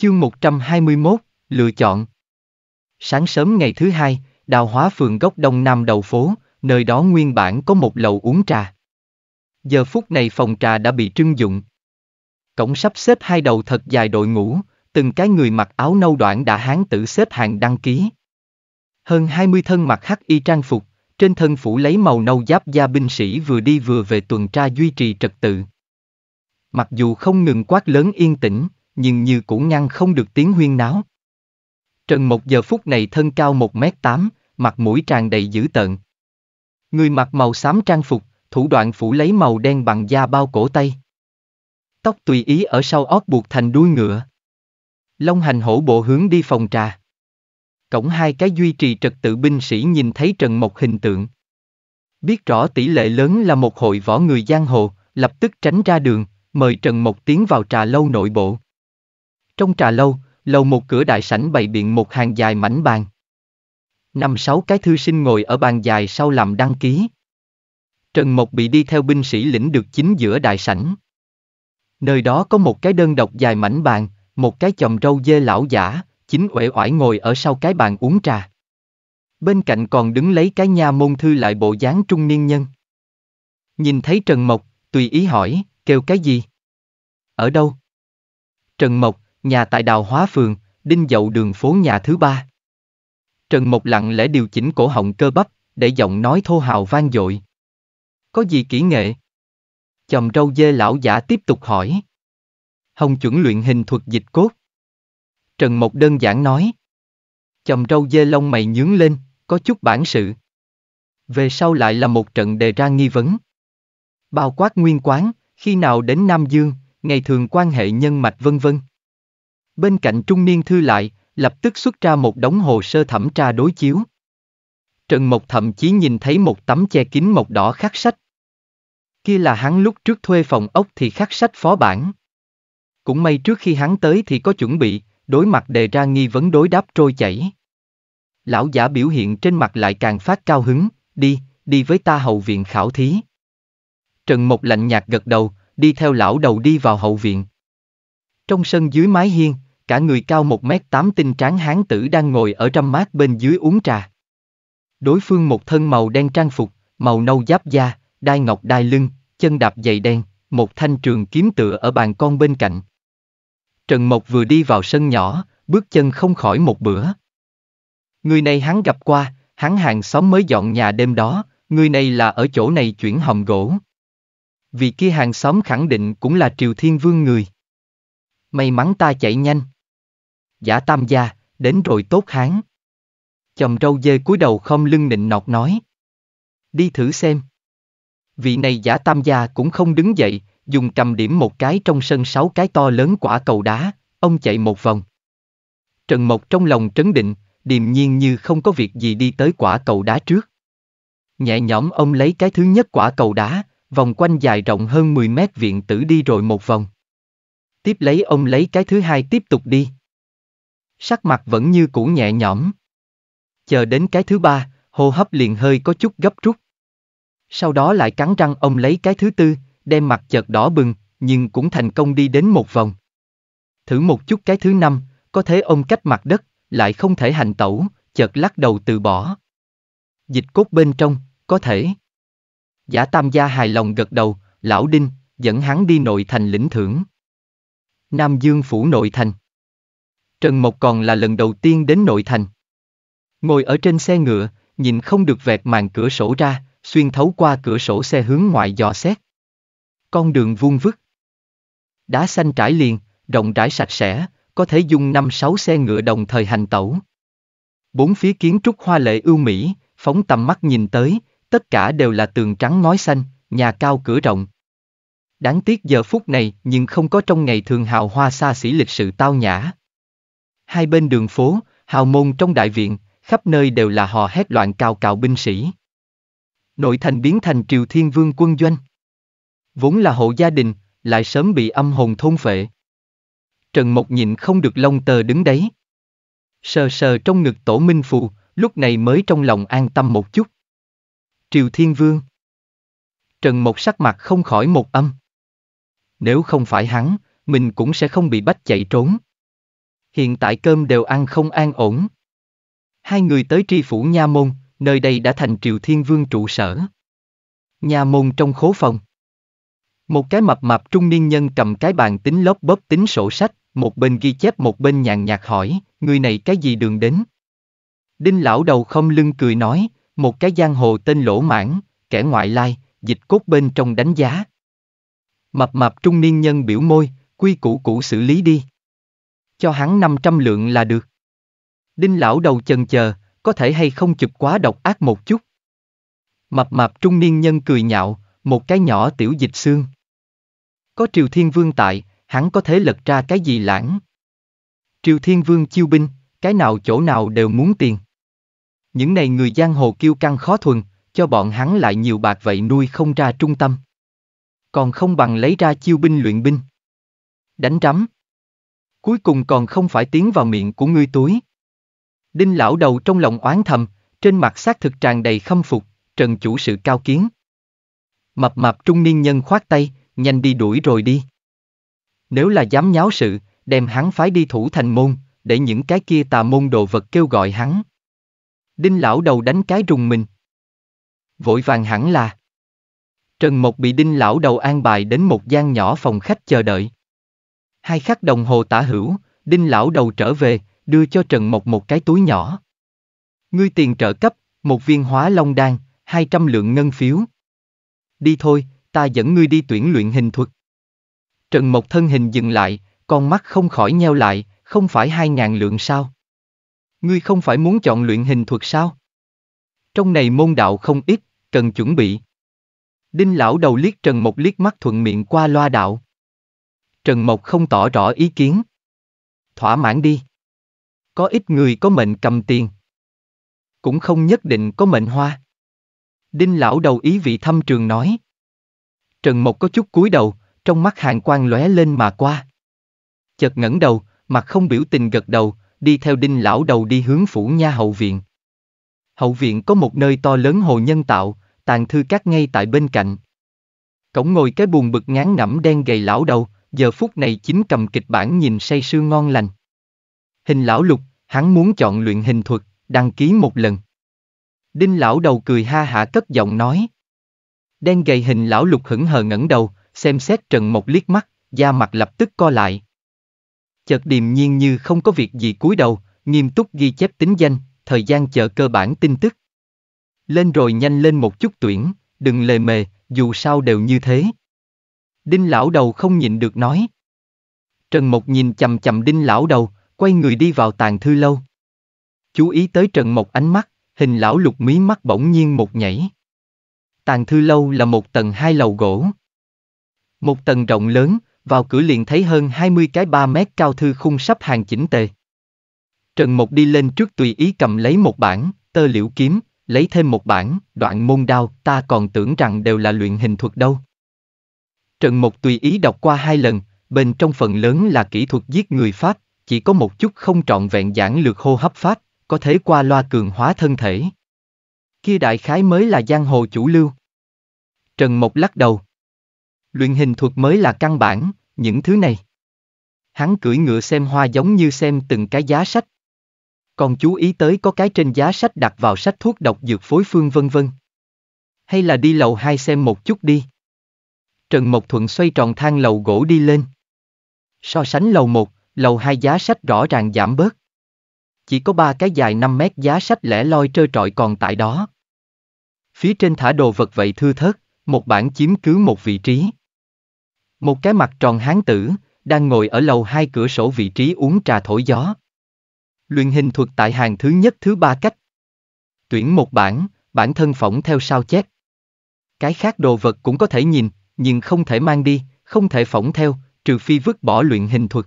Chương 121, lựa chọn. Sáng sớm ngày thứ hai, đào hóa phường gốc đông nam đầu phố, nơi đó nguyên bản có một lầu uống trà. Giờ phút này phòng trà đã bị trưng dụng. Cổng sắp xếp hai đầu thật dài đội ngũ, từng cái người mặc áo nâu đoạn đã hán tử xếp hàng đăng ký. Hơn 20 thân mặc hắc y trang phục, trên thân phủ lấy màu nâu giáp da binh sĩ vừa đi vừa về tuần tra duy trì trật tự. Mặc dù không ngừng quát lớn yên tĩnh, nhưng như cũng ngăn không được tiếng huyên náo. Trần Mộc giờ phút này thân cao 1m8, mặt mũi tràn đầy dữ tợn. Người mặc màu xám trang phục, thủ đoạn phủ lấy màu đen bằng da bao cổ tay. Tóc tùy ý ở sau óc buộc thành đuôi ngựa. Long hành hổ bộ hướng đi phòng trà. Cổng hai cái duy trì trật tự binh sĩ nhìn thấy Trần Mộc hình tượng. Biết rõ tỷ lệ lớn là một hội võ người giang hồ, lập tức tránh ra đường, mời Trần Mộc tiến vào trà lâu nội bộ. Trong trà lâu, lầu một cửa đại sảnh bày biện một hàng dài mảnh bàn. Năm sáu cái thư sinh ngồi ở bàn dài sau làm đăng ký. Trần Mộc bị đi theo binh sĩ lĩnh được chính giữa đại sảnh. Nơi đó có một cái đơn độc dài mảnh bàn, một cái chồng râu dê lão giả, chính uể oải ngồi ở sau cái bàn uống trà. Bên cạnh còn đứng lấy cái nha môn thư lại bộ dáng trung niên nhân. Nhìn thấy Trần Mộc, tùy ý hỏi, kêu cái gì? Ở đâu? Trần Mộc, nhà tại đào hóa phường, đinh dậu đường phố nhà thứ ba. Trần Mộc lặng lẽ điều chỉnh cổ họng cơ bắp, để giọng nói thô hào vang dội. Có gì kỹ nghệ? Chồng râu dê lão giả tiếp tục hỏi. Hồng chuẩn luyện hình thuật dịch cốt. Trần Mộc đơn giản nói. Chồng râu dê lông mày nhướng lên, có chút bản sự. Về sau lại là một trận đề ra nghi vấn. Bao quát nguyên quán, khi nào đến Nam Dương, ngày thường quan hệ nhân mạch vân vân. Bên cạnh trung niên thư lại, lập tức xuất ra một đống hồ sơ thẩm tra đối chiếu. Trần Mộc thậm chí nhìn thấy một tấm che kín mộc đỏ khắc sách. Kia là hắn lúc trước thuê phòng ốc thì khắc sách phó bản. Cũng may trước khi hắn tới thì có chuẩn bị, đối mặt đề ra nghi vấn đối đáp trôi chảy. Lão giả biểu hiện trên mặt lại càng phát cao hứng, đi, đi với ta hậu viện khảo thí. Trần Mộc lạnh nhạt gật đầu, đi theo lão đầu đi vào hậu viện. Trong sân dưới mái hiên, cả người cao 1 mét 8 tinh tráng hán tử đang ngồi ở trăm mát bên dưới uống trà. Đối phương một thân màu đen trang phục, màu nâu giáp da, đai ngọc đai lưng, chân đạp giày đen, một thanh trường kiếm tựa ở bàn con bên cạnh. Trần Mộc vừa đi vào sân nhỏ, bước chân không khỏi một bữa. Người này hắn gặp qua, hắn hàng xóm mới dọn nhà đêm đó, người này là ở chỗ này chuyển hòm gỗ. Vì kia hàng xóm khẳng định cũng là Triều Thiên Vương người. May mắn ta chạy nhanh giả tam gia, đến rồi tốt hán. Chồng râu dê cúi đầu không lưng nịnh nọt nói. Đi thử xem. Vị này giả tam gia cũng không đứng dậy, dùng cầm điểm một cái trong sân sáu cái to lớn quả cầu đá, ông chạy một vòng. Trần Mộc trong lòng trấn định, điềm nhiên như không có việc gì đi tới quả cầu đá trước. Nhẹ nhõm ông lấy cái thứ nhất quả cầu đá, vòng quanh dài rộng hơn 10 mét viện tử đi rồi một vòng. Tiếp lấy ông lấy cái thứ hai tiếp tục đi sắc mặt vẫn như cũ nhẹ nhõm. Chờ đến cái thứ ba, hô hấp liền hơi có chút gấp rút. Sau đó lại cắn răng ông lấy cái thứ tư, đem mặt chợt đỏ bừng, nhưng cũng thành công đi đến một vòng. Thử một chút cái thứ năm, có thế ông cách mặt đất, lại không thể hành tẩu, chợt lắc đầu từ bỏ. Dịch cốt bên trong, có thể. Giả tam gia hài lòng gật đầu, lão đinh, dẫn hắn đi nội thành lĩnh thưởng. Nam Dương phủ nội thành. Trần Mộc còn là lần đầu tiên đến nội thành. Ngồi ở trên xe ngựa, nhìn không được vẹt màn cửa sổ ra, xuyên thấu qua cửa sổ xe hướng ngoại dò xét. Con đường vuông vức. Đá xanh trải liền, rộng rãi sạch sẽ, có thể dùng 5-6 xe ngựa đồng thời hành tẩu. Bốn phía kiến trúc hoa lệ ưu mỹ, phóng tầm mắt nhìn tới, tất cả đều là tường trắng ngói xanh, nhà cao cửa rộng. Đáng tiếc giờ phút này nhưng không có trong ngày thường hào hoa xa xỉ lịch sự tao nhã, Hai bên đường phố, hào môn trong đại viện, khắp nơi đều là hò hét loạn cào cào binh sĩ. Nội thành biến thành triều thiên vương quân doanh. Vốn là hộ gia đình, lại sớm bị âm hồn thôn phệ. Trần Mộc nhịn không được lông tờ đứng đấy. Sờ sờ trong ngực tổ minh phù, lúc này mới trong lòng an tâm một chút. Triều Thiên Vương Trần Mộc sắc mặt không khỏi một âm. Nếu không phải hắn, mình cũng sẽ không bị bắt chạy trốn hiện tại cơm đều ăn không an ổn. Hai người tới tri phủ Nha Môn, nơi đây đã thành triều thiên vương trụ sở. Nha Môn trong khố phòng. Một cái mập mạp trung niên nhân cầm cái bàn tính lóp bóp tính sổ sách, một bên ghi chép một bên nhàn nhạt hỏi, người này cái gì đường đến? Đinh lão đầu không lưng cười nói, một cái giang hồ tên lỗ mãn, kẻ ngoại lai, dịch cốt bên trong đánh giá. Mập mạp trung niên nhân biểu môi, quy củ cũ xử lý đi cho hắn 500 lượng là được. Đinh lão đầu chần chờ, có thể hay không chụp quá độc ác một chút. Mập mạp trung niên nhân cười nhạo, một cái nhỏ tiểu dịch xương. Có Triều Thiên Vương tại, hắn có thể lật ra cái gì lãng. Triều Thiên Vương chiêu binh, cái nào chỗ nào đều muốn tiền. Những này người giang hồ kiêu căng khó thuần, cho bọn hắn lại nhiều bạc vậy nuôi không ra trung tâm. Còn không bằng lấy ra chiêu binh luyện binh. Đánh rắm. Cuối cùng còn không phải tiến vào miệng của ngươi túi. Đinh lão đầu trong lòng oán thầm, trên mặt xác thực tràn đầy khâm phục, trần chủ sự cao kiến. Mập mập trung niên nhân khoát tay, nhanh đi đuổi rồi đi. Nếu là dám nháo sự, đem hắn phái đi thủ thành môn, để những cái kia tà môn đồ vật kêu gọi hắn. Đinh lão đầu đánh cái rùng mình. Vội vàng hẳn là. Trần Mộc bị đinh lão đầu an bài đến một gian nhỏ phòng khách chờ đợi. Hai khắc đồng hồ tả hữu, đinh lão đầu trở về, đưa cho Trần Mộc một cái túi nhỏ. Ngươi tiền trợ cấp, một viên hóa long đan, hai trăm lượng ngân phiếu. Đi thôi, ta dẫn ngươi đi tuyển luyện hình thuật. Trần Mộc thân hình dừng lại, con mắt không khỏi nheo lại, không phải hai ngàn lượng sao? Ngươi không phải muốn chọn luyện hình thuật sao? Trong này môn đạo không ít, cần chuẩn bị. Đinh lão đầu liếc Trần Mộc liếc mắt thuận miệng qua loa đạo. Trần Mộc không tỏ rõ ý kiến. Thỏa mãn đi. Có ít người có mệnh cầm tiền. Cũng không nhất định có mệnh hoa. Đinh lão đầu ý vị thăm trường nói. Trần Mộc có chút cúi đầu, trong mắt hàng quang lóe lên mà qua. Chợt ngẩng đầu, mặt không biểu tình gật đầu, đi theo đinh lão đầu đi hướng phủ nha hậu viện. Hậu viện có một nơi to lớn hồ nhân tạo, tàn thư cát ngay tại bên cạnh. Cổng ngồi cái buồn bực ngán ngẩm đen gầy lão đầu, giờ phút này chính cầm kịch bản nhìn say sưa ngon lành. Hình lão lục, hắn muốn chọn luyện hình thuật, đăng ký một lần. Đinh lão đầu cười ha hả cất giọng nói. Đen gầy hình lão lục hững hờ ngẩng đầu, xem xét Trần Mộc liếc mắt, da mặt lập tức co lại. Chợt điềm nhiên như không có việc gì cúi đầu, nghiêm túc ghi chép tính danh, thời gian chờ cơ bản tin tức. Lên rồi nhanh lên một chút tuyển, đừng lề mề, dù sao đều như thế, Đinh lão đầu không nhịn được nói. Trần Mộc nhìn chầm chầm đinh lão đầu, quay người đi vào tàn thư lâu. Chú ý tới Trần Mộc ánh mắt, hình lão lục mí mắt bỗng nhiên một nhảy. Tàn thư lâu là một tầng hai lầu gỗ. Một tầng rộng lớn, vào cửa liền thấy hơn 20 cái 3 mét cao thư khung sắp hàng chỉnh tề. Trần Mộc đi lên trước tùy ý cầm lấy một bản, tơ liễu kiếm, lấy thêm một bản, đoạn môn đao, ta còn tưởng rằng đều là luyện hình thuật đâu. Trần Mộc tùy ý đọc qua hai lần, bên trong phần lớn là kỹ thuật giết người Pháp, chỉ có một chút không trọn vẹn giảng lược hô hấp Pháp, có thể qua loa cường hóa thân thể. Kia đại khái mới là giang hồ chủ lưu. Trần Mộc lắc đầu. Luyện hình thuật mới là căn bản, những thứ này. Hắn cưỡi ngựa xem hoa giống như xem từng cái giá sách. Còn chú ý tới có cái trên giá sách đặt vào sách thuốc độc dược phối phương vân vân. Hay là đi lầu hai xem một chút đi. Trần Mộc Thuận xoay tròn thang lầu gỗ đi lên. So sánh lầu 1, lầu 2 giá sách rõ ràng giảm bớt. Chỉ có ba cái dài 5 mét giá sách lẻ loi trơ trọi còn tại đó. Phía trên thả đồ vật vậy thưa thớt, một bản chiếm cứ một vị trí. Một cái mặt tròn hán tử, đang ngồi ở lầu hai cửa sổ vị trí uống trà thổi gió. Luyện hình thuật tại hàng thứ nhất thứ ba cách. Tuyển một bản, bản thân phỏng theo sao chép. Cái khác đồ vật cũng có thể nhìn, nhưng không thể mang đi, không thể phỏng theo, trừ phi vứt bỏ luyện hình thuật.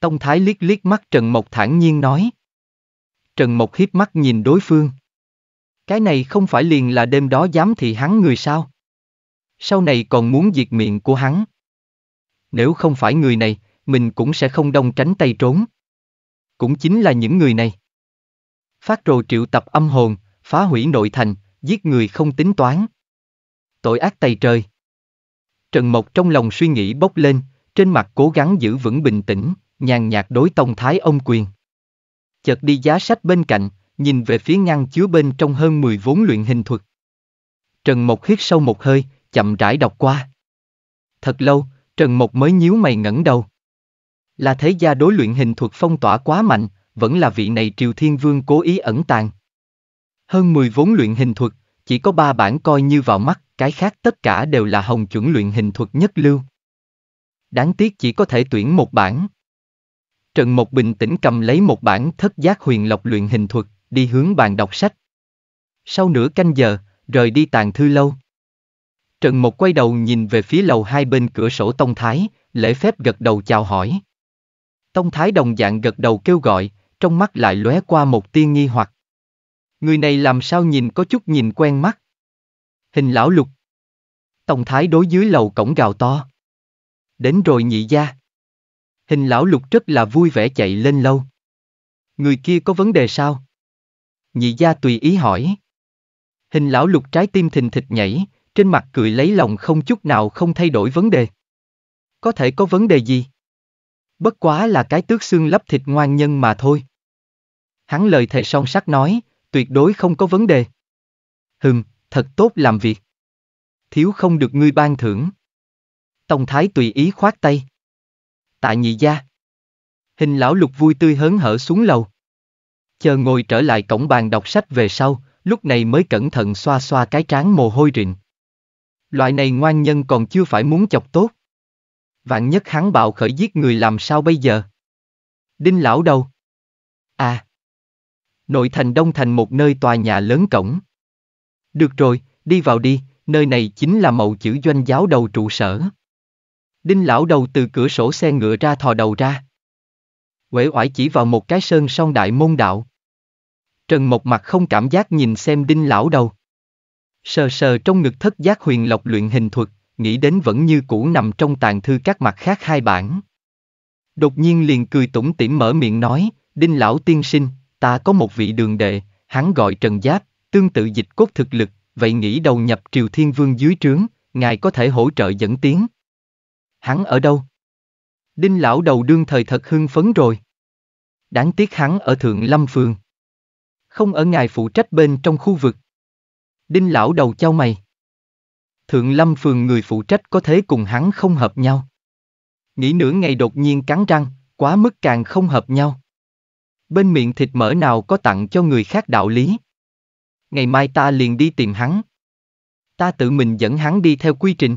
Tông Thái liếc liếc mắt Trần Mộc thản nhiên nói. Trần Mộc hiếp mắt nhìn đối phương. Cái này không phải liền là đêm đó dám thị hắn người sao? Sau này còn muốn diệt miệng của hắn. Nếu không phải người này, mình cũng sẽ không đông tránh tay trốn. Cũng chính là những người này. Phát rồ triệu tập âm hồn, phá hủy nội thành, giết người không tính toán. Tội ác tày trời. Trần Mộc trong lòng suy nghĩ bốc lên, trên mặt cố gắng giữ vững bình tĩnh, nhàn nhạt đối tông thái ông quyền. Chợt đi giá sách bên cạnh, nhìn về phía ngăn chứa bên trong hơn 10 vốn luyện hình thuật. Trần Mộc hít sâu một hơi, chậm rãi đọc qua. Thật lâu, Trần Mộc mới nhíu mày ngẩng đầu. Là thế gia đối luyện hình thuật phong tỏa quá mạnh, vẫn là vị này Triều Thiên Vương cố ý ẩn tàng. Hơn 10 vốn luyện hình thuật, chỉ có ba bản coi như vào mắt, cái khác tất cả đều là hồng chuẩn luyện hình thuật nhất lưu. Đáng tiếc chỉ có thể tuyển một bản. Trần Mộc bình tĩnh cầm lấy một bản thất giác huyền lộc luyện hình thuật, đi hướng bàn đọc sách. Sau nửa canh giờ, rời đi tàn thư lâu. Trần Mộc quay đầu nhìn về phía lầu hai bên cửa sổ Tông Thái, lễ phép gật đầu chào hỏi. Tông Thái đồng dạng gật đầu kêu gọi, trong mắt lại lóe qua một tiên nghi hoặc. Người này làm sao nhìn có chút nhìn quen mắt. Hình lão lục. Tổng thái đối dưới lầu cổng gào to. Đến rồi nhị gia. Hình lão lục rất là vui vẻ chạy lên lâu. Người kia có vấn đề sao? Nhị gia tùy ý hỏi. Hình lão lục trái tim thình thịch nhảy, trên mặt cười lấy lòng không chút nào không thay đổi vấn đề. Có thể có vấn đề gì? Bất quá là cái tước xương lấp thịt ngoan nhân mà thôi. Hắn lời thề son sắc nói, tuyệt đối không có vấn đề. Hừm, thật tốt làm việc. Thiếu không được ngươi ban thưởng. Tông Thái tùy ý khoát tay. Tạ nhị gia. Hình lão lục vui tươi hớn hở xuống lầu. Chờ ngồi trở lại cổng bàn đọc sách về sau, lúc này mới cẩn thận xoa xoa cái trán mồ hôi rịn. Loại này ngoan nhân còn chưa phải muốn chọc tốt. Vạn nhất hắn bạo khởi giết người làm sao bây giờ? Đinh lão đâu? À. Nội thành Đông Thành một nơi tòa nhà lớn cổng. Được rồi, đi vào đi, nơi này chính là mậu chữ doanh giáo đầu trụ sở. Đinh lão đầu từ cửa sổ xe ngựa ra thò đầu ra. Quể oải chỉ vào một cái sơn song đại môn đạo. Trần Mộc mặt không cảm giác nhìn xem đinh lão đầu. Sờ sờ trong ngực thất giác huyền lộc luyện hình thuật, nghĩ đến vẫn như cũ nằm trong tàn thư các mặt khác hai bản. Đột nhiên liền cười tủm tỉm mở miệng nói, đinh lão tiên sinh, ta có một vị đường đệ, hắn gọi Trần Giáp, Tương tự dịch cốt thực lực, vậy nghĩ đầu nhập Triều Thiên Vương dưới trướng, ngài có thể hỗ trợ dẫn tiến. Hắn ở đâu? Đinh lão đầu đương thời thật hưng phấn rồi. Đáng tiếc hắn ở Thượng Lâm Phường. Không ở ngài phụ trách bên trong khu vực. Đinh lão đầu trao mày. Thượng Lâm Phường người phụ trách có thế cùng hắn không hợp nhau. Nghĩ nửa ngày đột nhiên cắn răng, quá mức càng không hợp nhau. Bên miệng thịt mỡ nào có tặng cho người khác đạo lý ngày mai ta liền đi tìm hắn. Ta tự mình dẫn hắn đi theo quy trình.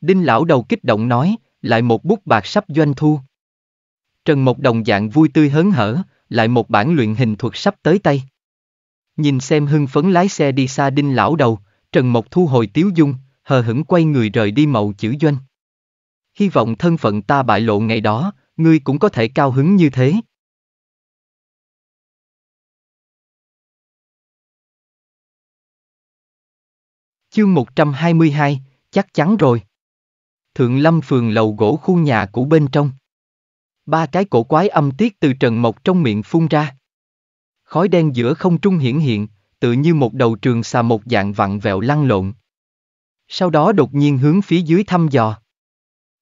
Đinh lão đầu kích động nói, lại một bút bạc sắp doanh thu. Trần Mộc Đồng dạng vui tươi hớn hở, lại một bản luyện hình thuật sắp tới tay. Nhìn xem hưng phấn lái xe đi xa đinh lão đầu, Trần Mộc thu hồi tiếu dung, hờ hững quay người rời đi mậu chữ doanh. Hy vọng thân phận ta bại lộ ngày đó, ngươi cũng có thể cao hứng như thế. Chương 122, chắc chắn rồi. Thượng Lâm phường lầu gỗ khu nhà cũ bên trong. Ba cái cổ quái âm tiết từ Trần Mộc trong miệng phun ra. Khói đen giữa không trung hiển hiện, tự như một đầu trường xà một dạng vặn vẹo lăn lộn. Sau đó đột nhiên hướng phía dưới thăm dò.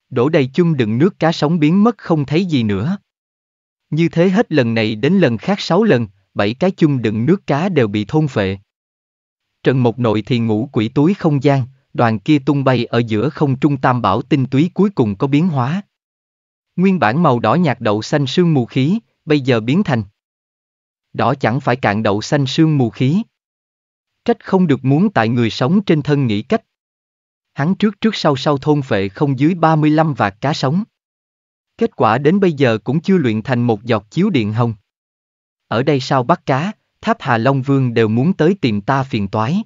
Đổ đầy chung đựng nước cá sống biến mất không thấy gì nữa. Như thế hết lần này đến lần khác sáu lần, bảy cái chung đựng nước cá đều bị thôn phệ. Trần một Nội thì ngũ quỷ túi không gian, đoàn kia tung bay ở giữa không trung tam bảo tinh túy cuối cùng có biến hóa. Nguyên bản màu đỏ nhạt đậu xanh sương mù khí, bây giờ biến thành. Đỏ chẳng phải cạn đậu xanh sương mù khí. Trách không được muốn tại người sống trên thân nghĩ cách. Hắn trước trước sau sau thôn phệ không dưới 35 vạt cá sống. Kết quả đến bây giờ cũng chưa luyện thành một giọt chiếu điện hồng. Ở đây sao bắt cá, tháp Hà Long Vương đều muốn tới tìm ta phiền toái.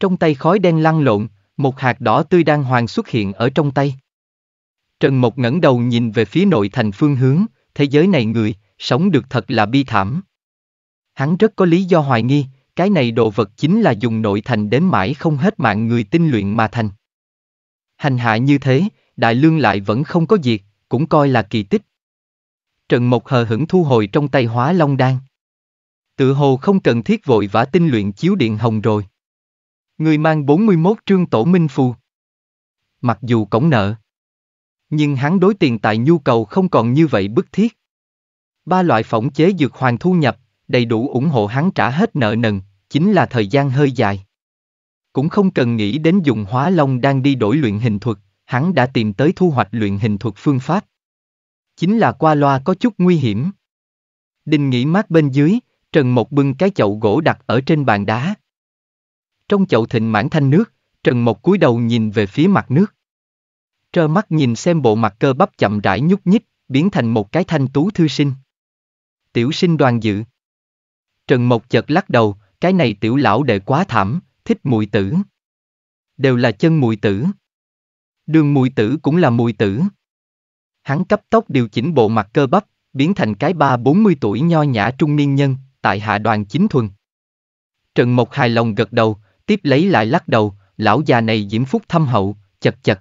Trong tay khói đen lăn lộn, một hạt đỏ tươi đang hoàng xuất hiện ở trong tay. Trần Mộc ngẩng đầu nhìn về phía nội thành phương hướng, thế giới này người, sống được thật là bi thảm. Hắn rất có lý do hoài nghi, cái này đồ vật chính là dùng nội thành đến mãi không hết mạng người tinh luyện mà thành. Hành hạ như thế, đại lương lại vẫn không có diệt, cũng coi là kỳ tích. Trần Mộc hờ hững thu hồi trong tay hóa long đan tự hồ không cần thiết vội vã tinh luyện chiếu điện hồng rồi. Người mang 41 trương tổ minh phù. Mặc dù cổng nợ, nhưng hắn đối tiền tài nhu cầu không còn như vậy bức thiết. Ba loại phỏng chế dược hoàng thu nhập, đầy đủ ủng hộ hắn trả hết nợ nần, chính là thời gian hơi dài. Cũng không cần nghĩ đến dùng hóa long đang đi đổi luyện hình thuật, hắn đã tìm tới thu hoạch luyện hình thuật phương pháp. Chính là qua loa có chút nguy hiểm. Đinh nghĩ mát bên dưới, Trần Mộc bưng cái chậu gỗ đặt ở trên bàn đá. Trong chậu thịnh mãn thanh nước, Trần Mộc cúi đầu nhìn về phía mặt nước. Trơ mắt nhìn xem bộ mặt cơ bắp chậm rãi nhúc nhích, biến thành một cái thanh tú thư sinh. Tiểu sinh đoàn dự. Trần Mộc chợt lắc đầu, cái này tiểu lão đệ quá thảm, thích mùi tử. Đều là chân mùi tử. Đường mùi tử cũng là mùi tử. Hắn cấp tốc điều chỉnh bộ mặt cơ bắp, biến thành cái ba bốn mươi tuổi nho nhã trung niên nhân, tại hạ đoàn chính thuần. Trần Mộc hài lòng gật đầu, tiếp lấy lại lắc đầu, lão già này diễm phúc thâm hậu, chật chật.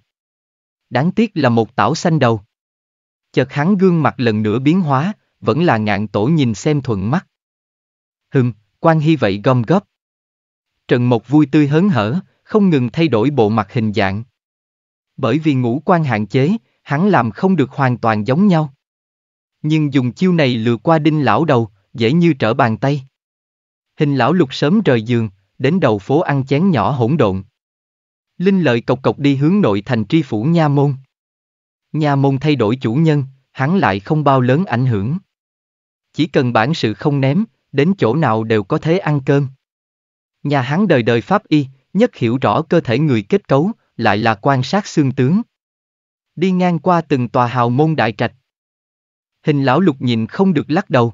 Đáng tiếc là một tảo xanh đầu. Chợt hắn gương mặt lần nữa biến hóa, vẫn là ngạn tổ nhìn xem thuận mắt. Hừm, quan hy vậy gom góp. Trần Mộc vui tươi hớn hở, không ngừng thay đổi bộ mặt hình dạng. Bởi vì ngũ quan hạn chế, hắn làm không được hoàn toàn giống nhau. Nhưng dùng chiêu này lừa qua đinh lão đầu, dễ như trở bàn tay. Hình lão lục sớm rời giường, đến đầu phố ăn chén nhỏ hỗn độn. Linh lợi cộc cộc đi hướng nội thành tri phủ Nha Môn. Nha Môn thay đổi chủ nhân, hắn lại không bao lớn ảnh hưởng. Chỉ cần bản sự không ném, đến chỗ nào đều có thể ăn cơm. Nhà hắn đời đời pháp y, nhất hiểu rõ cơ thể người kết cấu, lại là quan sát xương tướng. Đi ngang qua từng tòa hào môn đại trạch. Hình lão lục nhìn không được lắc đầu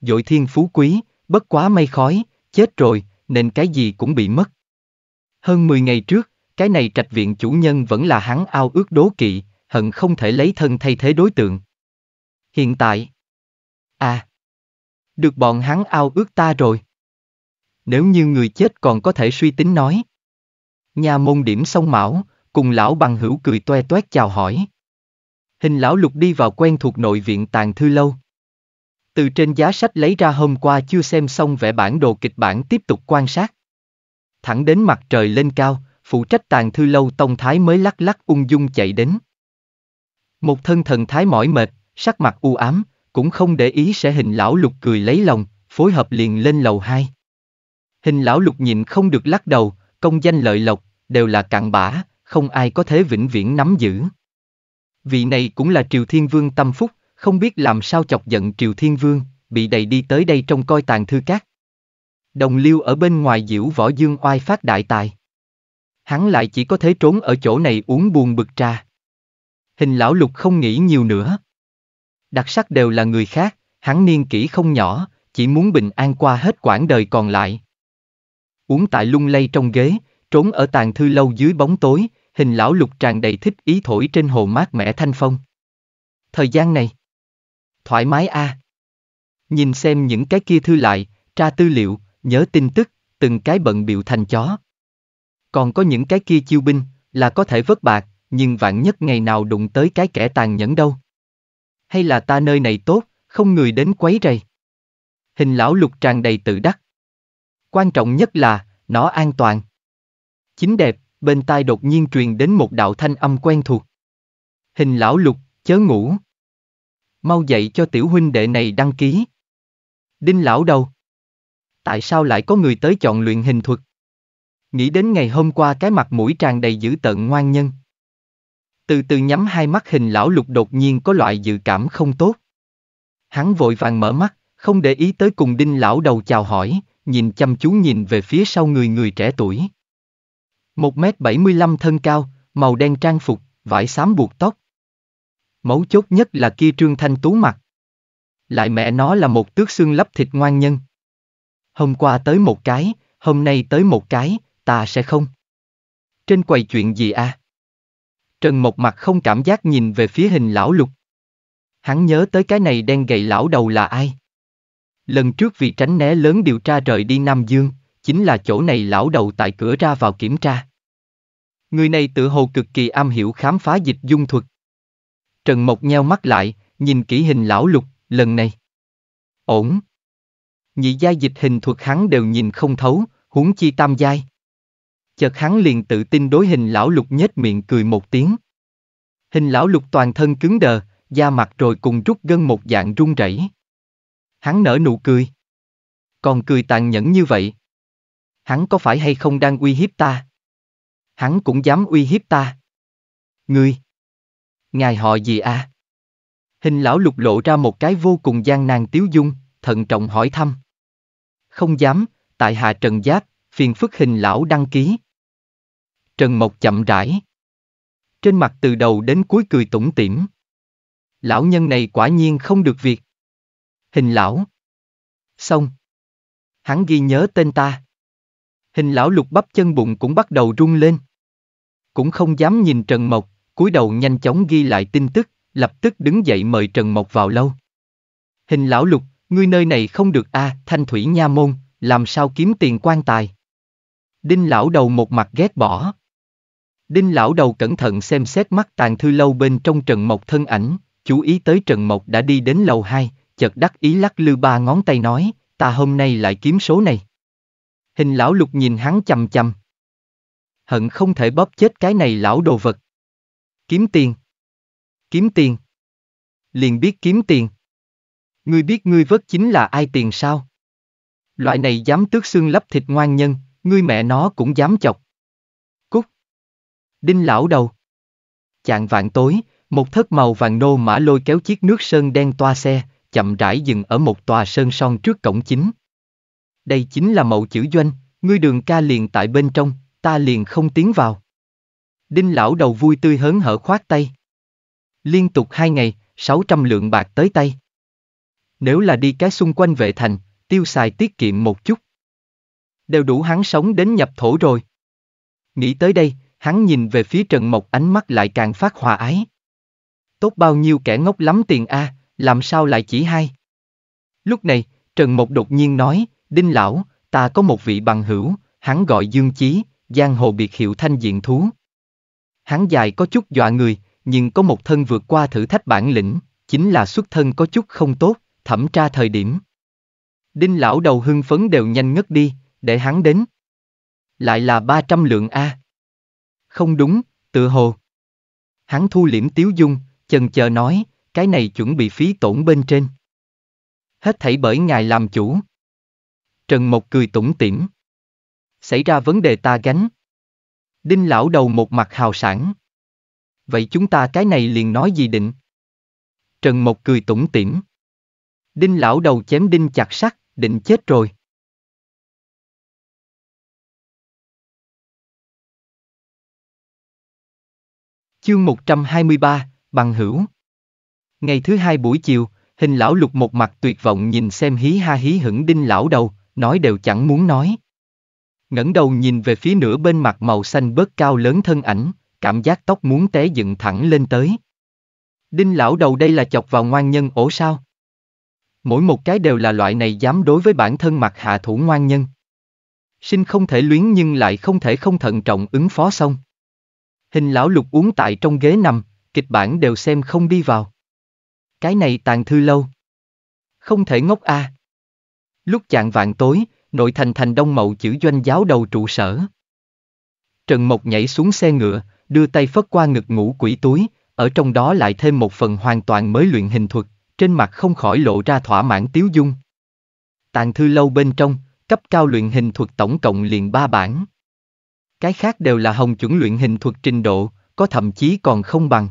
dội thiên phú quý, bất quá mây khói, chết rồi, nên cái gì cũng bị mất. Hơn 10 ngày trước, cái này trạch viện chủ nhân vẫn là hắn ao ước đố kỵ, hận không thể lấy thân thay thế đối tượng. Hiện tại, à, được bọn hắn ao ước ta rồi. Nếu như người chết còn có thể suy tính nói. Nhà môn điểm sông mão, cùng lão bằng hữu cười toe toét chào hỏi. Hình lão lục đi vào quen thuộc nội viện tàn thư lâu từ trên giá sách lấy ra hôm qua chưa xem xong vẽ bản đồ kịch bản tiếp tục quan sát. Thẳng đến mặt trời lên cao, phụ trách tàn thư lâu tông thái mới lắc lắc ung dung chạy đến. Một thân thần thái mỏi mệt, sắc mặt u ám, cũng không để ý sẽ hình lão lục cười lấy lòng, phối hợp liền lên lầu hai. Hình lão lục nhịn không được lắc đầu, công danh lợi lộc, đều là cặn bã, không ai có thể vĩnh viễn nắm giữ. Vị này cũng là triều thiên vương tâm phúc, không biết làm sao chọc giận Triều Thiên Vương, bị đầy đi tới đây trong coi tàn thư cát. Đồng liêu ở bên ngoài diễu võ dương oai phát đại tài. Hắn lại chỉ có thể trốn ở chỗ này uống buồn bực trà. Hình lão lục không nghĩ nhiều nữa. Đặc sắc đều là người khác, hắn niên kỷ không nhỏ, chỉ muốn bình an qua hết quãng đời còn lại. Uống tại lung lay trong ghế, trốn ở tàn thư lâu dưới bóng tối, hình lão lục tràn đầy thích ý thổi trên hồ mát mẻ thanh phong. Thời gian này, thoải mái a. À. Nhìn xem những cái kia thư lại, tra tư liệu, nhớ tin tức, từng cái bận biểu thành chó. Còn có những cái kia chiêu binh, là có thể vớt bạc, nhưng vạn nhất ngày nào đụng tới cái kẻ tàn nhẫn đâu. Hay là ta nơi này tốt, không người đến quấy rầy. Hình lão lục tràn đầy tự đắc. Quan trọng nhất là, nó an toàn. Chính đẹp, bên tai đột nhiên truyền đến một đạo thanh âm quen thuộc. Hình lão lục, chớ ngủ. Mau dạy cho tiểu huynh đệ này đăng ký. Đinh lão đầu. Tại sao lại có người tới chọn luyện hình thuật? Nghĩ đến ngày hôm qua cái mặt mũi tràn đầy dữ tợn ngoan nhân. Từ từ nhắm hai mắt hình lão lục đột nhiên có loại dự cảm không tốt. Hắn vội vàng mở mắt, không để ý tới cùng đinh lão đầu chào hỏi, nhìn chăm chú nhìn về phía sau người người trẻ tuổi. Một mét bảy mươi lăm thân cao, màu đen trang phục, vải xám buộc tóc, Mấu chốt nhất là kia trương thanh tú mặt. Lại mẹ nó là một tước xương lấp thịt ngoan nhân. Hôm qua tới một cái, hôm nay tới một cái, ta sẽ không. Trên quầy chuyện gì à? Trần một mặt không cảm giác nhìn về phía hình lão lục. Hắn nhớ tới cái này đen gầy lão đầu là ai? Lần trước vì tránh né lớn điều tra rời đi Nam Dương, chính là chỗ này lão đầu tại cửa ra vào kiểm tra. Người này tự hồ cực kỳ am hiểu khám phá dịch dung thuật, Trần Mộc nheo mắt lại, nhìn kỹ hình lão lục, lần này. Ổn. Nhị gia dịch hình thuật hắn đều nhìn không thấu, huống chi tam giai. Chợt hắn liền tự tin đối hình lão lục nhếch miệng cười một tiếng. Hình lão lục toàn thân cứng đờ, da mặt rồi cùng rút gân một dạng run rẩy. Hắn nở nụ cười. Còn cười tàn nhẫn như vậy. Hắn có phải hay không đang uy hiếp ta? Hắn cũng dám uy hiếp ta. Ngươi! Ngài họ gì à? Hình lão lục lộ ra một cái vô cùng gian nan tiếu dung, thận trọng hỏi thăm. Không dám, tại hạ Trần Giáp, phiền phức hình lão đăng ký. Trần Mộc chậm rãi. Trên mặt từ đầu đến cuối cười tủm tỉm. Lão nhân này quả nhiên không được việc. Hình lão. Xong. Hắn ghi nhớ tên ta. Hình lão lục bắp chân bụng cũng bắt đầu rung lên. Cũng không dám nhìn Trần Mộc, cúi đầu nhanh chóng ghi lại tin tức, lập tức đứng dậy mời Trần Mộc vào lâu. Hình lão lục, ngươi nơi này không được a, à, thanh thủy nha môn, làm sao kiếm tiền quan tài. Đinh lão đầu một mặt ghét bỏ. Đinh lão đầu cẩn thận xem xét mắt tàn thư lâu bên trong Trần Mộc thân ảnh, chú ý tới Trần Mộc đã đi đến lầu 2, chợt đắc ý lắc lư ba ngón tay nói, ta hôm nay lại kiếm số này. Hình lão lục nhìn hắn chầm chầm. Hận không thể bóp chết cái này lão đồ vật. Kiếm tiền. Kiếm tiền. Liền biết kiếm tiền. Ngươi biết ngươi vớt chính là ai tiền sao? Loại này dám tước xương lấp thịt ngoan nhân, ngươi mẹ nó cũng dám chọc. Cúc. Đinh lão đầu. Chạng vạn tối, một thất màu vàng nô mã lôi kéo chiếc nước sơn đen toa xe, chậm rãi dừng ở một tòa sơn son trước cổng chính. Đây chính là mẫu chữ doanh, ngươi đường ca liền tại bên trong, ta liền không tiến vào. Đinh lão đầu vui tươi hớn hở khoát tay. Liên tục hai ngày, 600 lượng bạc tới tay. Nếu là đi cái xung quanh vệ thành, tiêu xài tiết kiệm một chút. Đều đủ hắn sống đến nhập thổ rồi. Nghĩ tới đây, hắn nhìn về phía Trần Mộc ánh mắt lại càng phát hòa ái. Tốt bao nhiêu kẻ ngốc lắm tiền a, à, làm sao lại chỉ hai. Lúc này, Trần Mộc đột nhiên nói, Đinh Lão, ta có một vị bằng hữu, hắn gọi Dương Chí, giang hồ biệt hiệu thanh diện thú. Hắn dài có chút dọa người, nhưng có một thân vượt qua thử thách bản lĩnh, chính là xuất thân có chút không tốt, thẩm tra thời điểm. Đinh lão đầu hưng phấn đều nhanh ngất đi, để hắn đến. Lại là 300 lượng A. Không đúng, tự hồ. Hắn thu liễm tiếu dung, chần chờ nói, cái này chuẩn bị phí tổn bên trên. Hết thảy bởi ngài làm chủ. Trần Mộc cười tủm tỉm. Xảy ra vấn đề ta gánh, Đinh lão đầu một mặt hào sản. Vậy chúng ta cái này liền nói gì định? Trần Mộc cười tủm tỉm. Đinh lão đầu chém đinh chặt sắt, định chết rồi. Chương 123, Bằng Hữu Ngày thứ hai buổi chiều, hình lão lục một mặt tuyệt vọng nhìn xem hí ha hí hững đinh lão đầu, nói đều chẳng muốn nói ngẩng đầu nhìn về phía nửa bên mặt màu xanh bớt cao lớn thân ảnh, cảm giác tóc muốn té dựng thẳng lên tới. Đinh lão đầu đây là chọc vào ngoan nhân ổ sao? Mỗi một cái đều là loại này dám đối với bản thân mặt hạ thủ ngoan nhân. Sinh không thể luyến nhưng lại không thể không thận trọng ứng phó xong. Hình lão lục uống tại trong ghế nằm, kịch bản đều xem không đi vào. Cái này tàn thư lâu. Không thể ngốc a. À. Lúc chạng vạn tối, nội thành thành đông mậu chữ doanh giáo đầu trụ sở. Trần Mộc nhảy xuống xe ngựa, đưa tay phất qua ngực ngũ quỷ túi, ở trong đó lại thêm một phần hoàn toàn mới luyện hình thuật, trên mặt không khỏi lộ ra thỏa mãn tiếu dung. Tàn thư lâu bên trong, cấp cao luyện hình thuật tổng cộng liền ba bản. Cái khác đều là hồng chuẩn luyện hình thuật trình độ, có thậm chí còn không bằng.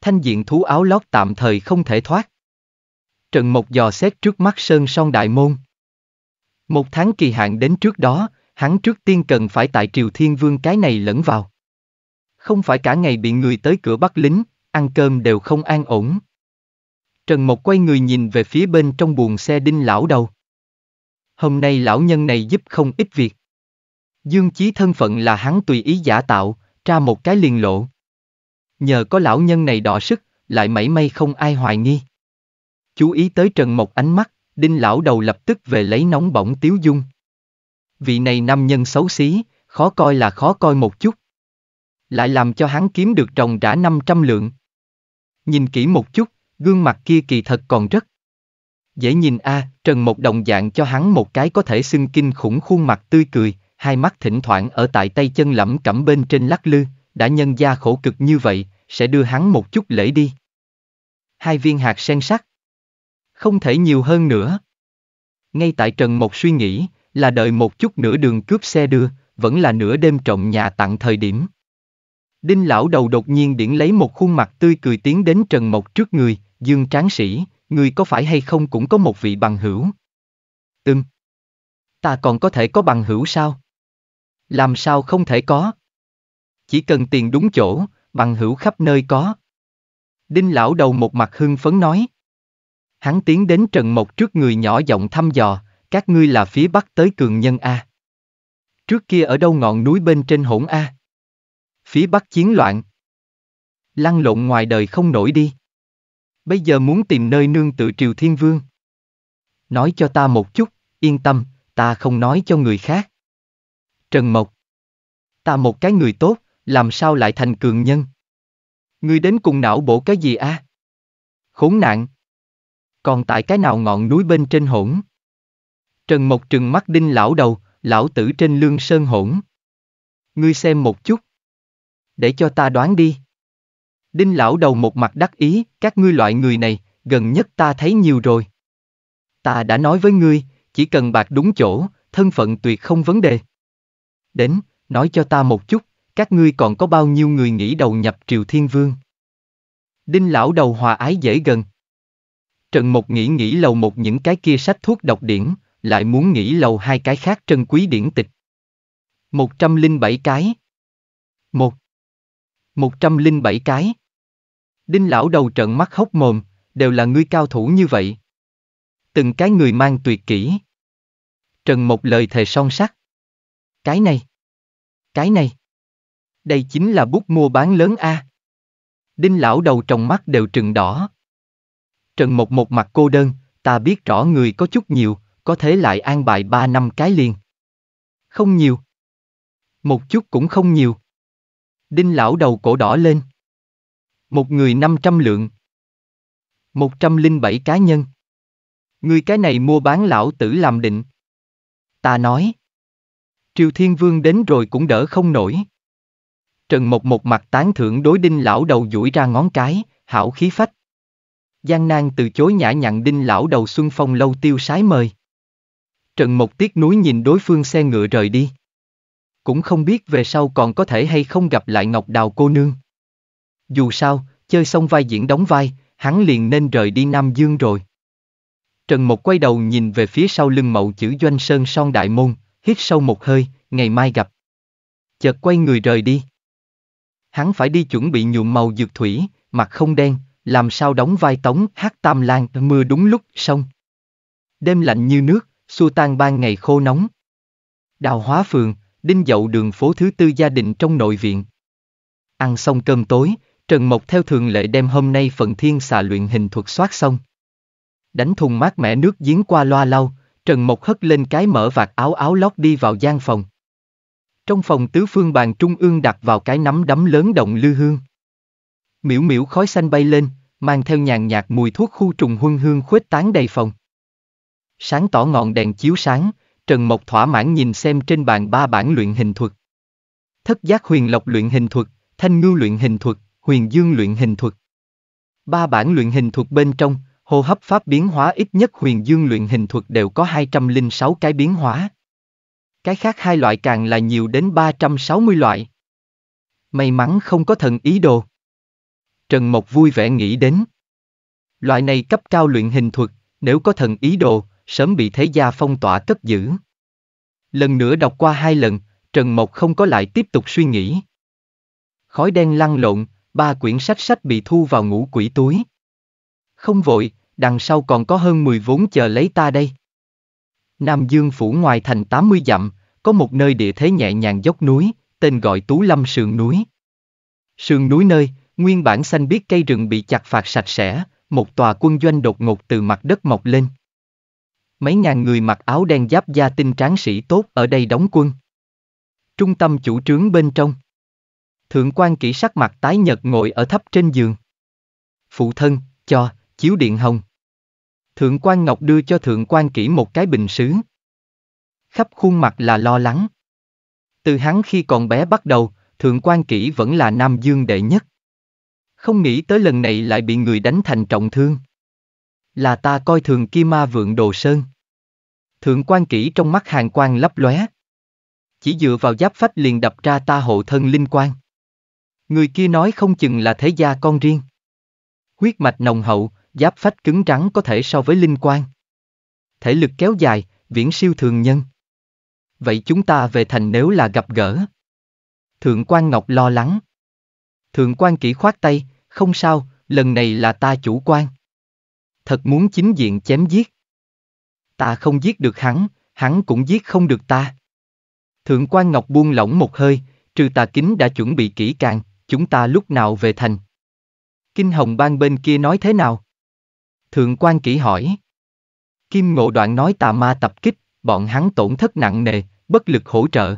Thanh diện thú áo lót tạm thời không thể thoát. Trần Mộc dò xét trước mắt sơn son đại môn. Một tháng kỳ hạn đến trước đó, hắn trước tiên cần phải tại Triều Thiên Vương cái này lẫn vào. Không phải cả ngày bị người tới cửa bắt lính, ăn cơm đều không an ổn. Trần Mộc quay người nhìn về phía bên trong buồng xe đinh lão đầu. Hôm nay lão nhân này giúp không ít việc. Dương chí thân phận là hắn tùy ý giả tạo, tra một cái liền lộ. Nhờ có lão nhân này đỏ sức, lại mảy may không ai hoài nghi. Chú ý tới Trần Mộc ánh mắt, Đinh lão đầu lập tức về lấy nóng bỏng tiếu dung. Vị này nam nhân xấu xí, khó coi là khó coi một chút. Lại làm cho hắn kiếm được trồng rã 500 lượng. Nhìn kỹ một chút, gương mặt kia kỳ thật còn rất dễ nhìn a à, trần một đồng dạng cho hắn một cái có thể xưng kinh khủng khuôn mặt tươi cười hai mắt thỉnh thoảng ở tại tay chân lẩm cẩm bên trên lắc lư đã nhân gia khổ cực như vậy sẽ đưa hắn một chút lễ đi hai viên hạt sen sắc không thể nhiều hơn nữa. Ngay tại Trần Mộc suy nghĩ, là đợi một chút nửa đường cướp xe đưa, vẫn là nửa đêm trộm nhà tặng thời điểm. Đinh lão đầu đột nhiên điển lấy một khuôn mặt tươi cười tiến đến Trần Mộc trước người, dương tráng sĩ, người có phải hay không cũng có một vị bằng hữu. Ừm. Ta còn có thể có bằng hữu sao? Làm sao không thể có? Chỉ cần tiền đúng chỗ, bằng hữu khắp nơi có. Đinh lão đầu một mặt hưng phấn nói. Hắn tiến đến Trần Mộc trước người nhỏ giọng thăm dò, các ngươi là phía bắc tới cường nhân A. Trước kia ở đâu ngọn núi bên trên hỗn A. Phía bắc chiến loạn. Lăn lộn ngoài đời không nổi đi. Bây giờ muốn tìm nơi nương tự triều thiên vương. Nói cho ta một chút, yên tâm, ta không nói cho người khác. Trần Mộc. Ta một cái người tốt, làm sao lại thành cường nhân? Ngươi đến cùng não bộ cái gì a? À? Khốn nạn, còn tại cái nào ngọn núi bên trên hỗn. Trần Mộc trừng mắt đinh lão đầu, lão tử trên lương sơn hỗn. Ngươi xem một chút. Để cho ta đoán đi. Đinh lão đầu một mặt đắc ý, các ngươi loại người này, gần nhất ta thấy nhiều rồi. Ta đã nói với ngươi, chỉ cần bạc đúng chỗ, thân phận tuyệt không vấn đề. Đến, nói cho ta một chút, các ngươi còn có bao nhiêu người nghĩ đầu nhập Triều Thiên Vương. Đinh lão đầu hòa ái dễ gần, Trần Mộc nghĩ nghĩ lầu một những cái kia sách thuốc độc điển, lại muốn nghĩ lầu hai cái khác trân quý điển tịch. 107 cái. 1. 107 cái. Đinh lão đầu trận mắt hốc mồm, đều là ngươi cao thủ như vậy. Từng cái người mang tuyệt kỹ. Trần một lời thề son sắc. Cái này. Cái này. Đây chính là bút mua bán lớn A. Đinh lão đầu trong mắt đều trừng đỏ. Trần Mộc một mặt cô đơn, ta biết rõ người có chút nhiều, có thế lại an bài ba năm cái liền. Không nhiều. Một chút cũng không nhiều. Đinh lão đầu cổ đỏ lên. Một người 500 lượng. 107 cá nhân. Người cái này mua bán lão tử làm định. Ta nói. Triều Thiên Vương đến rồi cũng đỡ không nổi. Trần Mộc một mặt tán thưởng đối đinh lão đầu duỗi ra ngón cái, hảo khí phách gian nan từ chối nhã nhặn đinh lão đầu xuân phong lâu tiêu sái mời. Trần Mộc tiếc núi nhìn đối phương xe ngựa rời đi. Cũng không biết về sau còn có thể hay không gặp lại Ngọc Đào cô nương. Dù sao, chơi xong vai diễn đóng vai, hắn liền nên rời đi Nam Dương rồi. Trần Mộc quay đầu nhìn về phía sau lưng mậu chữ Doanh Sơn son đại môn, hít sâu một hơi, ngày mai gặp. Chợt quay người rời đi. Hắn phải đi chuẩn bị nhuộm màu dược thủy, mặt không đen, làm sao đóng vai tống hát tam lang mưa đúng lúc sông. Đêm lạnh như nước, xua tan ban ngày khô nóng. Đào hóa phường, đinh dậu đường phố thứ tư gia đình trong nội viện. Ăn xong cơm tối, Trần Mộc theo thường lệ đem hôm nay phần thiên xà luyện hình thuật soát xong. Đánh thùng mát mẻ nước giếng qua loa lau, Trần Mộc hất lên cái mở vạt áo áo lót đi vào gian phòng. Trong phòng tứ phương bàn trung ương đặt vào cái nắm đấm lớn động lư hương miễu miễu khói xanh bay lên, mang theo nhàn nhạt mùi thuốc khu trùng huân hương khuếch tán đầy phòng. Sáng tỏ ngọn đèn chiếu sáng, Trần Mộc thỏa mãn nhìn xem trên bàn ba bản luyện hình thuật. Thất giác huyền lộc luyện hình thuật, thanh ngưu luyện hình thuật, huyền dương luyện hình thuật. Ba bản luyện hình thuật bên trong, hô hấp pháp biến hóa ít nhất huyền dương luyện hình thuật đều có 206 cái biến hóa. Cái khác hai loại càng là nhiều đến 360 loại. May mắn không có thần ý đồ. Trần Mộc vui vẻ nghĩ đến. Loại này cấp cao luyện hình thuật, nếu có thần ý đồ, sớm bị thế gia phong tỏa cất giữ. Lần nữa đọc qua hai lần, Trần Mộc không có lại tiếp tục suy nghĩ. Khói đen lăn lộn, ba quyển sách sách bị thu vào ngũ quỷ túi. Không vội, đằng sau còn có hơn 10 vốn chờ lấy ta đây. Nam Dương phủ ngoài thành 80 dặm, có một nơi địa thế nhẹ nhàng dốc núi, tên gọi Tú Lâm Sườn Núi. Sườn núi nơi, Nguyên bản xanh biết cây rừng bị chặt phạt sạch sẽ, một tòa quân doanh đột ngột từ mặt đất mọc lên. Mấy ngàn người mặc áo đen giáp da tinh tráng sĩ tốt ở đây đóng quân. Trung tâm chủ trướng bên trong. Thượng quan kỹ sắc mặt tái nhợt ngồi ở thấp trên giường. Phụ thân, cho, chiếu điện hồng. Thượng quan Ngọc đưa cho thượng quan kỹ một cái bình sứ. Khắp khuôn mặt là lo lắng. Từ hắn khi còn bé bắt đầu, thượng quan kỹ vẫn là Nam Dương đệ nhất không nghĩ tới lần này lại bị người đánh thành trọng thương. Là ta coi thường kim ma vượng đồ sơn. Thượng quan kỹ trong mắt hàng quan lấp lóe. Chỉ dựa vào giáp phách liền đập ra ta hộ thân linh quan. Người kia nói không chừng là thế gia con riêng. Huyết mạch nồng hậu, giáp phách cứng rắn có thể so với linh quan. Thể lực kéo dài, viễn siêu thường nhân. Vậy chúng ta về thành nếu là gặp gỡ. Thượng quan Ngọc lo lắng. Thượng quan kỹ khoát tay, không sao, lần này là ta chủ quan. Thật muốn chính diện chém giết. Ta không giết được hắn, hắn cũng giết không được ta. Thượng quan Ngọc buông lỏng một hơi, trừ tà kính đã chuẩn bị kỹ càng, chúng ta lúc nào về thành. Kinh hồng ban bên kia nói thế nào? Thượng quan kỹ hỏi. Kim ngộ đoạn nói tà ma tập kích, bọn hắn tổn thất nặng nề, bất lực hỗ trợ.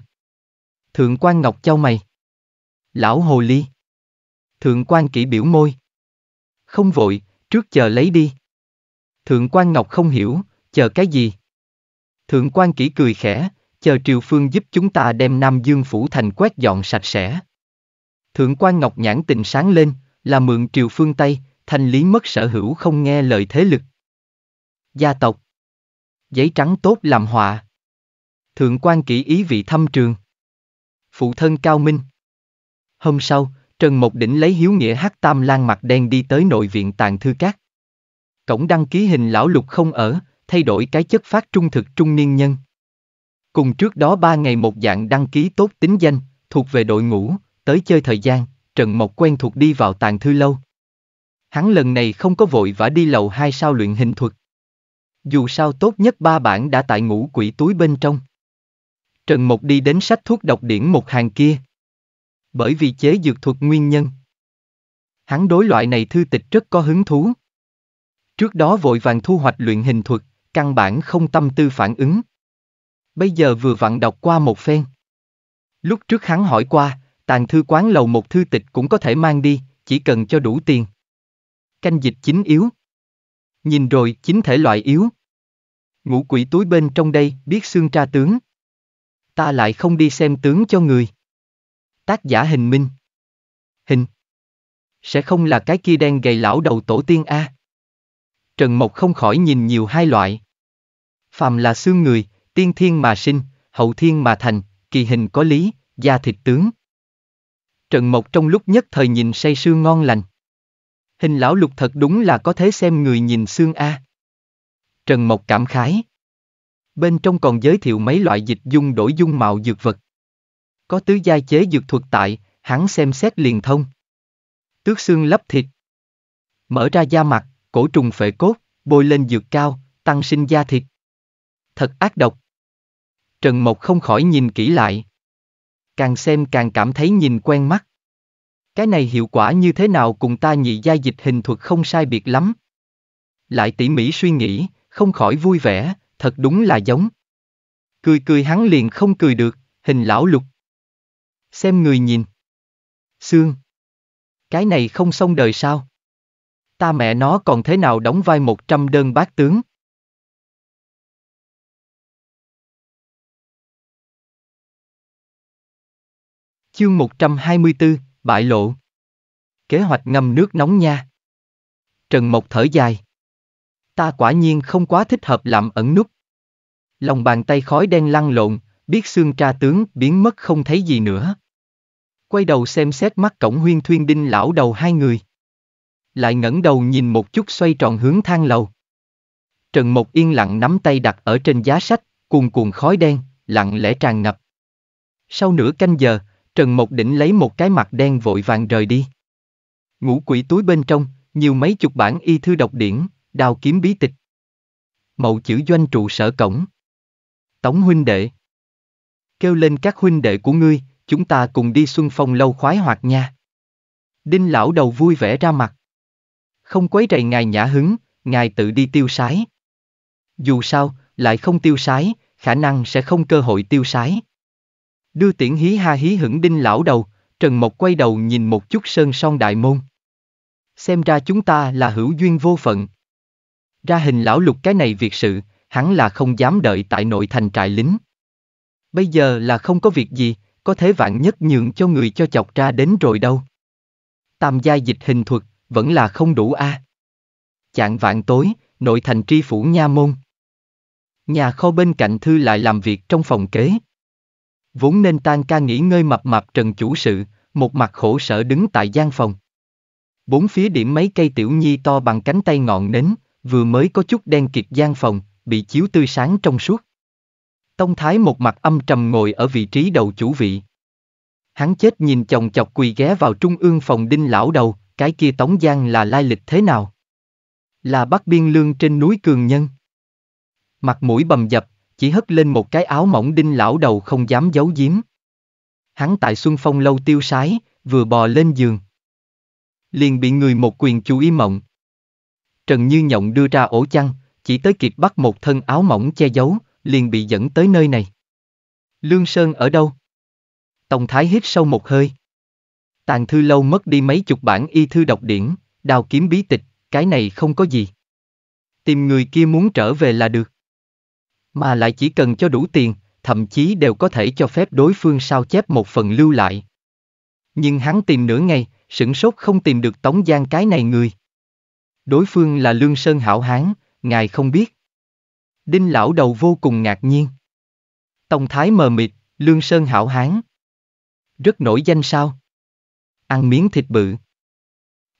Thượng quan Ngọc Châu mày. Lão Hồ Ly. Thượng quan kỹ biểu môi. Không vội, trước chờ lấy đi. Thượng quan Ngọc không hiểu, chờ cái gì? Thượng quan kỹ cười khẽ, chờ Triều Phương giúp chúng ta đem Nam Dương Phủ Thành quét dọn sạch sẽ. Thượng quan Ngọc nhãn tình sáng lên, là mượn Triều Phương Tây, thanh lý mất sở hữu không nghe lời thế lực. Gia tộc Giấy trắng tốt làm họa Thượng quan kỹ ý vị thăm trường Phụ thân cao minh Hôm sau, Trần Mộc Đỉnh lấy hiếu nghĩa hát tam lan mặt đen đi tới nội viện tàng thư cát. Cổng đăng ký hình lão lục không ở, thay đổi cái chất phát trung thực trung niên nhân. Cùng trước đó ba ngày một dạng đăng ký tốt tính danh, thuộc về đội ngũ, tới chơi thời gian, Trần Mộc quen thuộc đi vào tàng thư lâu. Hắn lần này không có vội vã đi lầu hai sao luyện hình thuật. Dù sao tốt nhất ba bản đã tại ngũ quỷ túi bên trong. Trần Mộc đi đến sách thuốc độc điển một hàng kia, bởi vì chế dược thuật nguyên nhân. Hắn đối loại này thư tịch rất có hứng thú. Trước đó vội vàng thu hoạch luyện hình thuật, căn bản không tâm tư phản ứng. Bây giờ vừa vặn đọc qua một phen. Lúc trước hắn hỏi qua, tàn thư quán lầu một thư tịch cũng có thể mang đi, chỉ cần cho đủ tiền. Canh dịch chính yếu. Nhìn rồi chính thể loại yếu. Ngũ quỷ túi bên trong đây biết xương tra tướng. Ta lại không đi xem tướng cho người. Tác giả hình minh. Hình. Sẽ không là cái kia đen gầy lão đầu tổ tiên a. Trần Mộc không khỏi nhìn nhiều hai loại. Phàm là xương người, tiên thiên mà sinh, hậu thiên mà thành, kỳ hình có lý, da thịt tướng. Trần Mộc trong lúc nhất thời nhìn say xương ngon lành. Hình lão lục thật đúng là có thể xem người nhìn xương a. Trần Mộc cảm khái. Bên trong còn giới thiệu mấy loại dịch dung đổi dung mạo dược vật có tứ giai chế dược thuật tại, hắn xem xét liền thông. Tước xương lấp thịt. Mở ra da mặt, cổ trùng phệ cốt, bôi lên dược cao, tăng sinh da thịt. Thật ác độc. Trần Mộc không khỏi nhìn kỹ lại. Càng xem càng cảm thấy nhìn quen mắt. Cái này hiệu quả như thế nào cùng ta nhị gia dịch hình thuật không sai biệt lắm. Lại tỉ mỉ suy nghĩ, không khỏi vui vẻ, thật đúng là giống. Cười cười hắn liền không cười được, hình lão lục. Xem người nhìn. Xương. Cái này không xong đời sao? Ta mẹ nó còn thế nào đóng vai một trăm đơn bát tướng? Chương 124, Bại lộ. Kế hoạch ngâm nước nóng nha. Trần Mộc thở dài. Ta quả nhiên không quá thích hợp làm ẩn nút. Lòng bàn tay khói đen lăn lộn, biết xương tra tướng biến mất không thấy gì nữa. Quay đầu xem xét mắt cổng huyên thuyên đinh lão đầu hai người. Lại ngẩng đầu nhìn một chút xoay tròn hướng thang lầu. Trần Mộc yên lặng nắm tay đặt ở trên giá sách, cuồn cuồn khói đen, lặng lẽ tràn ngập. Sau nửa canh giờ, Trần Mộc định lấy một cái mặt đen vội vàng rời đi. Ngũ quỷ túi bên trong, nhiều mấy chục bản y thư độc điển, đào kiếm bí tịch. Mậu chữ doanh trụ sở cổng. Tống huynh đệ, kêu lên các huynh đệ của ngươi, chúng ta cùng đi xuân phong lâu khoái hoạt nha. Đinh lão đầu vui vẻ ra mặt. Không quấy rầy ngài nhã hứng, ngài tự đi tiêu sái. Dù sao, lại không tiêu sái, khả năng sẽ không cơ hội tiêu sái. Đưa tiễn hí ha hí hững đinh lão đầu, Trần Mộc quay đầu nhìn một chút sơn son đại môn. Xem ra chúng ta là hữu duyên vô phận. Ra hình lão lục cái này việc sự, hắn là không dám đợi tại nội thành trại lính. Bây giờ là không có việc gì, có thế vạn nhất nhượng cho người cho chọc ra đến rồi đâu. Tam gia dịch hình thuật, vẫn là không đủ a. À. Chạng vạn tối, nội thành tri phủ nha môn. Nhà kho bên cạnh thư lại làm việc trong phòng kế. Vốn nên tan ca nghỉ ngơi mập mập trần chủ sự, một mặt khổ sở đứng tại gian phòng. Bốn phía điểm mấy cây tiểu nhi to bằng cánh tay ngọn nến, vừa mới có chút đen kịt gian phòng, bị chiếu tươi sáng trong suốt. Tông Thái một mặt âm trầm ngồi ở vị trí đầu chủ vị. Hắn chết nhìn chồng chọc quỳ ghé vào trung ương phòng đinh lão đầu, cái kia Tống Giang là lai lịch thế nào? Là bắt biên lương trên núi Cường Nhân. Mặt mũi bầm dập, chỉ hất lên một cái áo mỏng đinh lão đầu không dám giấu giếm. Hắn tại Xuân Phong lâu tiêu sái, vừa bò lên giường. Liền bị người một quyền chú ý mộng. Trần Như Nhộng đưa ra ổ chăn, chỉ tới kịp bắt một thân áo mỏng che giấu, liền bị dẫn tới nơi này. Lương Sơn ở đâu? Tòng Thái hít sâu một hơi. Tàn thư lâu mất đi mấy chục bản y thư độc điển, đào kiếm bí tịch, cái này không có gì. Tìm người kia muốn trở về là được. Mà lại chỉ cần cho đủ tiền, thậm chí đều có thể cho phép đối phương sao chép một phần lưu lại. Nhưng hắn tìm nửa ngày, sửng sốt không tìm được Tống Giang cái này người. Đối phương là Lương Sơn Hảo Hán, ngài không biết. Đinh lão đầu vô cùng ngạc nhiên. Tông thái mờ mịt, lương sơn hảo hán. Rất nổi danh sao? Ăn miếng thịt bự.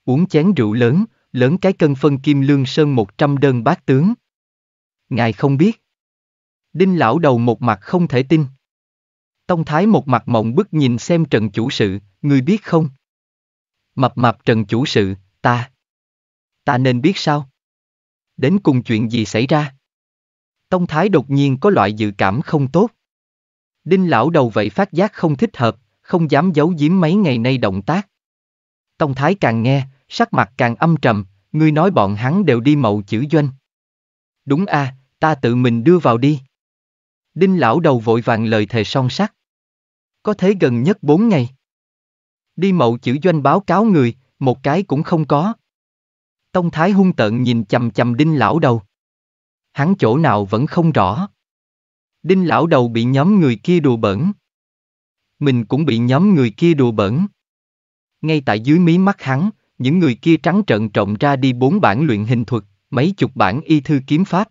Uống chén rượu lớn, lớn cái cân phân kim lương sơn một trăm đơn bát tướng. Ngài không biết. Đinh lão đầu một mặt không thể tin. Tông Thái một mặt mộng bức nhìn xem Trần Chủ sự, người biết không? Mập mập Trần Chủ sự, ta. Ta nên biết sao? Đến cùng chuyện gì xảy ra? Tông Thái đột nhiên có loại dự cảm không tốt. Đinh lão đầu vậy phát giác không thích hợp, không dám giấu giếm mấy ngày nay động tác. Tông Thái càng nghe, sắc mặt càng âm trầm, ngươi nói bọn hắn đều đi mậu chữ doanh. Đúng a, à, ta tự mình đưa vào đi. Đinh lão đầu vội vàng lời thề son sắt. Có thế gần nhất bốn ngày. Đi mậu chữ doanh báo cáo người, một cái cũng không có. Tông Thái hung tợn nhìn chầm chầm đinh lão đầu hắn chỗ nào vẫn không rõ. Đinh lão đầu bị nhóm người kia đùa bẩn. Mình cũng bị nhóm người kia đùa bẩn. Ngay tại dưới mí mắt hắn, những người kia trắng trợn trộn ra đi bốn bản luyện hình thuật, mấy chục bản y thư kiếm pháp.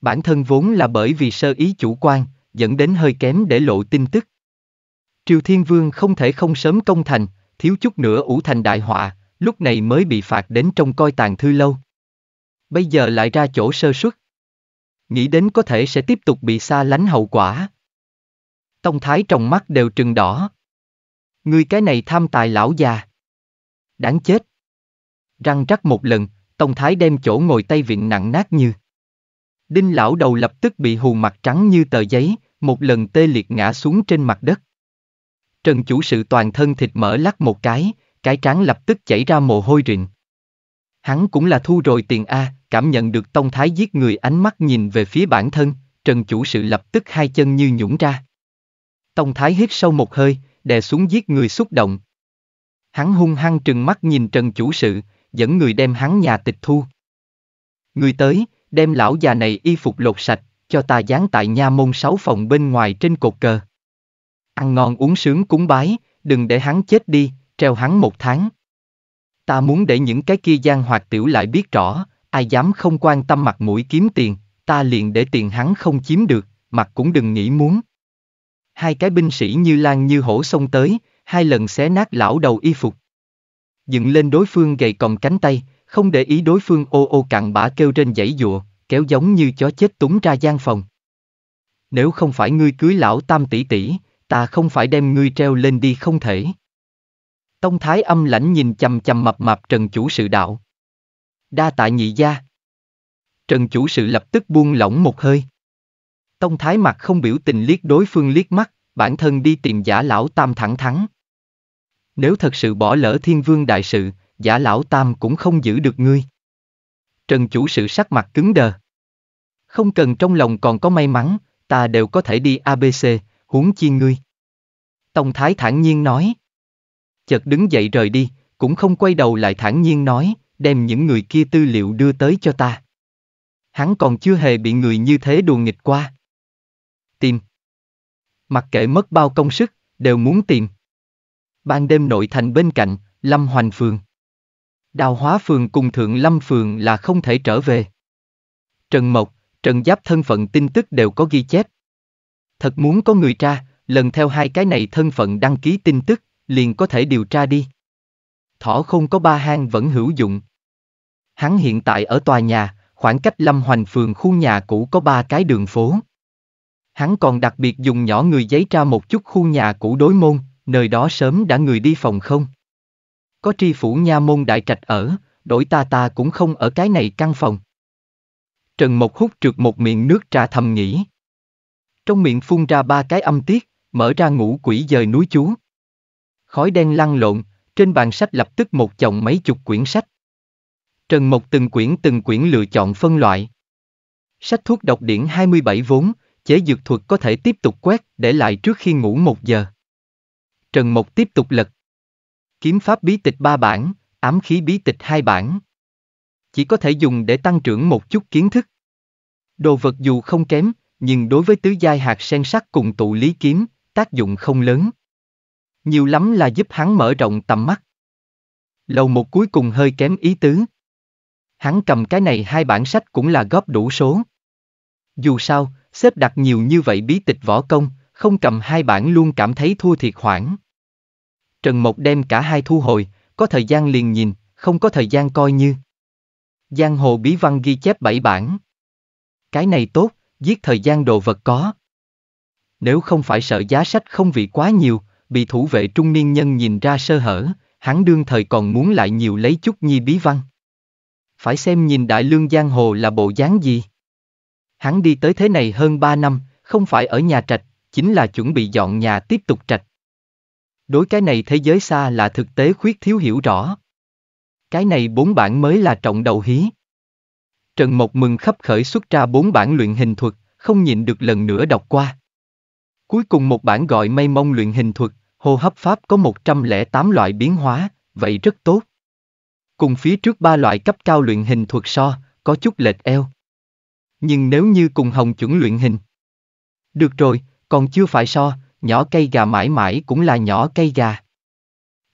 Bản thân vốn là bởi vì sơ ý chủ quan, dẫn đến hơi kém để lộ tin tức. Triều Thiên Vương không thể không sớm công thành, thiếu chút nữa ủ thành đại họa, lúc này mới bị phạt đến trong coi tàn thư lâu. Bây giờ lại ra chỗ sơ suất nghĩ đến có thể sẽ tiếp tục bị xa lánh hậu quả. Tông Thái trong mắt đều trừng đỏ. Ngươi cái này tham tài lão già. Đáng chết. Răng rắc một lần, Tông Thái đem chỗ ngồi tay viện nặng nát như. Đinh lão đầu lập tức bị hù mặt trắng như tờ giấy, một lần tê liệt ngã xuống trên mặt đất. Trần chủ sự toàn thân thịt mỡ lắc một cái, cái trán lập tức chảy ra mồ hôi rịn. Hắn cũng là thu rồi tiền A, cảm nhận được Tông Thái giết người ánh mắt nhìn về phía bản thân, Trần Chủ sự lập tức hai chân như nhũng ra. Tông Thái hít sâu một hơi, đè xuống giết người xúc động. Hắn hung hăng trừng mắt nhìn Trần Chủ sự, dẫn người đem hắn nhà tịch thu. Người tới, đem lão già này y phục lột sạch, cho ta dán tại nha môn sáu phòng bên ngoài trên cột cờ. Ăn ngon uống sướng cúng bái, đừng để hắn chết đi, treo hắn một tháng. Ta muốn để những cái kia gian hoạt tiểu lại biết rõ, ai dám không quan tâm mặt mũi kiếm tiền, ta liền để tiền hắn không chiếm được, mặt cũng đừng nghĩ muốn. Hai cái binh sĩ như lan như hổ xông tới, hai lần xé nát lão đầu y phục. Dựng lên đối phương gầy còng cánh tay, không để ý đối phương ô ô cặn bã kêu trên dãy dụa, kéo giống như chó chết túng ra gian phòng. Nếu không phải ngươi cưới lão tam tỷ tỷ, ta không phải đem ngươi treo lên đi không thể. Tông thái âm lãnh nhìn chầm chầm mập mập trần chủ sự đạo. Đa tạ nhị gia. Trần chủ sự lập tức buông lỏng một hơi. Tông thái mặt không biểu tình liếc đối phương liếc mắt, bản thân đi tìm giả lão tam thẳng thắn. Nếu thật sự bỏ lỡ thiên vương đại sự, giả lão tam cũng không giữ được ngươi. Trần chủ sự sắc mặt cứng đờ. Không cần trong lòng còn có may mắn, ta đều có thể đi ABC, huống chi ngươi. Tông Thái thản nhiên nói. Chợt đứng dậy rời đi, cũng không quay đầu lại thản nhiên nói, đem những người kia tư liệu đưa tới cho ta. Hắn còn chưa hề bị người như thế đùa nghịch qua. Tìm. Mặc kệ mất bao công sức, đều muốn tìm. Ban đêm nội thành bên cạnh, Lâm Hoành Phường. Đào Hóa Phường cùng Thượng Lâm Phường là không thể trở về. Trần Mộc, Trần Giáp thân phận tin tức đều có ghi chép. Thật muốn có người tra, lần theo hai cái này thân phận đăng ký tin tức, liền có thể điều tra đi. Thỏ không có ba hang vẫn hữu dụng, Hắn hiện tại ở tòa nhà, khoảng cách Lâm Hoành Phường khu nhà cũ có ba cái đường phố. Hắn còn đặc biệt dùng nhỏ người giấy ra một chút khu nhà cũ đối môn, nơi đó sớm đã người đi phòng không. Có tri phủ nha môn đại trạch ở, đổi ta ta cũng không ở cái này căn phòng. Trần Mộc hút trượt một miệng nước trà thầm nghĩ. Trong miệng phun ra ba cái âm tiết, mở ra ngũ quỷ dời núi chú. Khói đen lăn lộn, trên bàn sách lập tức một chồng mấy chục quyển sách. Trần Mộc từng quyển từng quyển lựa chọn phân loại. Sách thuốc độc điển 27 vốn, chế dược thuật có thể tiếp tục quét, để lại trước khi ngủ một giờ. Trần Mộc tiếp tục lật. Kiếm pháp bí tịch 3 bản, ám khí bí tịch 2 bản. Chỉ có thể dùng để tăng trưởng một chút kiến thức. Đồ vật dù không kém, nhưng đối với tứ giai hạt sen sắc cùng tụ lý kiếm, tác dụng không lớn. Nhiều lắm là giúp hắn mở rộng tầm mắt. Lầu một cuối cùng hơi kém ý tứ hắn cầm cái này hai bản sách cũng là góp đủ số. Dù sao, xếp đặt nhiều như vậy bí tịch võ công, không cầm hai bản luôn cảm thấy thua thiệt hoảng. Trần Mộc đem cả hai thu hồi, có thời gian liền nhìn, không có thời gian coi như. Giang hồ bí văn ghi chép bảy bản. Cái này tốt, giết thời gian đồ vật có. Nếu không phải sợ giá sách không vị quá nhiều, bị thủ vệ trung niên nhân nhìn ra sơ hở, hắn đương thời còn muốn lại nhiều lấy chút nhi bí văn phải xem nhìn đại lương giang hồ là bộ dáng gì. Hắn đi tới thế này hơn 3 năm, không phải ở nhà trạch, chính là chuẩn bị dọn nhà tiếp tục trạch. Đối cái này thế giới xa là thực tế khuyết thiếu hiểu rõ. Cái này bốn bản mới là trọng đầu hí. Trần Mộc mừng khắp khởi xuất ra bốn bản luyện hình thuật, không nhịn được lần nữa đọc qua. Cuối cùng một bản gọi mây mông luyện hình thuật, hô hấp pháp có 108 loại biến hóa, vậy rất tốt. Cùng phía trước ba loại cấp cao luyện hình thuật so, có chút lệch eo. Nhưng nếu như cùng hồng chuẩn luyện hình. Được rồi, còn chưa phải so, nhỏ cây gà mãi mãi cũng là nhỏ cây gà.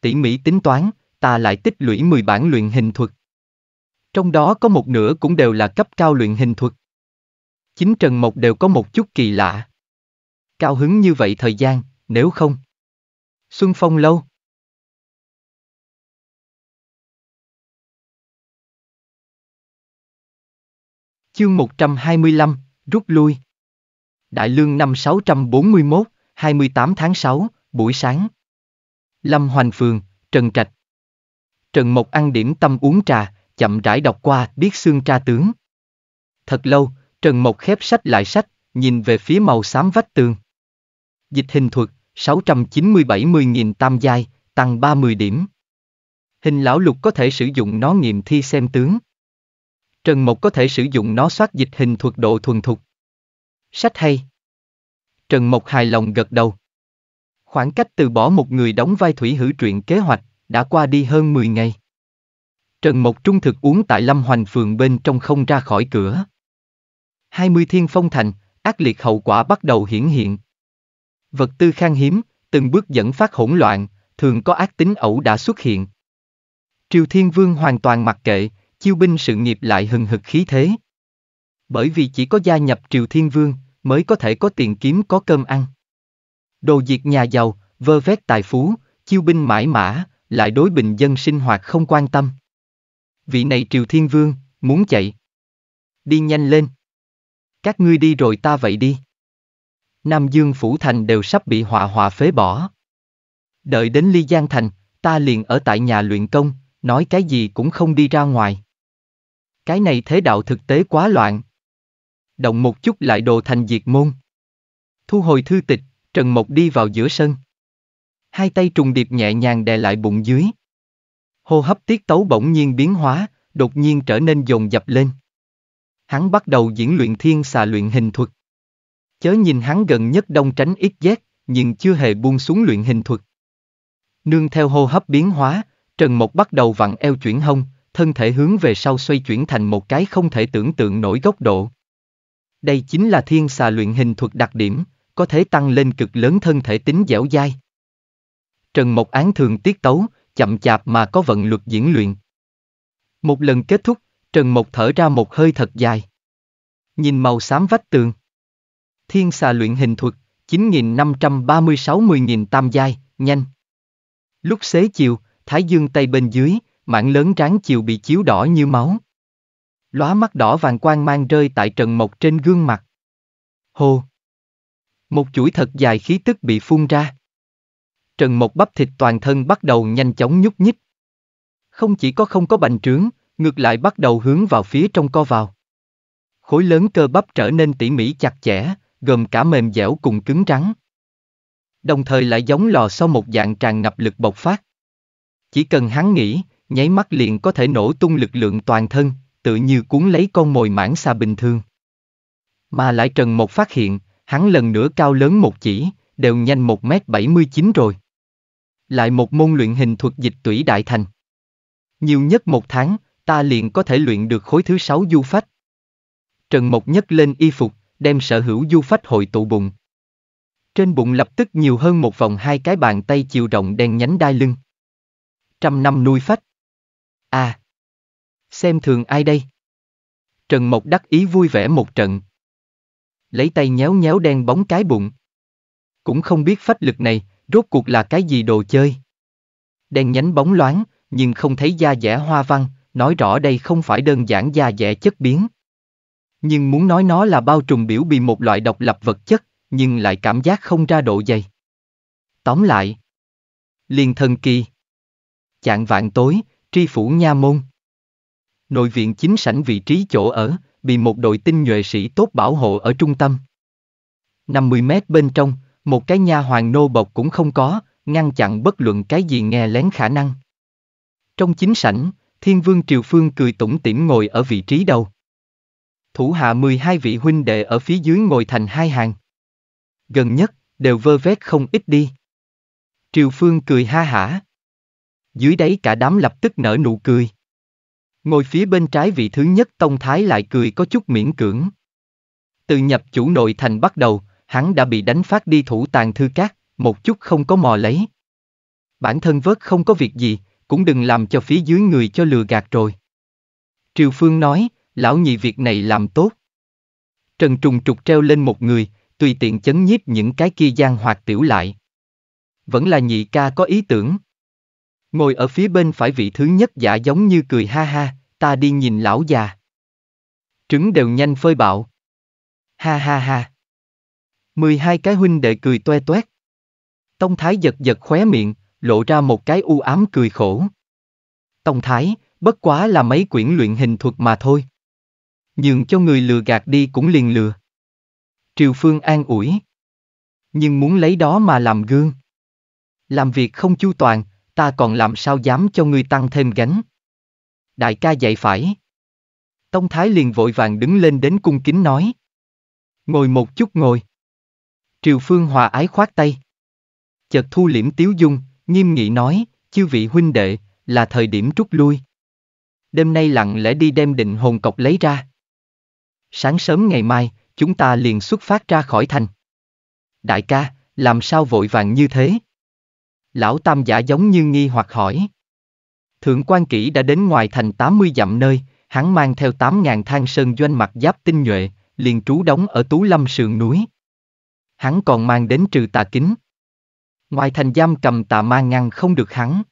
Tỉ mỉ tính toán, ta lại tích lũy 10 bản luyện hình thuật. Trong đó có một nửa cũng đều là cấp cao luyện hình thuật. Chính Trần Mộc đều có một chút kỳ lạ. Cao hứng như vậy thời gian, nếu không. Xuân Phong lâu. Chương 125, rút lui. Đại lương năm 641, 28 tháng 6, buổi sáng. Lâm Hoành Phường, Trần Trạch. Trần Mộc ăn điểm tâm uống trà, chậm rãi đọc qua, biết xương tra tướng. Thật lâu, Trần Mộc khép sách lại sách, nhìn về phía màu xám vách tường. Dịch hình thuật, 690 70 nghìn tam giai, tăng 30 điểm. Hình lão lục có thể sử dụng nó nghiệm thi xem tướng. Trần Mộc có thể sử dụng nó soát dịch hình thuật độ thuần thục. Sách hay. Trần Mộc hài lòng gật đầu. Khoảng cách từ bỏ một người đóng vai thủy hữu truyện kế hoạch, đã qua đi hơn 10 ngày. Trần Mộc trung thực uống tại Lâm Hoành Phường bên trong không ra khỏi cửa. 20 thiên phong thành, ác liệt hậu quả bắt đầu hiển hiện. Vật tư khan hiếm, từng bước dẫn phát hỗn loạn, thường có ác tính ẩu đã xuất hiện. Triều Thiên Vương hoàn toàn mặc kệ, chiêu binh sự nghiệp lại hừng hực khí thế. Bởi vì chỉ có gia nhập Triều Thiên Vương, mới có thể có tiền kiếm có cơm ăn. Đồ diệt nhà giàu, vơ vét tài phú, chiêu binh mãi mã, lại đối bình dân sinh hoạt không quan tâm. Vị này Triều Thiên Vương, muốn chạy. Đi nhanh lên. Các ngươi đi rồi ta vậy đi. Nam Dương Phủ Thành đều sắp bị họa họa phế bỏ. Đợi đến Ly Giang Thành, ta liền ở tại nhà luyện công, nói cái gì cũng không đi ra ngoài. Cái này thế đạo thực tế quá loạn. Động một chút lại đồ thành diệt môn. Thu hồi thư tịch, Trần Mộc đi vào giữa sân. Hai tay trùng điệp nhẹ nhàng đè lại bụng dưới. Hô hấp tiết tấu bỗng nhiên biến hóa, đột nhiên trở nên dồn dập lên. Hắn bắt đầu diễn luyện thiên xà luyện hình thuật. Chớ nhìn hắn gần nhất đông tránh ít giác, nhưng chưa hề buông xuống luyện hình thuật. Nương theo hô hấp biến hóa, Trần Mộc bắt đầu vặn eo chuyển hông, thân thể hướng về sau xoay chuyển thành một cái không thể tưởng tượng nổi góc độ. Đây chính là thiên xà luyện hình thuật đặc điểm, có thể tăng lên cực lớn thân thể tính dẻo dai. Trần Mộc Án thường tiết tấu, chậm chạp mà có vận luật diễn luyện. Một lần kết thúc, Trần Mộc thở ra một hơi thật dài. Nhìn màu xám vách tường. Thiên xà luyện hình thuật, 9.536-10.000 tam giai, nhanh. Lúc xế chiều, Thái Dương Tây bên dưới, mảng lớn tráng chiều bị chiếu đỏ như máu. Lóa mắt đỏ vàng quang mang rơi tại trần mộc trên gương mặt. Hô! Một chuỗi thật dài khí tức bị phun ra. Trần mộc bắp thịt toàn thân bắt đầu nhanh chóng nhúc nhích. Không chỉ có không có bành trướng, ngược lại bắt đầu hướng vào phía trong co vào. Khối lớn cơ bắp trở nên tỉ mỉ chặt chẽ, gồm cả mềm dẻo cùng cứng trắng. Đồng thời lại giống lò sau một dạng tràn ngập lực bộc phát. Chỉ cần hắn nghĩ, nháy mắt liền có thể nổ tung lực lượng toàn thân, tự như cuốn lấy con mồi mãng xà bình thường. Mà lại Trần Mộc phát hiện, hắn lần nữa cao lớn một chỉ, đều nhanh 1m79 rồi. Lại một môn luyện hình thuật dịch tủy đại thành. Nhiều nhất một tháng, ta liền có thể luyện được khối thứ sáu du phách. Trần Mộc nhấc lên y phục, đem sở hữu du phách hội tụ bụng. Trên bụng lập tức nhiều hơn một vòng hai cái bàn tay chiều rộng đen nhánh đai lưng. Trăm năm nuôi phách. À! Xem thường ai đây? Trần Mộc đắc ý vui vẻ một trận. Lấy tay nhéo nhéo đen bóng cái bụng. Cũng không biết phách lực này, rốt cuộc là cái gì đồ chơi. Đen nhánh bóng loáng, nhưng không thấy da dẻ hoa văn, nói rõ đây không phải đơn giản da dẻ chất biến. Nhưng muốn nói nó là bao trùm biểu bị một loại độc lập vật chất, nhưng lại cảm giác không ra độ dày. Tóm lại, liền thần kỳ. Chạng vạn tối, tri phủ nha môn. Nội viện chính sảnh vị trí chỗ ở, bị một đội tinh nhuệ sĩ tốt bảo hộ ở trung tâm. 50 mét bên trong, một cái nha hoàng nô bộc cũng không có, ngăn chặn bất luận cái gì nghe lén khả năng. Trong chính sảnh, Thiên Vương Triều Phương cười tủm tỉm ngồi ở vị trí đầu. Thủ hạ 12 vị huynh đệ ở phía dưới ngồi thành hai hàng. Gần nhất, đều vơ vét không ít đi. Triều Phương cười ha hả, dưới đấy cả đám lập tức nở nụ cười. Ngồi phía bên trái vị thứ nhất Tông Thái lại cười có chút miễn cưỡng. Từ nhập chủ nội thành bắt đầu, hắn đã bị đánh phát đi thủ tàn thư cát, một chút không có mò lấy. Bản thân vớt không có việc gì, cũng đừng làm cho phía dưới người cho lừa gạt rồi. Triều Phương nói, lão nhị việc này làm tốt. Trần Trùng trục treo lên một người, tùy tiện chấn nhiếp những cái kia gian hoạt tiểu lại. Vẫn là nhị ca có ý tưởng, Ngồi ở phía bên phải vị thứ nhất giả giống như cười ha ha, ta đi nhìn lão già. Trứng đều nhanh phơi bạo. Ha ha ha. 12 cái huynh đệ cười toe toét. Tông Thái giật giật khóe miệng, lộ ra một cái u ám cười khổ. Tông Thái, bất quá là mấy quyển luyện hình thuật mà thôi. Nhường cho người lừa gạt đi cũng liền lừa. Triều Phương an ủi. Nhưng muốn lấy đó mà làm gương. Làm việc không chu toàn, ta còn làm sao dám cho ngươi tăng thêm gánh. Đại ca dạy phải. Tông Thái liền vội vàng đứng lên đến cung kính nói. Ngồi một chút ngồi. Triều Phương hòa ái khoát tay. Chợt thu liễm tiếu dung, nghiêm nghị nói, chư vị huynh đệ, là thời điểm rút lui. Đêm nay lặng lẽ đi đem định hồn cọc lấy ra. Sáng sớm ngày mai, chúng ta liền xuất phát ra khỏi thành. Đại ca, làm sao vội vàng như thế? Lão Tam giả giống như nghi hoặc hỏi. Thượng quan kỹ đã đến ngoài thành 80 dặm nơi, hắn mang theo 8.000 thang sơn doanh mặt giáp tinh nhuệ, liền trú đóng ở Tú Lâm sườn núi. Hắn còn mang đến trừ tà kính. Ngoài thành giam cầm tà ma ngăn không được hắn.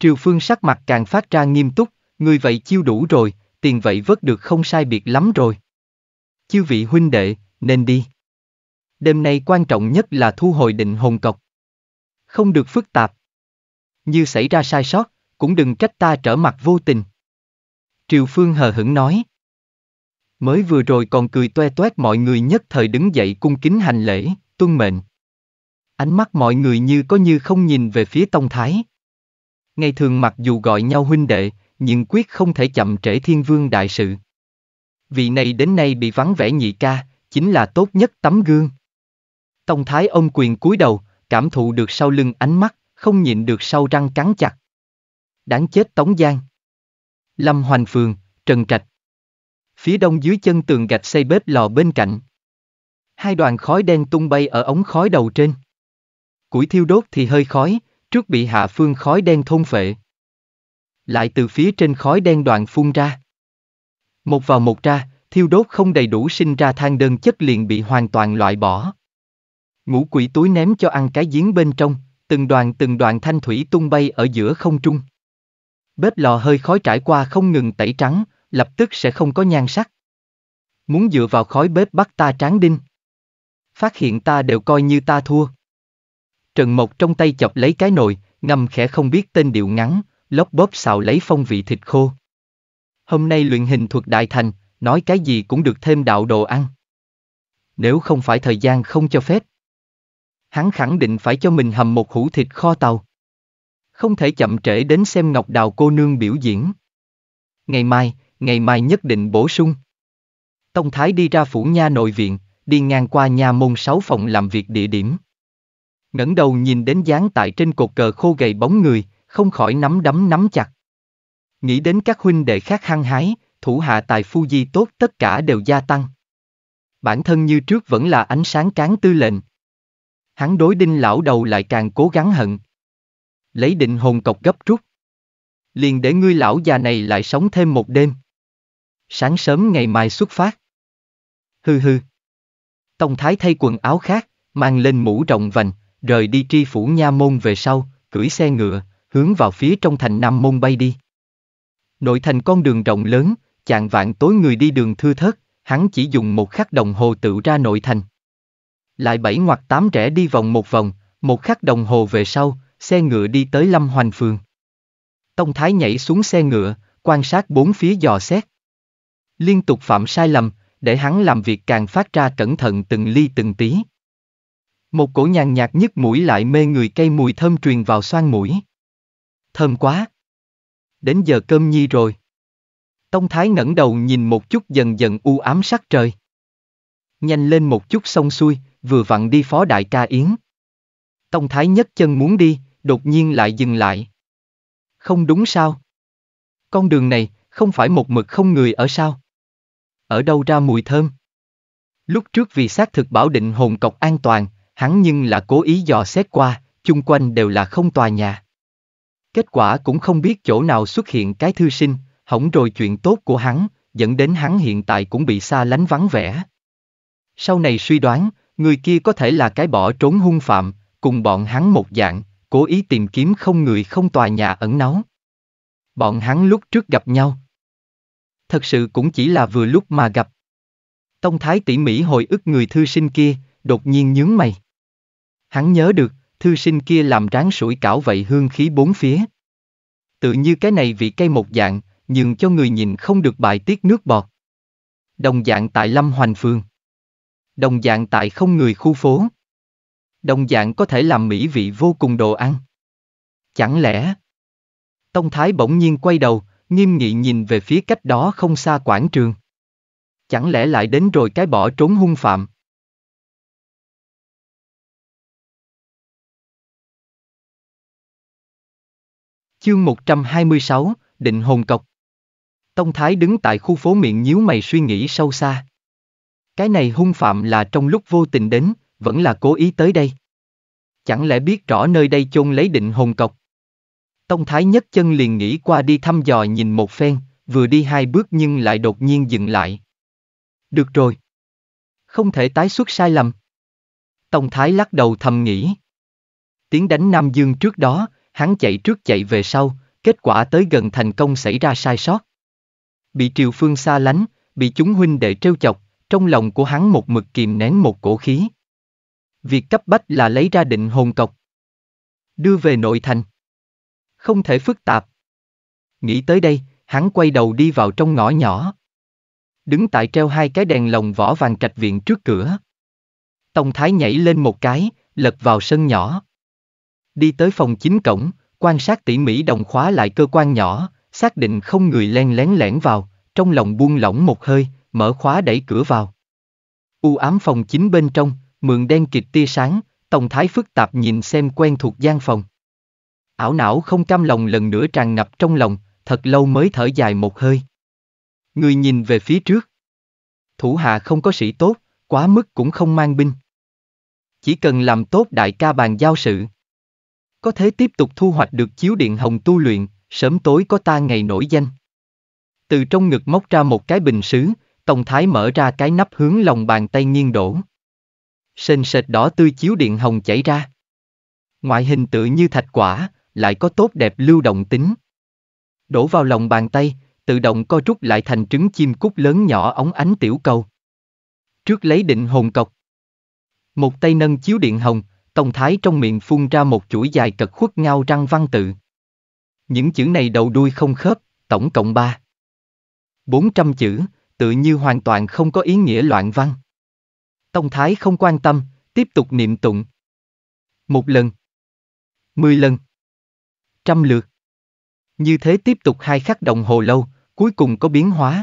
Triều Phương sắc mặt càng phát ra nghiêm túc, người vậy chiêu đủ rồi, tiền vậy vớt được không sai biệt lắm rồi. Chư vị huynh đệ, nên đi. Đêm nay quan trọng nhất là thu hồi định hồn cọc không được phức tạp. Như xảy ra sai sót, cũng đừng trách ta trở mặt vô tình. Triều Phương hờ hững nói. Mới vừa rồi còn cười toe toét mọi người nhất thời đứng dậy cung kính hành lễ, tuân mệnh. Ánh mắt mọi người như có như không nhìn về phía Tông Thái. Ngày thường mặc dù gọi nhau huynh đệ, nhưng quyết không thể chậm trễ thiên vương đại sự. Vị này đến nay bị vắng vẻ nhị ca, chính là tốt nhất tấm gương. Tông Thái ông quyền cúi đầu, cảm thụ được sau lưng ánh mắt, không nhịn được sau răng cắn chặt. Đáng chết Tống Giang. Lâm Hoành Phường, Trần Trạch. Phía đông dưới chân tường gạch xây bếp lò bên cạnh. Hai đoàn khói đen tung bay ở ống khói đầu trên. Củi thiêu đốt thì hơi khói, trước bị hạ phương khói đen thôn phệ. Lại từ phía trên khói đen đoạn phun ra. Một vào một ra, thiêu đốt không đầy đủ sinh ra than đơn chất liền bị hoàn toàn loại bỏ. Ngũ quỷ túi ném cho ăn cái giếng bên trong, từng đoàn từng đoàn thanh thủy tung bay ở giữa không trung. Bếp lò hơi khói trải qua không ngừng tẩy trắng, lập tức sẽ không có nhan sắc. Muốn dựa vào khói bếp bắt ta tráng đinh. Phát hiện ta đều coi như ta thua. Trần Mộc trong tay chọc lấy cái nồi, ngầm khẽ không biết tên điệu ngắn, lóc bóp xào lấy phong vị thịt khô. Hôm nay luyện hình thuật đại thành, nói cái gì cũng được thêm đạo đồ ăn. Nếu không phải thời gian không cho phép, hắn khẳng định phải cho mình hầm một hũ thịt kho tàu. Không thể chậm trễ đến xem Ngọc Đào cô nương biểu diễn. Ngày mai, ngày mai nhất định bổ sung. Tông Thái đi ra phủ nha nội viện, đi ngang qua nhà môn sáu phòng làm việc địa điểm. ngẩng đầu nhìn đến dáng tại trên cột cờ khô gầy bóng người, không khỏi nắm đấm nắm chặt. Nghĩ đến các huynh đệ khác hăng hái, thủ hạ tài phu di tốt tất cả đều gia tăng. Bản thân như trước vẫn là ánh sáng cán tư lệnh, Hắn đối đinh lão đầu lại càng cố gắng hận. Lấy định hồn cọc gấp rút. Liền để ngươi lão già này lại sống thêm một đêm. Sáng sớm ngày mai xuất phát. Hư hư. Tông thái thay quần áo khác, mang lên mũ rộng vành, rời đi tri phủ nha môn về sau, cưỡi xe ngựa, hướng vào phía trong thành Nam Môn bay đi. Nội thành con đường rộng lớn, chạng vạn tối người đi đường thưa thớt, hắn chỉ dùng một khắc đồng hồ tự ra nội thành lại bảy hoặc tám trẻ đi vòng một vòng, một khắc đồng hồ về sau, xe ngựa đi tới Lâm Hoành Phường. Tông Thái nhảy xuống xe ngựa, quan sát bốn phía dò xét. Liên tục phạm sai lầm, để hắn làm việc càng phát ra cẩn thận từng ly từng tí. Một cổ nhàn nhạt nhức mũi lại mê người cây mùi thơm truyền vào xoang mũi. Thơm quá! Đến giờ cơm nhi rồi. Tông Thái ngẩng đầu nhìn một chút dần dần u ám sắc trời. Nhanh lên một chút xong xuôi, vừa vặn đi phó đại ca Yến. Tông Thái nhất chân muốn đi, đột nhiên lại dừng lại. Không đúng sao? Con đường này, không phải một mực không người ở sao? Ở đâu ra mùi thơm? Lúc trước vì xác thực bảo định hồn cọc an toàn, hắn nhưng là cố ý dò xét qua, chung quanh đều là không tòa nhà. Kết quả cũng không biết chỗ nào xuất hiện cái thư sinh, hỏng rồi chuyện tốt của hắn, dẫn đến hắn hiện tại cũng bị xa lánh vắng vẻ. Sau này suy đoán, Người kia có thể là cái bỏ trốn hung phạm, cùng bọn hắn một dạng, cố ý tìm kiếm không người không tòa nhà ẩn náu. Bọn hắn lúc trước gặp nhau. Thật sự cũng chỉ là vừa lúc mà gặp. Tông Thái tỉ mỉ hồi ức người thư sinh kia, đột nhiên nhướng mày. Hắn nhớ được, thư sinh kia làm ráng sủi cảo vậy hương khí bốn phía. Tự như cái này vị cây một dạng, nhưng cho người nhìn không được bài tiết nước bọt. Đồng dạng tại Lâm Hoành Phương. Đồng dạng tại không người khu phố. Đồng dạng có thể làm mỹ vị vô cùng đồ ăn. Chẳng lẽ... Tông Thái bỗng nhiên quay đầu, nghiêm nghị nhìn về phía cách đó không xa quảng trường. Chẳng lẽ lại đến rồi cái bỏ trốn hung phạm? Chương 126, Định Hồn Cọc Tông Thái đứng tại khu phố miệng nhíu mày suy nghĩ sâu xa. Cái này hung phạm là trong lúc vô tình đến, vẫn là cố ý tới đây. Chẳng lẽ biết rõ nơi đây chôn lấy định hồn cọc? Tông Thái nhất chân liền nghĩ qua đi thăm dò nhìn một phen, vừa đi hai bước nhưng lại đột nhiên dừng lại. Được rồi. Không thể tái xuất sai lầm. Tông Thái lắc đầu thầm nghĩ. Tiếng đánh Nam Dương trước đó, hắn chạy trước chạy về sau, kết quả tới gần thành công xảy ra sai sót. Bị Triều Phương xa lánh, bị chúng huynh đệ trêu chọc, trong lòng của hắn một mực kìm nén một cổ khí. Việc cấp bách là lấy ra định hồn cọc. Đưa về nội thành. Không thể phức tạp. Nghĩ tới đây, hắn quay đầu đi vào trong ngõ nhỏ. Đứng tại treo hai cái đèn lồng vỏ vàng trạch viện trước cửa. Tông Thái nhảy lên một cái, lật vào sân nhỏ. Đi tới phòng chính cổng, quan sát tỉ mỉ đồng khóa lại cơ quan nhỏ, xác định không người len lén lẻn vào, trong lòng buông lỏng một hơi, mở khóa đẩy cửa vào. U ám phòng chính bên trong, mượn đen kịt tia sáng, tổng Thái phức tạp nhìn xem quen thuộc gian phòng. Ảo não không cam lòng lần nữa tràn ngập trong lòng, thật lâu mới thở dài một hơi. Người nhìn về phía trước. Thủ hạ không có sĩ tốt, quá mức cũng không mang binh. Chỉ cần làm tốt đại ca bàn giao sự. Có thế tiếp tục thu hoạch được chiếu điện hồng tu luyện, sớm tối có ta ngày nổi danh. Từ trong ngực móc ra một cái bình sứ, Tông Thái mở ra cái nắp hướng lòng bàn tay nghiêng đổ. Sền sệt đỏ tươi chiếu điện hồng chảy ra. Ngoại hình tự như thạch quả, lại có tốt đẹp lưu động tính. Đổ vào lòng bàn tay, tự động co rút lại thành trứng chim cút lớn nhỏ ống ánh tiểu cầu. Trước lấy định hồn cọc. Một tay nâng chiếu điện hồng, Tông Thái trong miệng phun ra một chuỗi dài cật khuất ngao răng văn tự. Những chữ này đầu đuôi không khớp, tổng cộng 3. 400 chữ, tự như hoàn toàn không có ý nghĩa loạn văn. Tông Thái không quan tâm, tiếp tục niệm tụng. Một lần. Mười lần. Trăm lượt. Như thế tiếp tục hai khắc đồng hồ lâu, cuối cùng có biến hóa.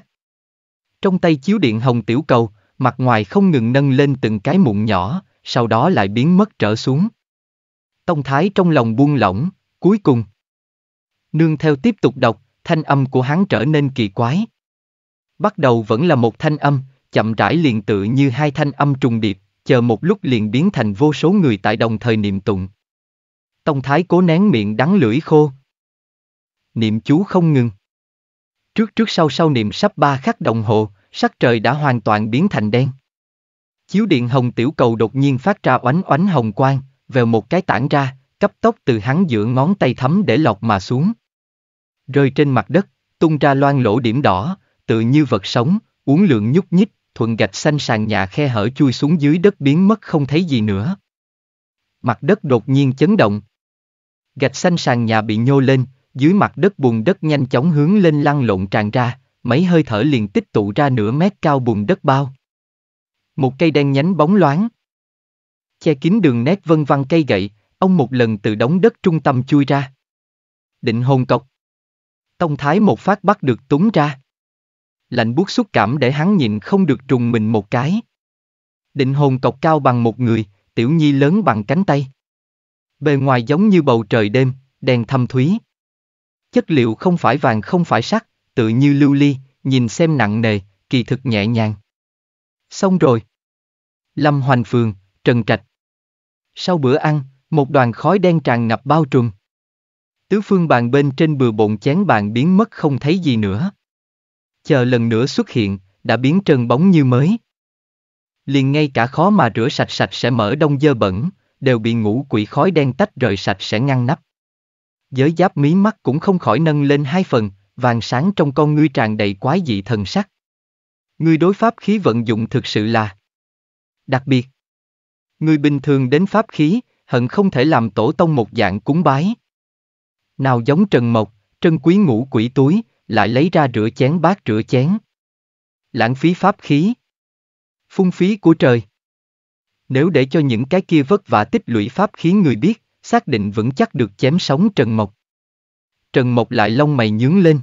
Trong tay chiếu điện hồng tiểu cầu, mặt ngoài không ngừng nâng lên từng cái mụn nhỏ, sau đó lại biến mất trở xuống. Tông Thái trong lòng buông lỏng, cuối cùng. Nương theo tiếp tục đọc, thanh âm của hắn trở nên kỳ quái. Bắt đầu vẫn là một thanh âm, chậm rãi liền tự như hai thanh âm trùng điệp, chờ một lúc liền biến thành vô số người tại đồng thời niệm tụng. Tông Thái cố nén miệng đắng lưỡi khô. Niệm chú không ngừng. Trước trước sau sau niệm sắp ba khắc đồng hồ, sắc trời đã hoàn toàn biến thành đen. Chiếu điện hồng tiểu cầu đột nhiên phát ra oánh oánh hồng quang, vèo một cái tản ra, cấp tốc từ hắn giữa ngón tay thấm để lọc mà xuống. Rơi trên mặt đất, tung ra loan lỗ điểm đỏ, Tự như vật sống, uống lượng nhúc nhích, thuận gạch xanh sàn nhà khe hở chui xuống dưới đất biến mất không thấy gì nữa. Mặt đất đột nhiên chấn động. Gạch xanh sàn nhà bị nhô lên, dưới mặt đất bùn đất nhanh chóng hướng lên lăn lộn tràn ra, mấy hơi thở liền tích tụ ra nửa mét cao bùn đất bao. Một cây đen nhánh bóng loáng. Che kín đường nét vân vân cây gậy, ông một lần từ đống đất trung tâm chui ra. Định hồn cọc. Tông Thái một phát bắt được túng ra lạnh buốt xúc cảm để hắn nhịn không được trùng mình một cái. Định hồn cọc cao bằng một người, tiểu nhi lớn bằng cánh tay. Bề ngoài giống như bầu trời đêm, đèn thâm thúy. Chất liệu không phải vàng không phải sắt, tự như lưu ly, nhìn xem nặng nề, kỳ thực nhẹ nhàng. Xong rồi. Lâm Hoành Phường, Trần Trạch. Sau bữa ăn, một đoàn khói đen tràn ngập bao trùm. Tứ phương bàn bên trên bừa bộn chén bàn biến mất không thấy gì nữa chờ lần nữa xuất hiện, đã biến trần bóng như mới. Liền ngay cả khó mà rửa sạch sạch sẽ mở đông dơ bẩn, đều bị ngũ quỷ khói đen tách rời sạch sẽ ngăn nắp. Giới giáp mí mắt cũng không khỏi nâng lên hai phần, vàng sáng trong con ngươi tràn đầy quái dị thần sắc. Ngươi đối pháp khí vận dụng thực sự là đặc biệt. người bình thường đến pháp khí, hận không thể làm tổ tông một dạng cúng bái. Nào giống Trần Mộc, Trân Quý ngũ quỷ túi, lại lấy ra rửa chén bát rửa chén. Lãng phí pháp khí. Phung phí của trời. Nếu để cho những cái kia vất vả tích lũy pháp khí người biết, xác định vững chắc được chém sống Trần Mộc. Trần Mộc lại lông mày nhướng lên.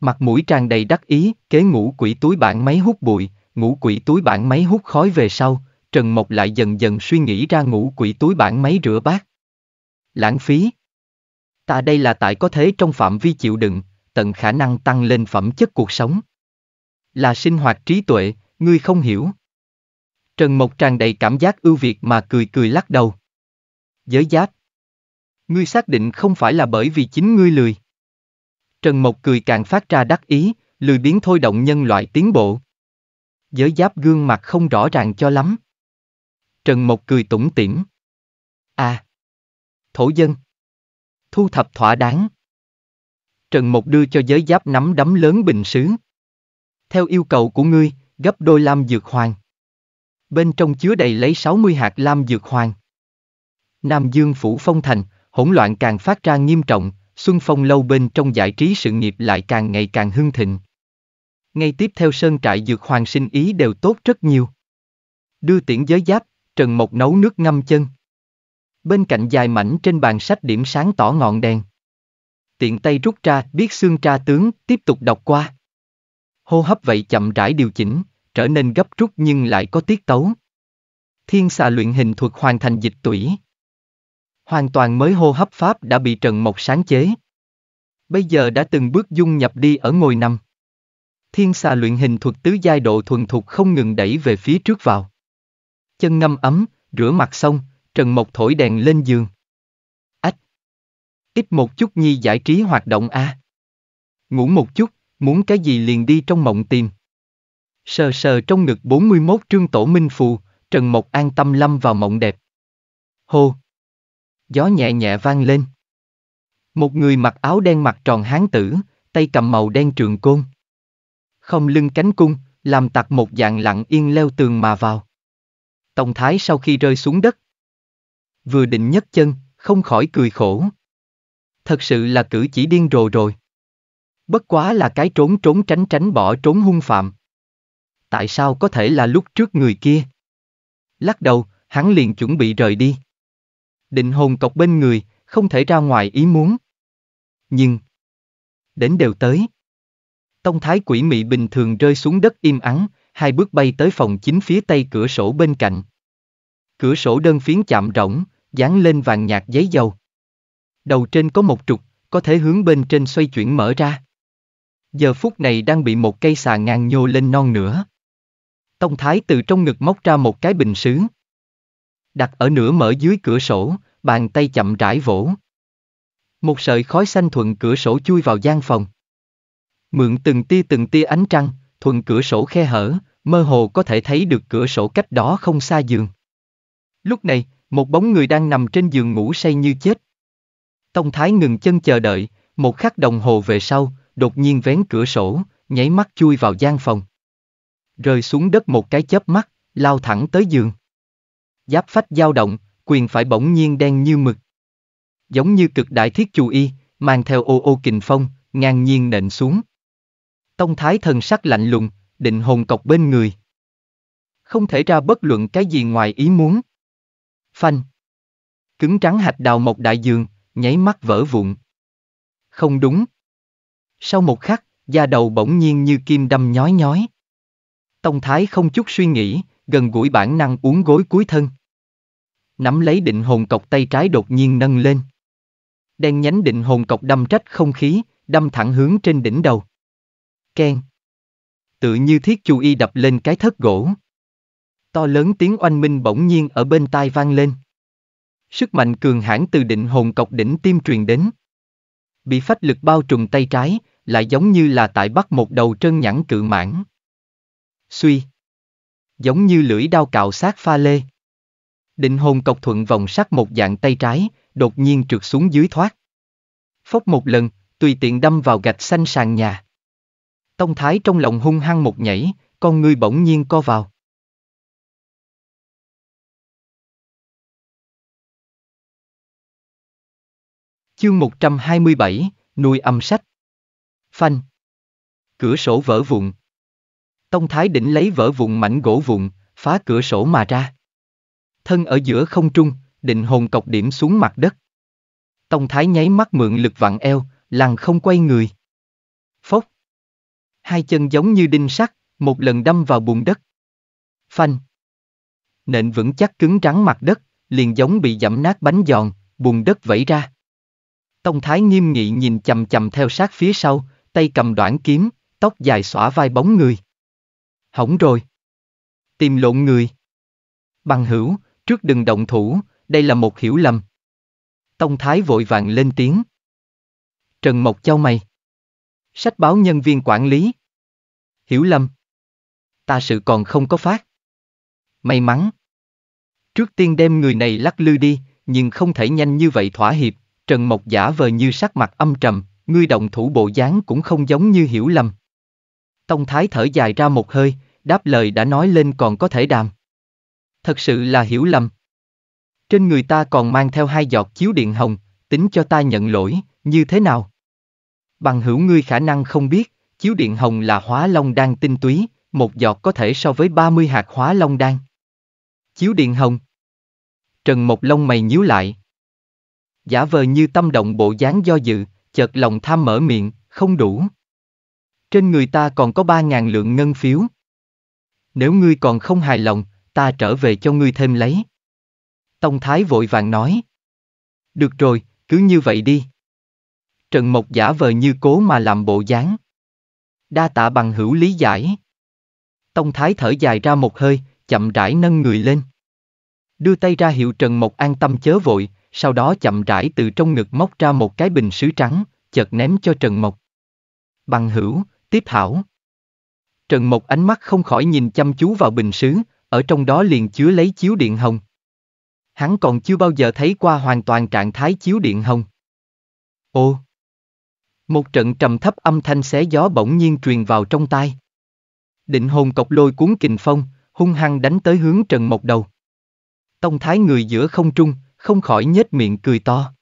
Mặt mũi tràn đầy đắc ý, kế ngũ quỷ túi bản máy hút bụi, ngũ quỷ túi bản máy hút khói về sau, Trần Mộc lại dần dần suy nghĩ ra ngũ quỷ túi bản máy rửa bát. Lãng phí. Ta đây là tại có thế trong phạm vi chịu đựng, tận khả năng tăng lên phẩm chất cuộc sống. Là sinh hoạt trí tuệ, ngươi không hiểu. Trần Mộc tràn đầy cảm giác ưu việt mà cười cười lắc đầu. Giới giáp. Ngươi xác định không phải là bởi vì chính ngươi lười. Trần Mộc cười càng phát ra đắc ý, lười biến thôi động nhân loại tiến bộ. Giới giáp gương mặt không rõ ràng cho lắm. Trần Mộc cười tủm tỉm. À. Thổ dân. Thu thập thỏa đáng. Trần Mộc đưa cho giới giáp nắm đấm lớn bình sứ. Theo yêu cầu của ngươi, gấp đôi lam dược hoàng. Bên trong chứa đầy lấy 60 hạt lam dược hoàng. Nam Dương phủ phong thành, hỗn loạn càng phát ra nghiêm trọng, Xuân Phong lâu bên trong giải trí sự nghiệp lại càng ngày càng hưng thịnh. Ngay tiếp theo sơn trại dược hoàng sinh ý đều tốt rất nhiều. Đưa tiễn giới giáp, Trần Mộc nấu nước ngâm chân. Bên cạnh dài mảnh trên bàn sách điểm sáng tỏ ngọn đèn tiện tay rút ra biết xương tra tướng, tiếp tục đọc qua. Hô hấp vậy chậm rãi điều chỉnh, trở nên gấp rút nhưng lại có tiết tấu. Thiên xà luyện hình thuật hoàn thành dịch tủy. Hoàn toàn mới hô hấp pháp đã bị Trần Mộc sáng chế. Bây giờ đã từng bước dung nhập đi ở ngôi năm. Thiên xà luyện hình thuật tứ giai độ thuần thục không ngừng đẩy về phía trước vào. Chân ngâm ấm, rửa mặt xong, Trần Mộc thổi đèn lên giường. Ít một chút nhi giải trí hoạt động a. À. Ngủ một chút, muốn cái gì liền đi trong mộng tìm. Sờ sờ trong ngực 41 trương tổ minh phù, Trần Mộc an tâm lâm vào mộng đẹp. Hô! Gió nhẹ nhẹ vang lên. Một người mặc áo đen mặt tròn hán tử, tay cầm màu đen trường côn. Không lưng cánh cung, làm tặc một dạng lặng yên leo tường mà vào. tổng Thái sau khi rơi xuống đất, vừa định nhấc chân, không khỏi cười khổ, thật sự là cử chỉ điên rồ rồi. Bất quá là cái trốn trốn tránh tránh bỏ trốn hung phạm. Tại sao có thể là lúc trước người kia? Lắc đầu, hắn liền chuẩn bị rời đi. Định hồn cọc bên người, không thể ra ngoài ý muốn. Nhưng, đến đều tới. Tông thái quỷ mị bình thường rơi xuống đất im ắng, hai bước bay tới phòng chính phía tây cửa sổ bên cạnh. Cửa sổ đơn phiến chạm rỗng, dán lên vàng nhạt giấy dầu đầu trên có một trục, có thể hướng bên trên xoay chuyển mở ra. Giờ phút này đang bị một cây xà ngang nhô lên non nữa. Tông Thái từ trong ngực móc ra một cái bình sứ. Đặt ở nửa mở dưới cửa sổ, bàn tay chậm rãi vỗ. Một sợi khói xanh thuận cửa sổ chui vào gian phòng. Mượn từng tia từng tia ánh trăng, thuận cửa sổ khe hở, mơ hồ có thể thấy được cửa sổ cách đó không xa giường. Lúc này, một bóng người đang nằm trên giường ngủ say như chết, Tông Thái ngừng chân chờ đợi, một khắc đồng hồ về sau, đột nhiên vén cửa sổ, nháy mắt chui vào gian phòng. Rơi xuống đất một cái chớp mắt, lao thẳng tới giường. Giáp phách dao động, quyền phải bỗng nhiên đen như mực. Giống như cực đại thiết chù y, mang theo ô ô kình phong, ngang nhiên nện xuống. Tông thái thần sắc lạnh lùng, định hồn cọc bên người. Không thể ra bất luận cái gì ngoài ý muốn. Phanh. Cứng trắng hạch đào một đại dương, nháy mắt vỡ vụn. Không đúng. Sau một khắc, da đầu bỗng nhiên như kim đâm nhói nhói. Tông Thái không chút suy nghĩ, gần gũi bản năng uống gối cuối thân. Nắm lấy định hồn cọc tay trái đột nhiên nâng lên. Đen nhánh định hồn cọc đâm trách không khí, đâm thẳng hướng trên đỉnh đầu. Ken. Tự như thiết chú y đập lên cái thất gỗ. To lớn tiếng oanh minh bỗng nhiên ở bên tai vang lên. Sức mạnh cường hãn từ định hồn cọc đỉnh tim truyền đến. Bị phách lực bao trùm tay trái, lại giống như là tại bắt một đầu trơn nhẵn cự mãn. Suy. Giống như lưỡi đao cạo sát pha lê. Định hồn cọc thuận vòng sát một dạng tay trái, đột nhiên trượt xuống dưới thoát. Phốc một lần, tùy tiện đâm vào gạch xanh sàn nhà. Tông Thái trong lòng hung hăng một nhảy, con ngươi bỗng nhiên co vào. Chương 127, nuôi âm sách. Phanh. Cửa sổ vỡ vụn. Tông Thái Đỉnh lấy vỡ vụn mảnh gỗ vụn, phá cửa sổ mà ra. Thân ở giữa không trung, định hồn cọc điểm xuống mặt đất. Tông Thái nháy mắt mượn lực vặn eo, làng không quay người. Phốc. Hai chân giống như đinh sắt, một lần đâm vào bùn đất. Phanh. Nện vững chắc cứng rắn mặt đất, liền giống bị dẫm nát bánh giòn, bùn đất vẫy ra. Tông Thái nghiêm nghị nhìn chầm chầm theo sát phía sau, tay cầm đoạn kiếm, tóc dài xõa vai bóng người. Hỏng rồi. Tìm lộn người. Bằng hữu, trước đừng động thủ, đây là một hiểu lầm. Tông Thái vội vàng lên tiếng. Trần Mộc Châu mày. Sách báo nhân viên quản lý. Hiểu lầm. Ta sự còn không có phát. May mắn. Trước tiên đem người này lắc lư đi, nhưng không thể nhanh như vậy thỏa hiệp, Trần Mộc giả vờ như sắc mặt âm trầm, ngươi động thủ bộ dáng cũng không giống như hiểu lầm. Tông Thái thở dài ra một hơi, đáp lời đã nói lên còn có thể đàm. Thật sự là hiểu lầm. Trên người ta còn mang theo hai giọt chiếu điện hồng, tính cho ta nhận lỗi, như thế nào? Bằng hữu ngươi khả năng không biết, chiếu điện hồng là hóa long đan tinh túy, một giọt có thể so với 30 hạt hóa long đan. Chiếu điện hồng. Trần Mộc lông mày nhíu lại, giả vờ như tâm động bộ dáng do dự, chợt lòng tham mở miệng, không đủ. Trên người ta còn có ba ngàn lượng ngân phiếu. Nếu ngươi còn không hài lòng, ta trở về cho ngươi thêm lấy. Tông Thái vội vàng nói. Được rồi, cứ như vậy đi. Trần Mộc giả vờ như cố mà làm bộ dáng. Đa tạ bằng hữu lý giải. Tông Thái thở dài ra một hơi, chậm rãi nâng người lên. Đưa tay ra hiệu Trần Mộc an tâm chớ vội, sau đó chậm rãi từ trong ngực móc ra một cái bình sứ trắng, chợt ném cho Trần Mộc. Bằng hữu, tiếp hảo. Trần Mộc ánh mắt không khỏi nhìn chăm chú vào bình sứ, ở trong đó liền chứa lấy chiếu điện hồng. Hắn còn chưa bao giờ thấy qua hoàn toàn trạng thái chiếu điện hồng. Ô! Một trận trầm thấp âm thanh xé gió bỗng nhiên truyền vào trong tai. Định hồn cọc lôi cuốn kình phong, hung hăng đánh tới hướng Trần Mộc đầu. Tông thái người giữa không trung, không khỏi nhếch miệng cười to.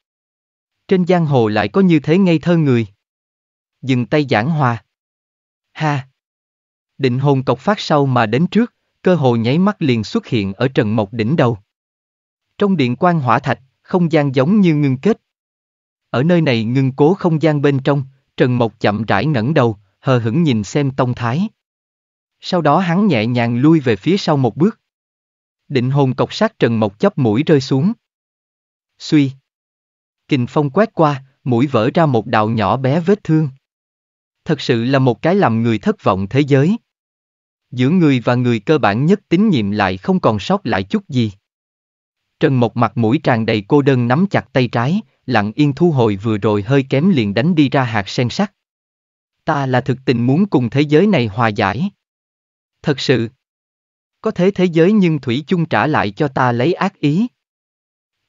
Trên giang hồ lại có như thế ngây thơ người. Dừng tay giảng hòa. Ha! Định hồn cọc phát sau mà đến trước, cơ hồ nháy mắt liền xuất hiện ở trần mộc đỉnh đầu. Trong điện quan hỏa thạch, không gian giống như ngưng kết. Ở nơi này ngưng cố không gian bên trong, Trần Mộc chậm rãi ngẩng đầu, hờ hững nhìn xem Tông Thái. Sau đó hắn nhẹ nhàng lui về phía sau một bước. Định hồn cọc sát Trần Mộc chắp mũi rơi xuống. Suy. Kình phong quét qua, mũi vỡ ra một đạo nhỏ bé vết thương. Thật sự là một cái làm người thất vọng thế giới. Giữa người và người cơ bản nhất tín nhiệm lại không còn sót lại chút gì. Trần một mặt mũi tràn đầy cô đơn nắm chặt tay trái, lặng yên thu hồi vừa rồi hơi kém liền đánh đi ra hạt sen sắt. Ta là thực tình muốn cùng thế giới này hòa giải. Thật sự. Có thế thế giới nhưng Thủy chung trả lại cho ta lấy ác ý.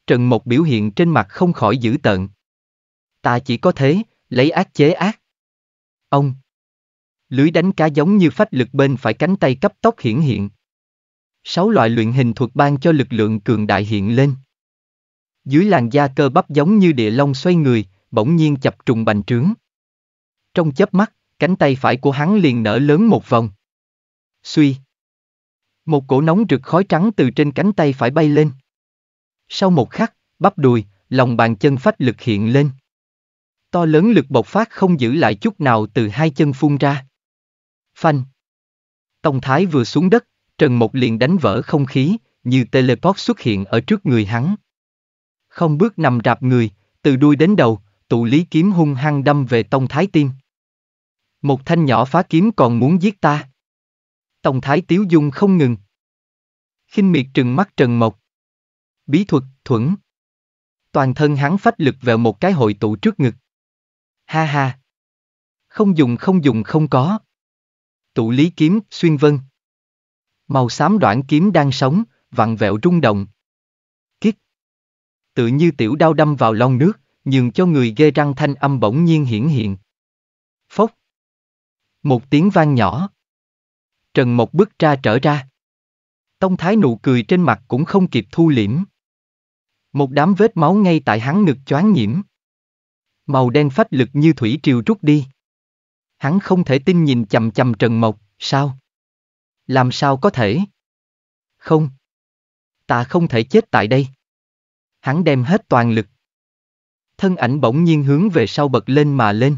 Trần Mộc biểu hiện trên mặt không khỏi dữ tợn. Ta chỉ có thế, lấy ác chế ác. Ông. Lưới đánh cá giống như phách lực bên phải cánh tay cấp tốc hiển hiện. Sáu loại luyện hình thuật ban cho lực lượng cường đại hiện lên. Dưới làn da cơ bắp giống như địa long xoay người, bỗng nhiên chập trùng bành trướng. Trong chớp mắt, cánh tay phải của hắn liền nở lớn một vòng. Suy. Một cổ nóng rực khói trắng từ trên cánh tay phải bay lên. Sau một khắc, bắp đùi, lòng bàn chân phách lực hiện lên. To lớn lực bộc phát không giữ lại chút nào từ hai chân phun ra. Phanh. Tông Thái vừa xuống đất, Trần Mộc liền đánh vỡ không khí, như teleport xuất hiện ở trước người hắn. Không bước nằm rạp người, từ đuôi đến đầu, tụ lý kiếm hung hăng đâm về Tông Thái tim. Một thanh nhỏ phá kiếm còn muốn giết ta. Tông Thái Tiếu Dung không ngừng. khinh miệt trừng mắt Trần Mộc. Bí thuật, thuẫn. Toàn thân hắn phách lực vào một cái hội tụ trước ngực. Ha ha. Không dùng không dùng không có. Tụ lý kiếm, xuyên vân. Màu xám đoạn kiếm đang sống, vặn vẹo rung động. Kích. Tự như tiểu đao đâm vào lon nước, nhường cho người ghê răng thanh âm bỗng nhiên hiển hiện. Phốc. Một tiếng vang nhỏ. Trần Mộc bước ra trở ra. Tông Thái nụ cười trên mặt cũng không kịp thu liễm. Một đám vết máu ngay tại hắn ngực choáng nhiễm. Màu đen phách lực như thủy triều rút đi. Hắn không thể tin nhìn chầm chầm Trần Mộc, sao? Làm sao có thể? Không. Ta không thể chết tại đây. Hắn đem hết toàn lực. Thân ảnh bỗng nhiên hướng về sau bật lên mà lên.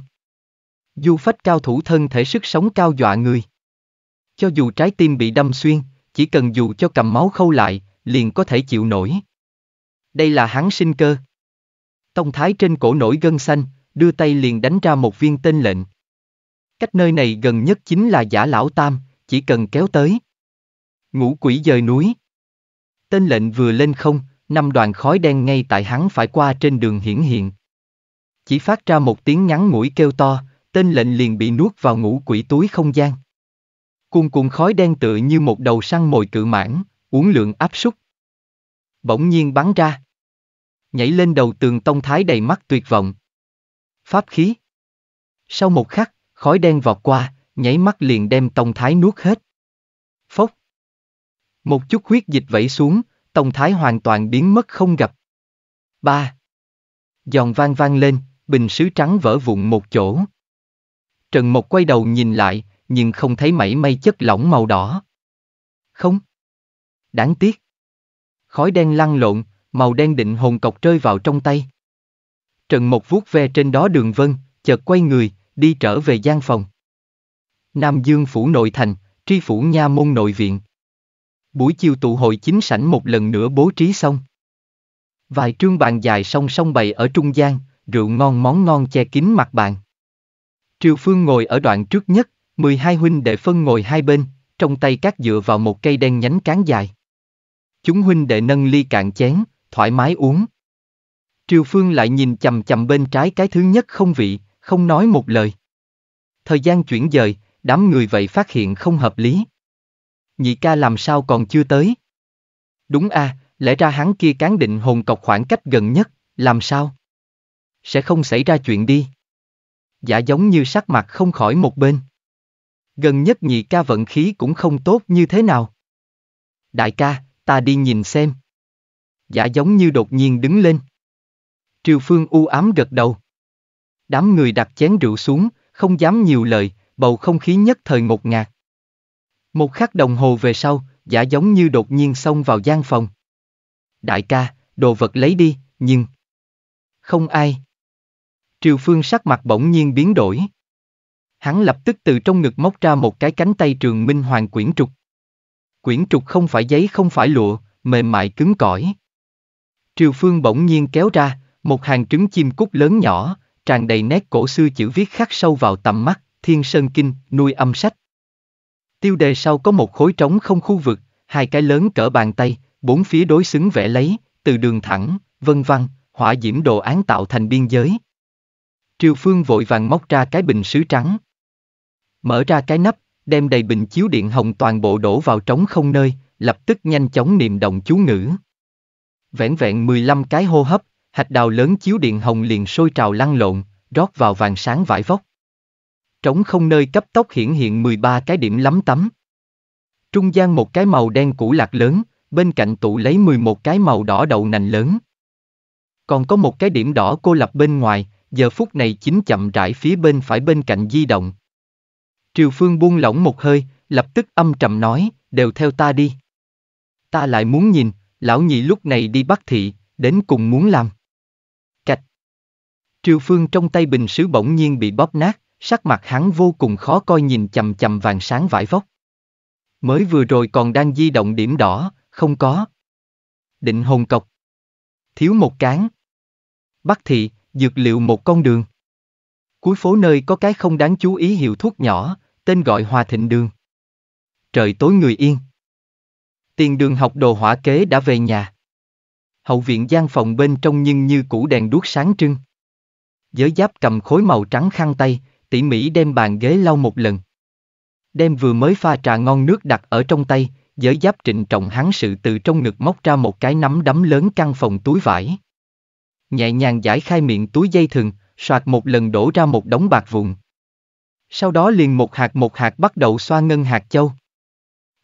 Du phách cao thủ thân thể sức sống cao dọa người. Cho dù trái tim bị đâm xuyên, chỉ cần dù cho cầm máu khâu lại, liền có thể chịu nổi đây là hắn sinh cơ. Tông Thái trên cổ nổi gân xanh, đưa tay liền đánh ra một viên tên lệnh. Cách nơi này gần nhất chính là giả lão tam, chỉ cần kéo tới. Ngũ quỷ dời núi. Tên lệnh vừa lên không, năm đoàn khói đen ngay tại hắn phải qua trên đường hiển hiện. Chỉ phát ra một tiếng ngắn mũi kêu to, tên lệnh liền bị nuốt vào ngũ quỷ túi không gian. Cuồn cuộn khói đen tựa như một đầu săn mồi cự mãn, uốn lượng áp súc. Bỗng nhiên bắn ra nhảy lên đầu tường tông thái đầy mắt tuyệt vọng. Pháp khí. Sau một khắc, khói đen vọt qua, nháy mắt liền đem tông thái nuốt hết. Phốc. Một chút huyết dịch vẩy xuống, tông thái hoàn toàn biến mất không gặp. Ba. Giòn vang vang lên, bình sứ trắng vỡ vụn một chỗ. Trần Mộc quay đầu nhìn lại, nhưng không thấy mảy may chất lỏng màu đỏ. Không. Đáng tiếc. Khói đen lăn lộn, màu đen định hồn cọc rơi vào trong tay. Trần Mộc vuốt ve trên đó đường vân, chợt quay người, đi trở về gian phòng. Nam Dương Phủ Nội Thành, Tri Phủ Nha Môn Nội Viện. Buổi chiều tụ hội chính sảnh một lần nữa bố trí xong. Vài trương bàn dài song song bày ở trung gian, rượu ngon món ngon che kín mặt bàn. Triều Phương ngồi ở đoạn trước nhất, 12 huynh đệ phân ngồi hai bên, trong tay các dựa vào một cây đen nhánh cán dài. Chúng huynh đệ nâng ly cạn chén, thoải mái uống. Triều Phương lại nhìn chầm chầm bên trái cái thứ nhất không vị, không nói một lời. Thời gian chuyển dời, đám người vậy phát hiện không hợp lý. Nhị ca làm sao còn chưa tới? Đúng a, à, lẽ ra hắn kia cán định hồn cọc khoảng cách gần nhất, làm sao? Sẽ không xảy ra chuyện đi. Giả giống như sắc mặt không khỏi một bên. Gần nhất nhị ca vận khí cũng không tốt như thế nào. Đại ca, ta đi nhìn xem giả giống như đột nhiên đứng lên. Triều Phương u ám gật đầu. Đám người đặt chén rượu xuống, không dám nhiều lời, bầu không khí nhất thời ngột ngạt. Một khắc đồng hồ về sau, giả giống như đột nhiên xông vào gian phòng. Đại ca, đồ vật lấy đi, nhưng... Không ai. Triều Phương sắc mặt bỗng nhiên biến đổi. Hắn lập tức từ trong ngực móc ra một cái cánh tay trường minh hoàng quyển trục. Quyển trục không phải giấy không phải lụa, mềm mại cứng cỏi. Triều Phương bỗng nhiên kéo ra, một hàng trứng chim cút lớn nhỏ, tràn đầy nét cổ xưa chữ viết khắc sâu vào tầm mắt, Thiên Sơn Kinh, nuôi âm sách. Tiêu đề sau có một khối trống không khu vực, hai cái lớn cỡ bàn tay, bốn phía đối xứng vẽ lấy, từ đường thẳng, vân vân, hỏa diễm đồ án tạo thành biên giới. Triều Phương vội vàng móc ra cái bình sứ trắng. Mở ra cái nắp, đem đầy bình chiếu điện hồng toàn bộ đổ vào trống không nơi, lập tức nhanh chóng niệm động chú ngữ. Vẻn vẹn 15 cái hô hấp, hạch đào lớn chiếu điện hồng liền sôi trào lăn lộn, rót vào vàng sáng vải vóc. Trống không nơi cấp tốc hiển hiện 13 cái điểm lắm tắm. Trung gian một cái màu đen cũ lạc lớn, bên cạnh tụ lấy 11 cái màu đỏ đậu nành lớn. Còn có một cái điểm đỏ cô lập bên ngoài, giờ phút này chính chậm rãi phía bên phải bên cạnh di động. Triều Phương buông lỏng một hơi, lập tức âm trầm nói, đều theo ta đi. Ta lại muốn nhìn, lão nhị lúc này đi bắt thị, đến cùng muốn làm. Cạch. Triều Phương trong tay bình sứ bỗng nhiên bị bóp nát, sắc mặt hắn vô cùng khó coi nhìn chầm chầm vàng sáng vải vóc. Mới vừa rồi còn đang di động điểm đỏ, không có. Định hồn cọc. Thiếu một cán. Bắt thị, dược liệu một con đường. Cuối phố nơi có cái không đáng chú ý hiệu thuốc nhỏ, tên gọi Hòa Thịnh Đường. Trời tối người yên. Tiền đường học đồ hỏa kế đã về nhà. Hậu viện gian phòng bên trong nhưng như cũ đèn đuốc sáng trưng. Giới giáp cầm khối màu trắng khăn tay, tỉ mỉ đem bàn ghế lau một lần. Đem vừa mới pha trà ngon nước đặt ở trong tay, giới giáp trịnh trọng hắn sự từ trong ngực móc ra một cái nắm đấm lớn căn phòng túi vải. Nhẹ nhàng giải khai miệng túi dây thừng, soạt một lần đổ ra một đống bạc vụn. Sau đó liền một hạt một hạt bắt đầu xoa ngân hạt châu.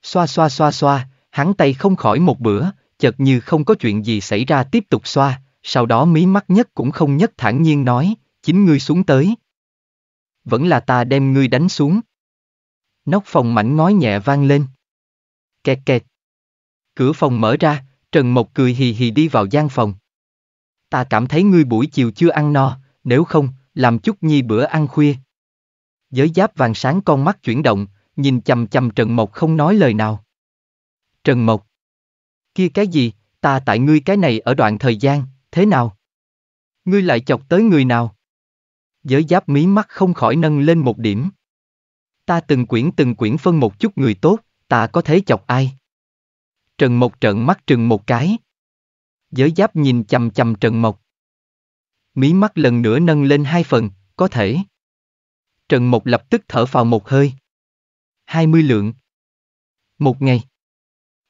Xoa xoa xoa xoa, hắn tay không khỏi một bữa, chợt như không có chuyện gì xảy ra tiếp tục xoa, sau đó mí mắt nhất cũng không nhất thản nhiên nói, chính ngươi xuống tới. Vẫn là ta đem ngươi đánh xuống. Nóc phòng mảnh ngói nhẹ vang lên. Kẹt kẹt. Cửa phòng mở ra, Trần Mộc cười hì hì đi vào gian phòng. Ta cảm thấy ngươi buổi chiều chưa ăn no, nếu không, làm chút nhi bữa ăn khuya. Giới giáp vàng sáng con mắt chuyển động, nhìn chầm chầm Trần Mộc không nói lời nào. Trần Mộc. Kia cái gì, ta tại ngươi cái này ở đoạn thời gian, thế nào? Ngươi lại chọc tới người nào? Giới giáp mí mắt không khỏi nâng lên một điểm. Ta từng quyển từng quyển phân một chút người tốt, ta có thể chọc ai? Trần Mộc trợn mắt trừng một cái. Giới giáp nhìn chầm chầm Trần Mộc. Mí mắt lần nữa nâng lên hai phần, có thể. Trần Mộc lập tức thở vào một hơi. Hai mươi lượng. Một ngày.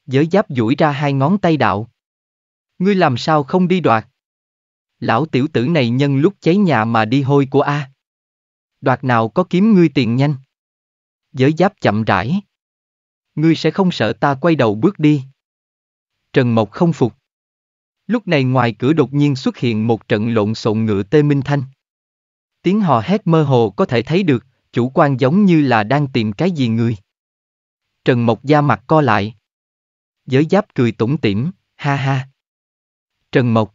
Giới giáp duỗi ra hai ngón tay đạo. Ngươi làm sao không đi đoạt? Lão tiểu tử này nhân lúc cháy nhà mà đi hôi của A. Đoạt nào có kiếm ngươi tiền nhanh. Giới giáp chậm rãi. Ngươi sẽ không sợ ta quay đầu bước đi. Trần Mộc không phục. Lúc này ngoài cửa đột nhiên xuất hiện một trận lộn xộn ngựa tê minh thanh. Tiếng hò hét mơ hồ có thể thấy được, chủ quan giống như là đang tìm cái gì người. Trần Mộc da mặt co lại giới giáp cười tủm tỉm, ha ha. Trần Mộc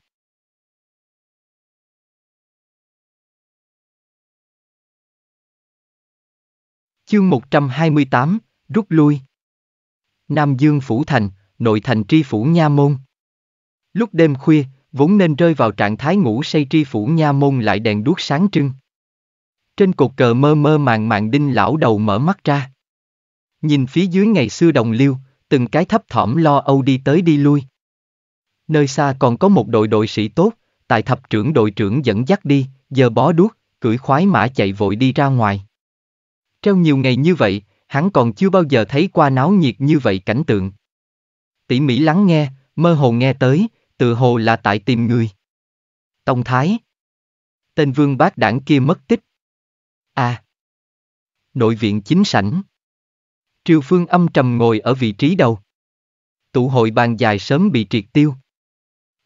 Chương 128, rút lui. Nam Dương Phủ Thành, nội thành tri phủ Nha Môn. Lúc đêm khuya, vốn nên rơi vào trạng thái ngủ say tri phủ Nha Môn lại đèn đuốc sáng trưng. Trên cột cờ mơ mơ màng màng đinh lão đầu mở mắt ra. Nhìn phía dưới ngày xưa đồng liêu, từng cái thấp thỏm lo âu đi tới đi lui. Nơi xa còn có một đội đội sĩ tốt, tại thập trưởng đội trưởng dẫn dắt đi, giờ bó đuốc, cưỡi khoái mã chạy vội đi ra ngoài. Treo nhiều ngày như vậy, hắn còn chưa bao giờ thấy qua náo nhiệt như vậy cảnh tượng. Tỉ mỉ lắng nghe, mơ hồ nghe tới, tự hồ là tại tìm người. Tông Thái Tên vương bác đảng kia mất tích. À Nội viện chính sảnh Triều Phương âm trầm ngồi ở vị trí đầu. Tụ hội bàn dài sớm bị triệt tiêu.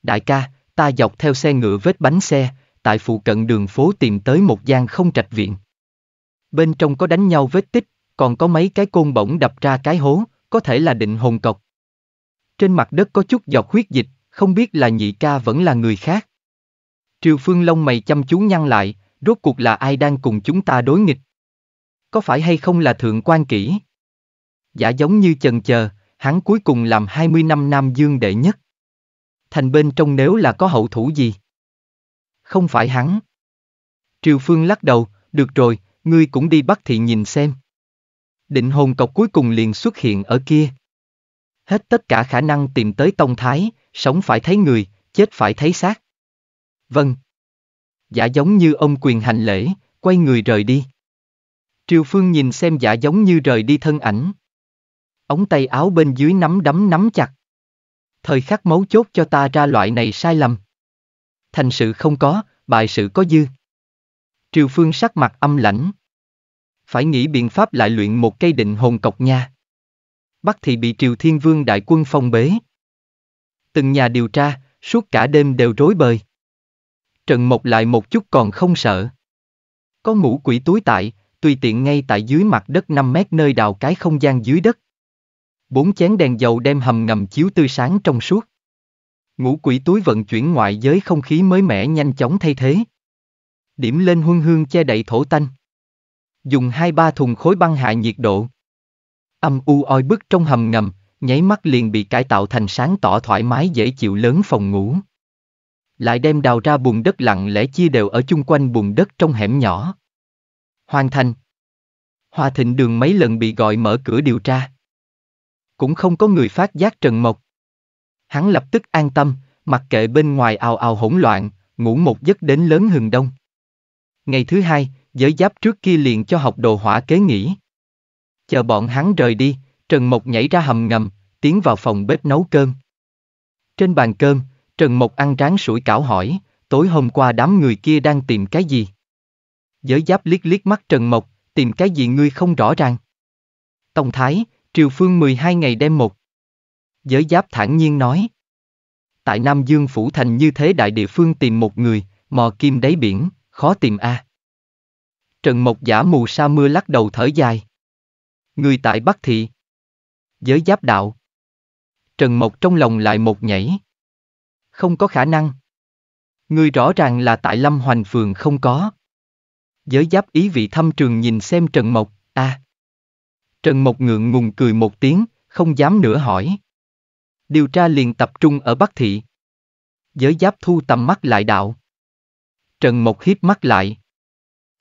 Đại ca, ta dọc theo xe ngựa vết bánh xe, tại phụ cận đường phố tìm tới một gian không trạch viện. Bên trong có đánh nhau vết tích, còn có mấy cái côn bổng đập ra cái hố, có thể là định hồn cọc. Trên mặt đất có chút giọt huyết dịch, không biết là nhị ca vẫn là người khác. Triều Phương lông mày chăm chú nhăn lại, rốt cuộc là ai đang cùng chúng ta đối nghịch? Có phải hay không là thượng quan kỹ? giả giống như chần chờ, hắn cuối cùng làm 20 năm Nam Dương đệ nhất. Thành bên trong nếu là có hậu thủ gì? Không phải hắn. Triều Phương lắc đầu, được rồi, ngươi cũng đi bắt Thị nhìn xem. Định hồn cọc cuối cùng liền xuất hiện ở kia. Hết tất cả khả năng tìm tới Tông Thái, sống phải thấy người, chết phải thấy xác. Vâng. Giả giống như ông quyền hành lễ, quay người rời đi. Triều Phương nhìn xem giả giống như rời đi thân ảnh. Ống tay áo bên dưới nắm đấm nắm chặt. Thời khắc mấu chốt cho ta ra loại này sai lầm. Thành sự không có, bại sự có dư. Triều Phương sắc mặt âm lãnh. Phải nghĩ biện pháp lại luyện một cây định hồn cọc nha. Bắc thì bị Triều Thiên Vương đại quân phong bế. Từng nhà điều tra, suốt cả đêm đều rối bời. Trần Mộc lại một chút còn không sợ. Có ngũ quỷ túi tại, tùy tiện ngay tại dưới mặt đất 5 mét nơi đào cái không gian dưới đất, Bốn chén đèn dầu đem hầm ngầm chiếu tươi sáng trong suốt. Ngũ quỷ túi vận chuyển ngoại giới không khí mới mẻ nhanh chóng thay thế. Điểm lên huân hương che đậy thổ tanh. Dùng hai ba thùng khối băng hạ nhiệt độ. Âm u oi bức trong hầm ngầm, nháy mắt liền bị cải tạo thành sáng tỏ thoải mái dễ chịu lớn phòng ngủ. Lại đem đào ra bùn đất lặng lẽ chia đều ở chung quanh bùn đất trong hẻm nhỏ. Hoàn thành. Hòa thịnh đường mấy lần bị gọi mở cửa điều tra cũng không có người phát giác Trần Mộc. Hắn lập tức an tâm, mặc kệ bên ngoài ào ào hỗn loạn, ngủ một giấc đến lớn hừng đông. Ngày thứ hai, giới giáp trước kia liền cho học đồ hỏa kế nghỉ. Chờ bọn hắn rời đi, Trần Mộc nhảy ra hầm ngầm, tiến vào phòng bếp nấu cơm. Trên bàn cơm, Trần Mộc ăn ráng sủi cảo hỏi, tối hôm qua đám người kia đang tìm cái gì? Giới giáp liếc liếc mắt Trần Mộc, tìm cái gì ngươi không rõ ràng. Tông Thái, Triều Phương 12 ngày đêm một. Giới giáp thản nhiên nói. Tại Nam Dương Phủ Thành như thế đại địa phương tìm một người, mò kim đáy biển, khó tìm a. À. Trần Mộc giả mù sa mưa lắc đầu thở dài. Người tại Bắc Thị. Giới giáp đạo. Trần Mộc trong lòng lại một nhảy. Không có khả năng. Người rõ ràng là tại Lâm Hoành Phường không có. Giới giáp ý vị thâm trường nhìn xem Trần Mộc, a. À. Trần Mộc ngượng ngùng cười một tiếng, không dám nữa hỏi. Điều tra liền tập trung ở Bắc Thị. Giới giáp thu tầm mắt lại đạo. Trần Mộc hiếp mắt lại.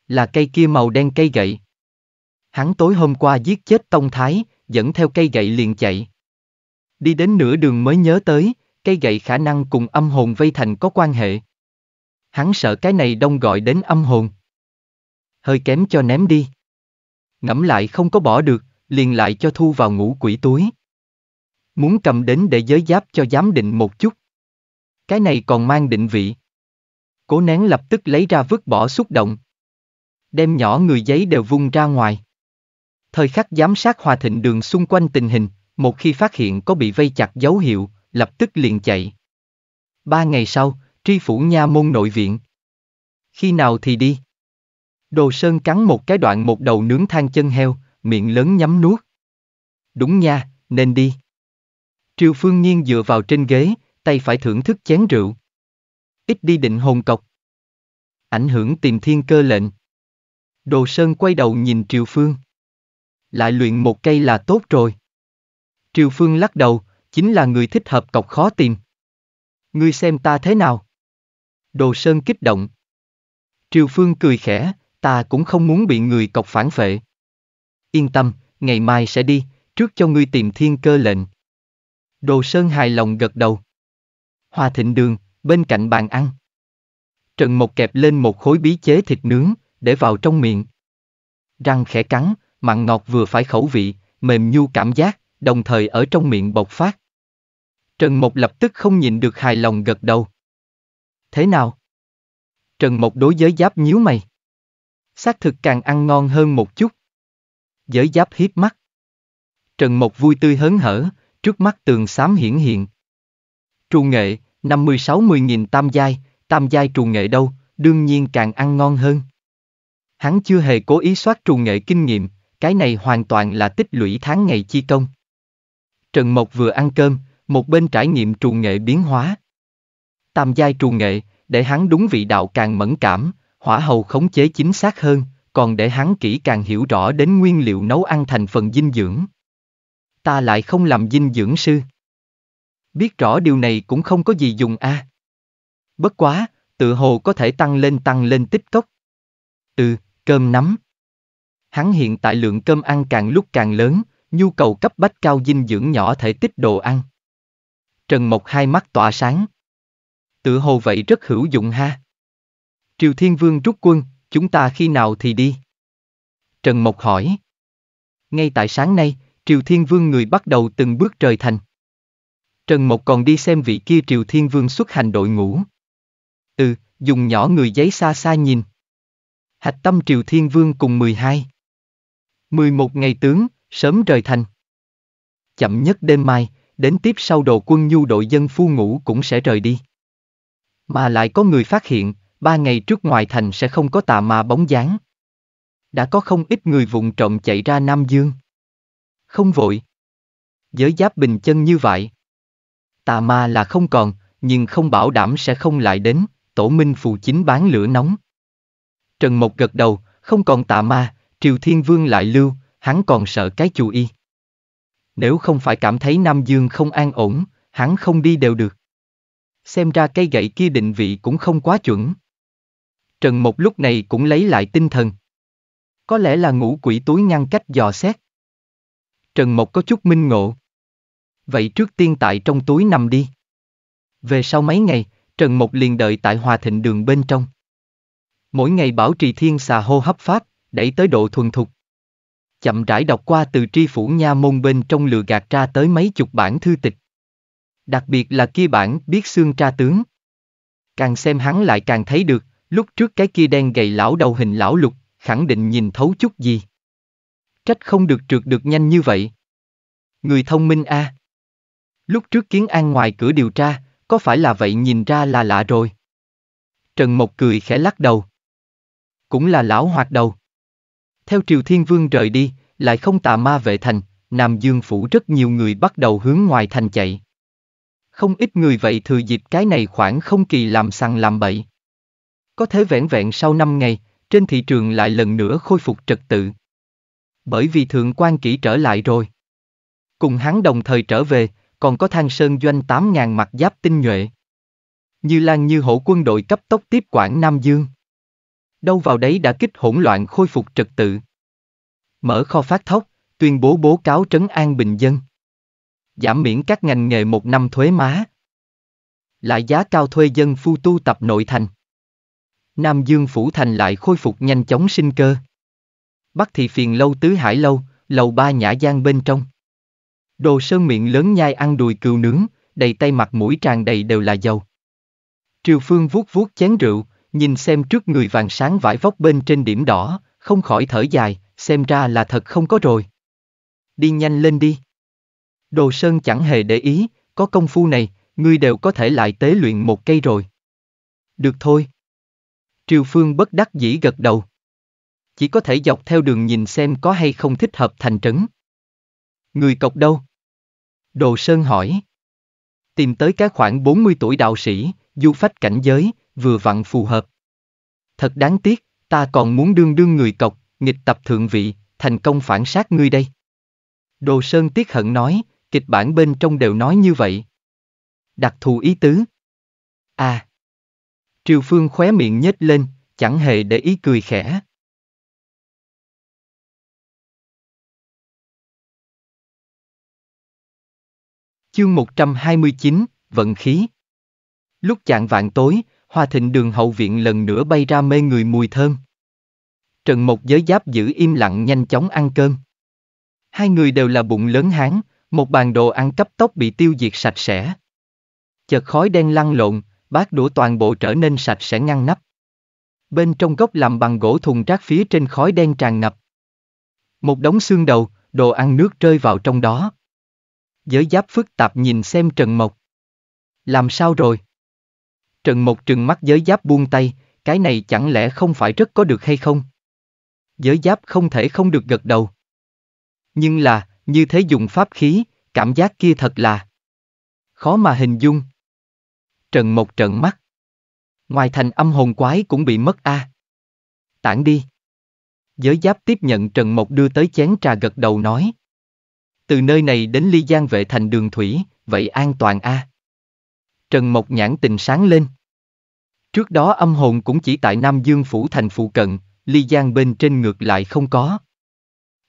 Là cây kia màu đen cây gậy. Hắn tối hôm qua giết chết Tông Thái, dẫn theo cây gậy liền chạy. Đi đến nửa đường mới nhớ tới, cây gậy khả năng cùng âm hồn vây thành có quan hệ. Hắn sợ cái này đông gọi đến âm hồn. Hơi kém cho ném đi. Ngẫm lại không có bỏ được, liền lại cho thu vào ngũ quỷ túi. Muốn cầm đến để giới giáp cho giám định một chút. Cái này còn mang định vị. Cố nén lập tức lấy ra vứt bỏ xúc động. Đem nhỏ người giấy đều vung ra ngoài. Thời khắc giám sát hòa thịnh đường xung quanh tình hình, một khi phát hiện có bị vây chặt dấu hiệu, lập tức liền chạy. Ba ngày sau, tri phủ nha môn nội viện. Khi nào thì đi? Đồ Sơn cắn một cái đoạn một đầu nướng than chân heo, miệng lớn nhắm nuốt. Đúng nha, nên đi. Triều Phương Nhiên dựa vào trên ghế, tay phải thưởng thức chén rượu. Ít đi định hồn cọc. Ảnh hưởng tìm thiên cơ lệnh. Đồ Sơn quay đầu nhìn Triều Phương. Lại luyện một cây là tốt rồi. Triều Phương lắc đầu, chính là người thích hợp cọc khó tìm. Ngươi xem ta thế nào? Đồ Sơn kích động. Triều Phương cười khẽ, ta cũng không muốn bị người cọc phản phệ yên tâm, ngày mai sẽ đi, trước cho ngươi tìm thiên cơ lệnh. Đồ Sơn hài lòng gật đầu. Hòa thịnh đường, bên cạnh bàn ăn. Trần Mộc kẹp lên một khối bí chế thịt nướng, để vào trong miệng. Răng khẽ cắn, mặn ngọt vừa phải khẩu vị, mềm nhu cảm giác, đồng thời ở trong miệng bộc phát. Trần Mộc lập tức không nhìn được hài lòng gật đầu. Thế nào? Trần Mộc đối với giáp nhíu mày. Xác thực càng ăn ngon hơn một chút giới giáp hiếp mắt. Trần Mộc vui tươi hớn hở, trước mắt tường xám hiển hiện. Trù nghệ, 50-60 nghìn tam giai, tam giai trù nghệ đâu, đương nhiên càng ăn ngon hơn. Hắn chưa hề cố ý soát trù nghệ kinh nghiệm, cái này hoàn toàn là tích lũy tháng ngày chi công. Trần Mộc vừa ăn cơm, một bên trải nghiệm trù nghệ biến hóa. Tam giai trù nghệ, để hắn đúng vị đạo càng mẫn cảm, hỏa hầu khống chế chính xác hơn, còn để hắn kỹ càng hiểu rõ đến nguyên liệu nấu ăn thành phần dinh dưỡng. Ta lại không làm dinh dưỡng sư. Biết rõ điều này cũng không có gì dùng a. À. Bất quá, tự hồ có thể tăng lên tăng lên tích cốc. Ừ, cơm nắm. Hắn hiện tại lượng cơm ăn càng lúc càng lớn, nhu cầu cấp bách cao dinh dưỡng nhỏ thể tích đồ ăn. Trần Mộc hai mắt tỏa sáng. Tự hồ vậy rất hữu dụng ha. Triều Thiên Vương rút quân, Chúng ta khi nào thì đi? Trần Mộc hỏi. Ngay tại sáng nay, Triều Thiên Vương người bắt đầu từng bước trời thành. Trần Mộc còn đi xem vị kia Triều Thiên Vương xuất hành đội ngũ. Ừ, dùng nhỏ người giấy xa xa nhìn. Hạch tâm Triều Thiên Vương cùng 12. 11 ngày tướng, sớm rời thành. Chậm nhất đêm mai, đến tiếp sau đồ quân nhu đội dân phu ngũ cũng sẽ rời đi. Mà lại có người phát hiện, ba ngày trước ngoài thành sẽ không có tà ma bóng dáng. Đã có không ít người vụng trộm chạy ra Nam Dương. Không vội. Giới giáp bình chân như vậy. Tà ma là không còn, nhưng không bảo đảm sẽ không lại đến, tổ minh phù chính bán lửa nóng. Trần Mộc gật đầu, không còn tà ma, Triều Thiên Vương lại lưu, hắn còn sợ cái chù y. Nếu không phải cảm thấy Nam Dương không an ổn, hắn không đi đều được. Xem ra cây gậy kia định vị cũng không quá chuẩn. Trần Mộc lúc này cũng lấy lại tinh thần. Có lẽ là ngũ quỷ túi ngăn cách dò xét. Trần Mộc có chút minh ngộ. Vậy trước tiên tại trong túi nằm đi. Về sau mấy ngày, Trần Mộc liền đợi tại Hòa Thịnh đường bên trong. Mỗi ngày bảo trì thiên xà hô hấp pháp, đẩy tới độ thuần thục. Chậm rãi đọc qua từ tri phủ nha môn bên trong lừa gạt ra tới mấy chục bản thư tịch. Đặc biệt là kia bản biết xương tra tướng. Càng xem hắn lại càng thấy được, Lúc trước cái kia đen gầy lão đầu hình lão lục, khẳng định nhìn thấu chút gì. Trách không được trượt được nhanh như vậy. Người thông minh a. Lúc trước kiến an ngoài cửa điều tra, có phải là vậy nhìn ra là lạ rồi. Trần Mộc cười khẽ lắc đầu. Cũng là lão hoạt đầu. Theo Triều Thiên Vương rời đi, lại không tà ma vệ thành, Nam Dương Phủ rất nhiều người bắt đầu hướng ngoài thành chạy. Không ít người vậy thừa dịp cái này khoảng không kỳ làm săn làm bậy. Có thế vẹn vẹn sau 5 ngày, trên thị trường lại lần nữa khôi phục trật tự. Bởi vì thượng quan kỹ trở lại rồi. Cùng hắn đồng thời trở về, còn có thang sơn doanh 8.000 mặt giáp tinh nhuệ. Như Lan như hổ quân đội cấp tốc tiếp quản Nam Dương. Đâu vào đấy đã kích hỗn loạn khôi phục trật tự. Mở kho phát thóc, tuyên bố bố cáo trấn an bình dân. Giảm miễn các ngành nghề một năm thuế má. Lại giá cao thuê dân phu tu tập nội thành. Nam Dương Phủ Thành lại khôi phục nhanh chóng sinh cơ. Bắc thị phiền lâu tứ hải lâu, lầu ba nhã gian bên trong. Đồ sơn miệng lớn nhai ăn đùi cừu nướng, đầy tay mặt mũi tràn đầy đều là dầu. Triều Phương vuốt vuốt chén rượu, nhìn xem trước người vàng sáng vải vóc bên trên điểm đỏ, không khỏi thở dài, xem ra là thật không có rồi. Đi nhanh lên đi. Đồ Sơn chẳng hề để ý, có công phu này, ngươi đều có thể lại tế luyện một cây rồi. Được thôi. Triều Phương bất đắc dĩ gật đầu. Chỉ có thể dọc theo đường nhìn xem có hay không thích hợp thành trấn. Người cọc đâu? Đồ Sơn hỏi. Tìm tới cái khoảng 40 tuổi đạo sĩ, du phách cảnh giới, vừa vặn phù hợp. Thật đáng tiếc, ta còn muốn đương đương người cọc, nghịch tập thượng vị, thành công phản sát ngươi đây. Đồ Sơn tiếc hận nói, kịch bản bên trong đều nói như vậy. Đặc thù ý tứ. À, Triều Phương khóe miệng nhếch lên, chẳng hề để ý cười khẽ. Chương 129, Vận khí Lúc chạng vạn tối, hoa thịnh đường hậu viện lần nữa bay ra mê người mùi thơm. Trần Mộc giới giáp giữ im lặng nhanh chóng ăn cơm. Hai người đều là bụng lớn hán, một bàn đồ ăn cấp tốc bị tiêu diệt sạch sẽ. Chợt khói đen lăn lộn, bát đũa toàn bộ trở nên sạch sẽ ngăn nắp. Bên trong gốc làm bằng gỗ thùng rác phía trên khói đen tràn ngập. Một đống xương đầu, đồ ăn nước rơi vào trong đó. Giới giáp phức tạp nhìn xem Trần Mộc. Làm sao rồi? Trần Mộc trừng mắt giới giáp buông tay, cái này chẳng lẽ không phải rất có được hay không? Giới giáp không thể không được gật đầu. Nhưng là, như thế dùng pháp khí, cảm giác kia thật là khó mà hình dung. Trần Mộc trợn mắt. Ngoài thành âm hồn quái cũng bị mất a. À. Tản đi. Giới giáp tiếp nhận Trần Mộc đưa tới chén trà gật đầu nói. Từ nơi này đến Ly Giang vệ thành đường thủy, vậy an toàn a. À. Trần Mộc nhãn tình sáng lên. Trước đó âm hồn cũng chỉ tại Nam Dương Phủ thành phụ cận, Ly Giang bên trên ngược lại không có.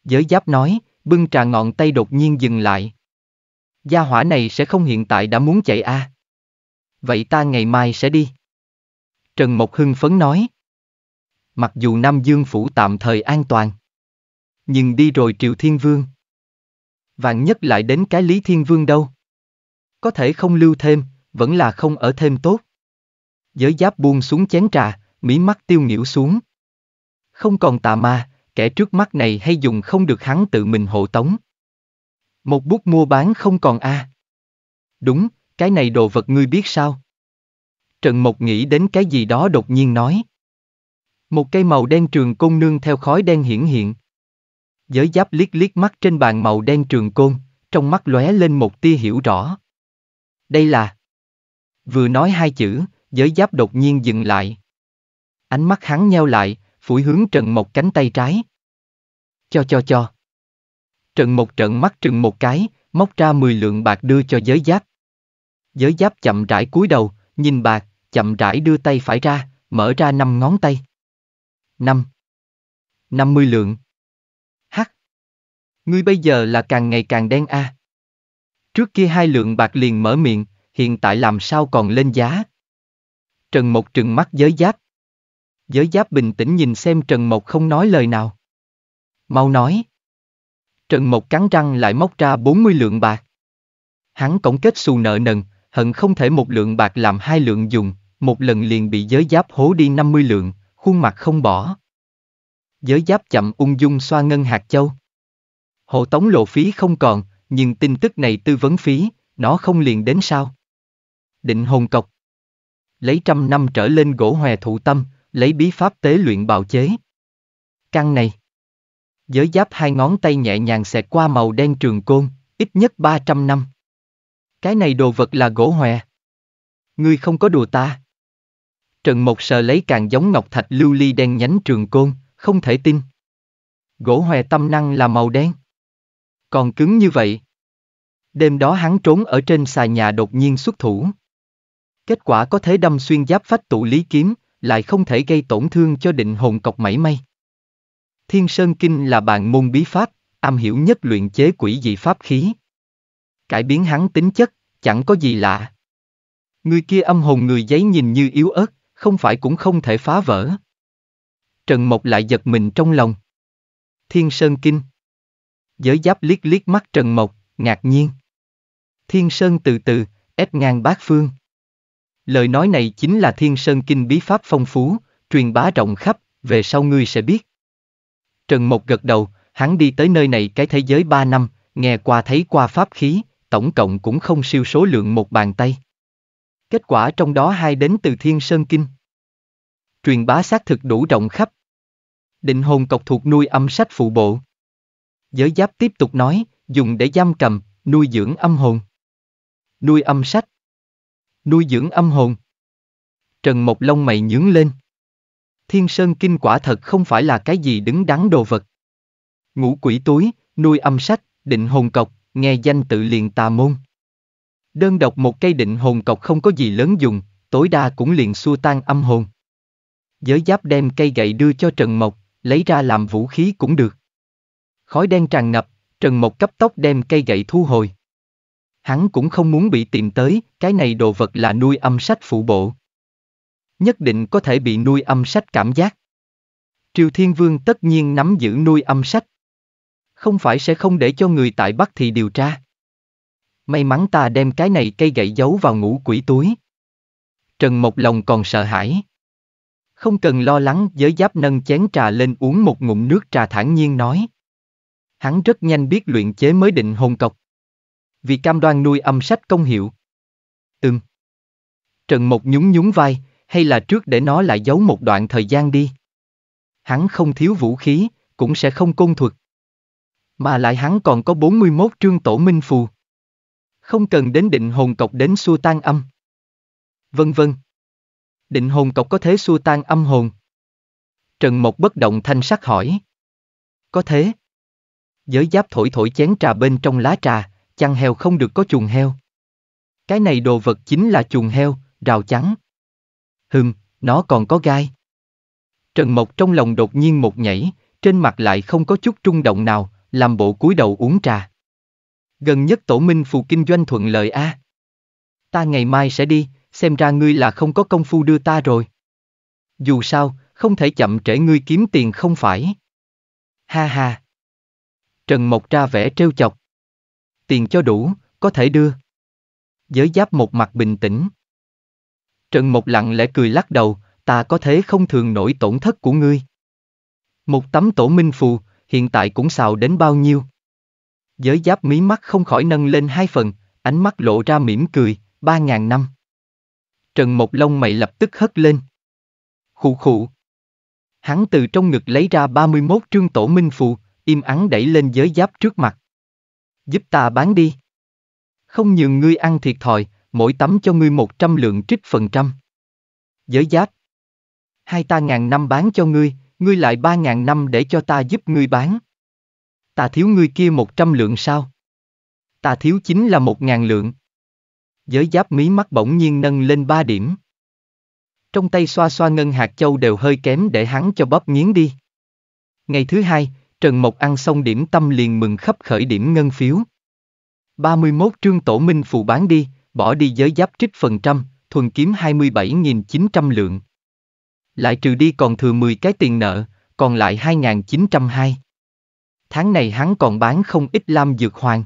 Giới giáp nói, bưng trà ngọn tay đột nhiên dừng lại. Gia hỏa này sẽ không hiện tại đã muốn chạy a. À. Vậy ta ngày mai sẽ đi. Trần Mộc Hưng phấn nói. Mặc dù Nam Dương Phủ tạm thời an toàn, nhưng đi rồi Triệu Thiên Vương. Vạn nhất lại đến cái Lý Thiên Vương đâu. Có thể không lưu thêm, vẫn là không ở thêm tốt. Giới giáp buông xuống chén trà, mí mắt tiêu nghỉu xuống. Không còn tà ma, kẻ trước mắt này hay dùng không được hắn tự mình hộ tống. Một bút mua bán không còn a. À. Đúng, cái này đồ vật ngươi biết sao? Trần Mộc nghĩ đến cái gì đó đột nhiên nói. Một cây màu đen trường côn nương theo khói đen hiển hiện. Giới giáp liếc liếc mắt trên bàn màu đen trường côn, trong mắt lóe lên một tia hiểu rõ. Đây là... Vừa nói hai chữ, giới giáp đột nhiên dừng lại. Ánh mắt hắn nheo lại, phủi hướng Trần Mộc cánh tay trái. Cho cho cho. Trần Mộc trợn mắt trừng một cái, móc ra 10 lượng bạc đưa cho giới giáp. Giới giáp chậm rãi cúi đầu, nhìn bạc, chậm rãi đưa tay phải ra, mở ra năm ngón tay. Năm. Năm mươi lượng. Hắc. Ngươi bây giờ là càng ngày càng đen a. À. Trước kia hai lượng bạc liền mở miệng, hiện tại làm sao còn lên giá. Trần Mộc trừng mắt giới giáp. Giới giáp bình tĩnh nhìn xem Trần Mộc không nói lời nào. Mau nói. Trần Mộc cắn răng lại móc ra bốn mươi lượng bạc. Hắn cổng kết xù nợ nần, hận không thể một lượng bạc làm hai lượng dùng, một lần liền bị giới giáp hố đi 50 lượng, khuôn mặt không bỏ. Giới giáp chậm ung dung xoa ngân hạt châu. Hộ tống lộ phí không còn, nhưng tin tức này tư vấn phí, nó không liền đến sao. Định hồn cọc. Lấy trăm năm trở lên gỗ hòe thụ tâm, lấy bí pháp tế luyện bào chế. Căn này. Giới giáp hai ngón tay nhẹ nhàng xẹt qua màu đen trường côn, ít nhất 300 năm. Cái này đồ vật là gỗ hòe. Ngươi không có đùa ta. Trần Mộc sờ lấy càng giống ngọc thạch lưu ly đen nhánh trường côn, không thể tin. Gỗ hòe tâm năng là màu đen. Còn cứng như vậy. Đêm đó hắn trốn ở trên xà nhà đột nhiên xuất thủ. Kết quả có thể đâm xuyên giáp phách tụ lý kiếm, lại không thể gây tổn thương cho định hồn cọc mảy may. Thiên Sơn Kinh là bàn môn bí pháp, am hiểu nhất luyện chế quỷ dị pháp khí cải biến hắn tính chất, chẳng có gì lạ. Người kia âm hồn người giấy nhìn như yếu ớt, không phải cũng không thể phá vỡ. Trần Mộc lại giật mình trong lòng. Thiên Sơn Kinh Giới giáp liếc liếc mắt Trần Mộc, ngạc nhiên. Thiên Sơn từ từ, ép ngang bát phương. Lời nói này chính là Thiên Sơn Kinh bí pháp phong phú, truyền bá rộng khắp, về sau ngươi sẽ biết. Trần Mộc gật đầu, hắn đi tới nơi này cái thế giới ba năm, nghe qua thấy qua pháp khí, tổng cộng cũng không siêu số lượng một bàn tay. Kết quả trong đó hai đến từ Thiên Sơn Kinh. Truyền bá xác thực đủ rộng khắp. Định hồn cọc thuộc nuôi âm sách phụ bộ. Giới giáp tiếp tục nói, dùng để giam cầm, nuôi dưỡng âm hồn. Nuôi âm sách. Nuôi dưỡng âm hồn. Trần Mộc Long mày nhướng lên. Thiên Sơn Kinh quả thật không phải là cái gì đứng đắn đồ vật. Ngũ quỷ túi, nuôi âm sách, định hồn cọc, nghe danh tự liền tà môn. Đơn độc một cây định hồn cọc không có gì lớn dùng, tối đa cũng liền xua tan âm hồn. Giới giáp đem cây gậy đưa cho Trần Mộc, lấy ra làm vũ khí cũng được. Khói đen tràn ngập, Trần Mộc cấp tốc đem cây gậy thu hồi. Hắn cũng không muốn bị tìm tới, cái này đồ vật là nuôi âm sách phụ bộ. Nhất định có thể bị nuôi âm sách cảm giác. Triều Thiên Vương tất nhiên nắm giữ nuôi âm sách không phải sẽ không để cho người tại Bắc thì điều tra. May mắn ta đem cái này cây gậy giấu vào ngũ quỷ túi. Trần Mộc Lòng còn sợ hãi. Không cần lo lắng giới giáp nâng chén trà lên uống một ngụm nước trà thản nhiên nói. Hắn rất nhanh biết luyện chế mới định hồn cọc. Vì cam đoan nuôi âm sách công hiệu. Ừm. Trần Mộc nhún nhún vai, hay là trước để nó lại giấu một đoạn thời gian đi. Hắn không thiếu vũ khí, cũng sẽ không côn thuật. Mà lại hắn còn có 41 trương tổ minh phù. Không cần đến định hồn cọc đến xua tan âm. Vân vân. Định hồn cọc có thế xua tan âm hồn. Trần Mộc bất động thanh sắc hỏi. Có thế. Giới giáp thổi thổi chén trà bên trong lá trà, chăn heo không được có chuồng heo. Cái này đồ vật chính là chuồng heo, rào trắng. Hừm, nó còn có gai. Trần Mộc trong lòng đột nhiên một nhảy, trên mặt lại không có chút trung động nào, làm bộ cúi đầu uống trà. Gần nhất tổ minh phù kinh doanh thuận lợi a. À. Ta ngày mai sẽ đi, xem ra ngươi là không có công phu đưa ta rồi. Dù sao, không thể chậm trễ ngươi kiếm tiền không phải. Ha ha. Trần Mộc ra vẻ trêu chọc. Tiền cho đủ, có thể đưa. Giới giáp một mặt bình tĩnh. Trần Mộc lặng lẽ cười lắc đầu, ta có thế không thường nổi tổn thất của ngươi. Một tấm tổ minh phù, hiện tại cũng xào đến bao nhiêu. Giới giáp mí mắt không khỏi nâng lên hai phần, ánh mắt lộ ra mỉm cười, ba ngàn năm. Trần Mộc Long mày lập tức hất lên. Khụ khụ. Hắn từ trong ngực lấy ra 31 trương tổ minh phù, im ắng đẩy lên giới giáp trước mặt. Giúp ta bán đi. Không nhường ngươi ăn thiệt thòi, mỗi tấm cho ngươi 100 lượng trích phần trăm. Giới giáp. Hai ta ngàn năm bán cho ngươi, ngươi lại ba ngàn năm để cho ta giúp ngươi bán. Ta thiếu ngươi kia một trăm lượng sao? Ta thiếu chính là một ngàn lượng. Giới giáp mí mắt bỗng nhiên nâng lên ba điểm. Trong tay xoa xoa ngân hạt châu đều hơi kém để hắn cho bóp nghiến đi. Ngày thứ hai, Trần Mộc ăn xong điểm tâm liền mừng khắp khởi điểm ngân phiếu. 31 trương tổ minh phù bán đi, bỏ đi giới giáp trích phần trăm, thuần kiếm 27.900 lượng lại trừ đi còn thừa 10 cái tiền nợ, còn lại 2.902. Tháng này hắn còn bán không ít lam dược hoàng.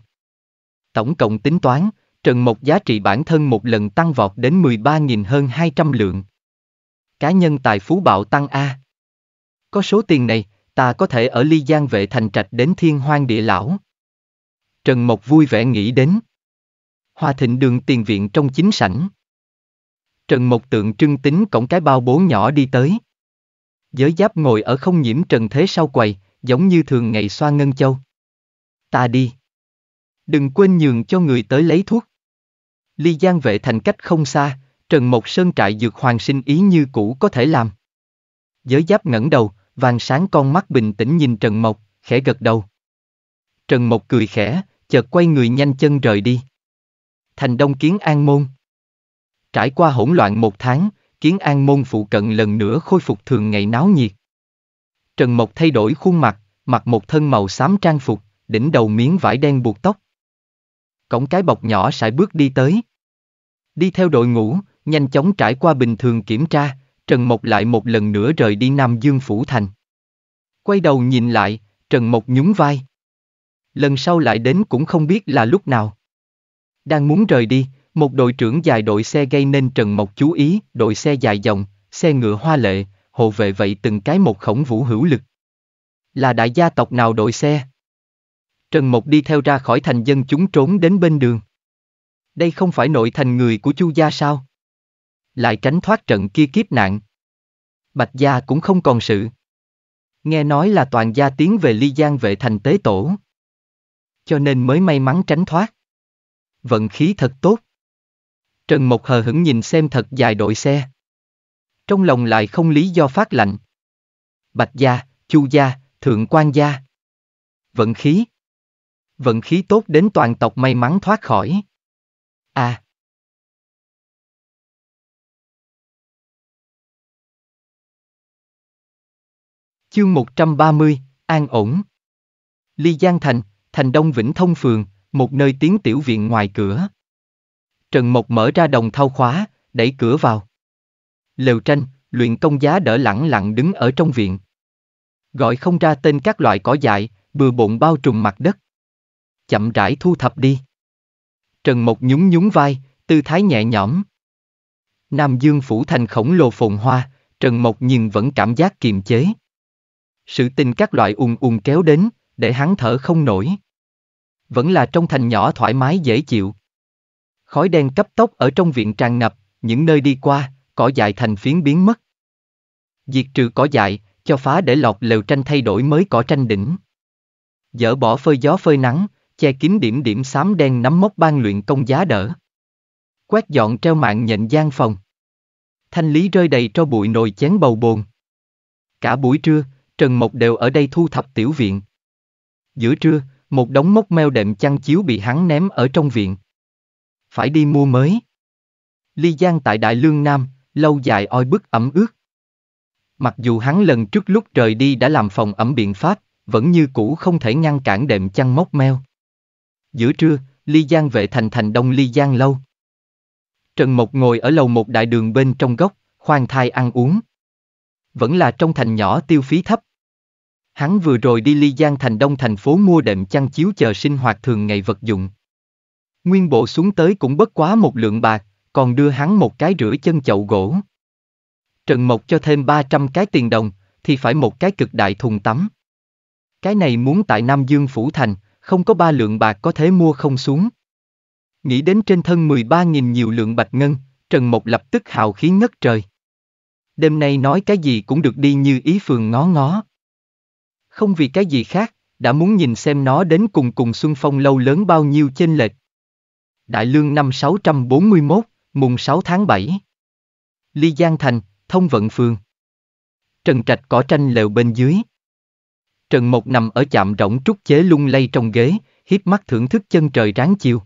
Tổng cộng tính toán, Trần Mộc giá trị bản thân một lần tăng vọt đến 13.000 hơn 200 lượng. Cá nhân tài phú bạo tăng A. Có số tiền này, ta có thể ở Ly Giang vệ thành trạch đến thiên hoang địa lão. Trần Mộc vui vẻ nghĩ đến. Hòa thịnh đường tiền viện trong chính sảnh. Trần Mộc tượng trưng tính cổng cái bao bố nhỏ đi tới. Giới giáp ngồi ở không nhiễm trần thế sau quầy, giống như thường ngày xoa ngân châu. Ta đi. Đừng quên nhường cho người tới lấy thuốc. Ly Giang vệ thành cách không xa, Trần Mộc Sơn trại dược hoàng sinh ý như cũ có thể làm. Giới giáp ngẩng đầu, vàng sáng con mắt bình tĩnh nhìn Trần Mộc, khẽ gật đầu. Trần Mộc cười khẽ, chợt quay người nhanh chân rời đi. Thành Đông Kiến An Môn Trải qua hỗn loạn một tháng, kiến an môn phụ cận lần nữa khôi phục thường ngày náo nhiệt. Trần Mộc thay đổi khuôn mặt, mặc một thân màu xám trang phục, đỉnh đầu miếng vải đen buộc tóc. Cổng cái bọc nhỏ sải bước đi tới. Đi theo đội ngũ, nhanh chóng trải qua bình thường kiểm tra, Trần Mộc lại một lần nữa rời đi Nam Dương Phủ Thành. Quay đầu nhìn lại, Trần Mộc nhún vai. Lần sau lại đến cũng không biết là lúc nào. Đang muốn rời đi, một đội trưởng dài đội xe gây nên Trần Mộc chú ý, đội xe dài dòng, xe ngựa hoa lệ, hộ vệ vậy từng cái một khổng vũ hữu lực. Là đại gia tộc nào đội xe? Trần Mộc đi theo ra khỏi thành dân chúng trốn đến bên đường. Đây không phải nội thành người của Chu gia sao? Lại tránh thoát trận kia kiếp nạn. Bạch gia cũng không còn sự. Nghe nói là toàn gia tiến về Ly Giang vệ thành tế tổ. Cho nên mới may mắn tránh thoát. Vận khí thật tốt. Trần Mộc hờ hững nhìn xem thật dài đội xe. Trong lòng lại không lý do phát lạnh. Bạch gia, Chu gia, Thượng quan gia. Vận khí. Vận khí tốt đến toàn tộc may mắn thoát khỏi. À. Chương 130, An ổn. Ly Giang Thành, thành Đông Vĩnh Thông Phường, một nơi tiếng tiểu viện ngoài cửa. Trần Mộc mở ra đồng thao khóa, đẩy cửa vào. Lều tranh, luyện công giá đỡ lẳng lặng đứng ở trong viện. Gọi không ra tên các loại cỏ dại, bừa bộn bao trùm mặt đất. Chậm rãi thu thập đi. Trần Mộc nhún nhún vai, tư thái nhẹ nhõm. Nam Dương phủ thành khổng lồ phồn hoa, Trần Mộc nhìn vẫn cảm giác kiềm chế. Sự tình các loại ùn ùn kéo đến, để hắn thở không nổi. Vẫn là trong thành nhỏ thoải mái dễ chịu. Khói đen cấp tốc ở trong viện tràn ngập, những nơi đi qua, cỏ dại thành phiến biến mất. Diệt trừ cỏ dại, cho phá để lọt lều tranh thay đổi mới cỏ tranh đỉnh. Dỡ bỏ phơi gió phơi nắng, che kín điểm điểm xám đen nắm mốc ban luyện công giá đỡ. Quét dọn treo mạng nhện gian phòng. Thanh lý rơi đầy tro bụi nồi chén bầu bồn. Cả buổi trưa, Trần Mộc đều ở đây thu thập tiểu viện. Giữa trưa, một đống mốc meo đệm chăn chiếu bị hắn ném ở trong viện phải đi mua mới. Ly Giang tại Đại Lương Nam, lâu dài oi bức ẩm ướt. Mặc dù hắn lần trước lúc trời đi đã làm phòng ẩm biện pháp, vẫn như cũ không thể ngăn cản đệm chăn móc meo. Giữa trưa, Ly Giang vệ thành thành đông Ly Giang lâu. Trần Mộc ngồi ở lầu một đại đường bên trong góc, khoan thai ăn uống. Vẫn là trong thành nhỏ tiêu phí thấp. Hắn vừa rồi đi Ly Giang thành đông thành phố mua đệm chăn chiếu chờ sinh hoạt thường ngày vật dụng nguyên bộ xuống tới cũng bất quá một lượng bạc, còn đưa hắn một cái rưỡi chân chậu gỗ. Trần Mộc cho thêm 300 cái tiền đồng, thì phải một cái cực đại thùng tắm. Cái này muốn tại Nam Dương Phủ Thành, không có ba lượng bạc có thể mua không xuống. Nghĩ đến trên thân 13.000 nhiều lượng bạch ngân, Trần Mộc lập tức hào khí ngất trời. Đêm nay nói cái gì cũng được đi như ý phường ngó ngó. Không vì cái gì khác, đã muốn nhìn xem nó đến cùng cùng Xuân Phong lâu lớn bao nhiêu chênh lệch. Đại lương năm 641, mùng 6 tháng 7. Ly Giang Thành, Thông Vận Phường. Trần Trạch cỏ tranh lều bên dưới. Trần Mộc nằm ở chạm rỗng trúc chế lung lay trong ghế, hiếp mắt thưởng thức chân trời ráng chiều.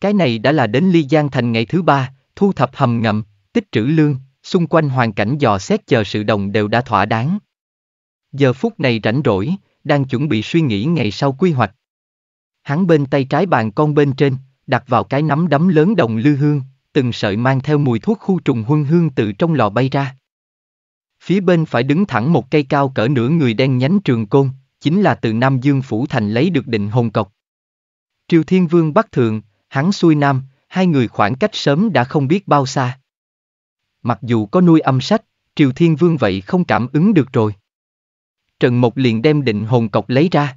Cái này đã là đến Ly Giang Thành ngày thứ ba, thu thập hầm ngầm, tích trữ lương, xung quanh hoàn cảnh dò xét chờ sự đồng đều đã thỏa đáng. Giờ phút này rảnh rỗi, đang chuẩn bị suy nghĩ ngày sau quy hoạch. Hắn bên tay trái bàn con bên trên, đặt vào cái nắm đấm lớn đồng lư hương, từng sợi mang theo mùi thuốc khu trùng huân hương từ trong lò bay ra. Phía bên phải đứng thẳng một cây cao cỡ nửa người đen nhánh trường côn, chính là từ Nam Dương Phủ Thành lấy được định hồn cọc. Triều Thiên Vương Bắc Thượng, hắn xuôi Nam, hai người khoảng cách sớm đã không biết bao xa. Mặc dù có nuôi âm sách, Triều Thiên Vương vậy không cảm ứng được rồi. Trần Mộc liền đem định hồn cọc lấy ra.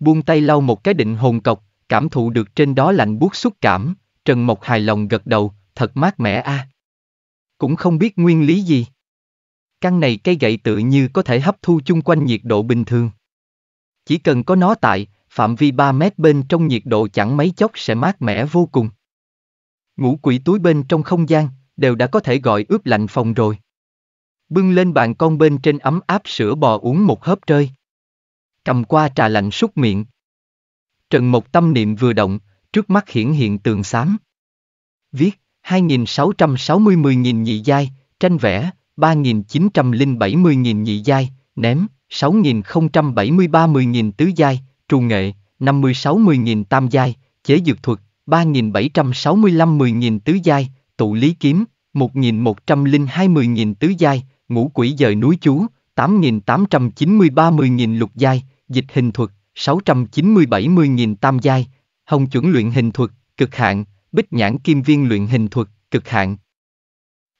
Buông tay lau một cái định hồn cọc, cảm thụ được trên đó lạnh buốt xúc cảm, Trần Mộc hài lòng gật đầu, thật mát mẻ a. À. Cũng không biết nguyên lý gì. Căn này cây gậy tự như có thể hấp thu chung quanh nhiệt độ bình thường. Chỉ cần có nó tại, phạm vi 3 mét bên trong nhiệt độ chẳng mấy chốc sẽ mát mẻ vô cùng. Ngũ quỷ túi bên trong không gian, đều đã có thể gọi ướp lạnh phòng rồi. Bưng lên bàn con bên trên ấm áp sữa bò uống một hớp rơi. Cầm qua trà lạnh súc miệng, Trần Mộc tâm niệm vừa động, trước mắt hiển hiện tường xám. Viết 2660-10.000 nhị giai, tranh vẽ 3.970-10.000 nhị giai, ném 6.073-10.000 tứ giai, trù nghệ 56-10.000 tam giai, chế dược thuật 3.765-10.000 tứ giai, tụ lý kiếm 1.102-10.000 tứ giai, ngũ quỷ dời núi chú 8.893-10.000 lục giai, dịch hình thuật 690-70.000 tam giai, hồng chuẩn luyện hình thuật, cực hạn, bích nhãn kim viên luyện hình thuật, cực hạn.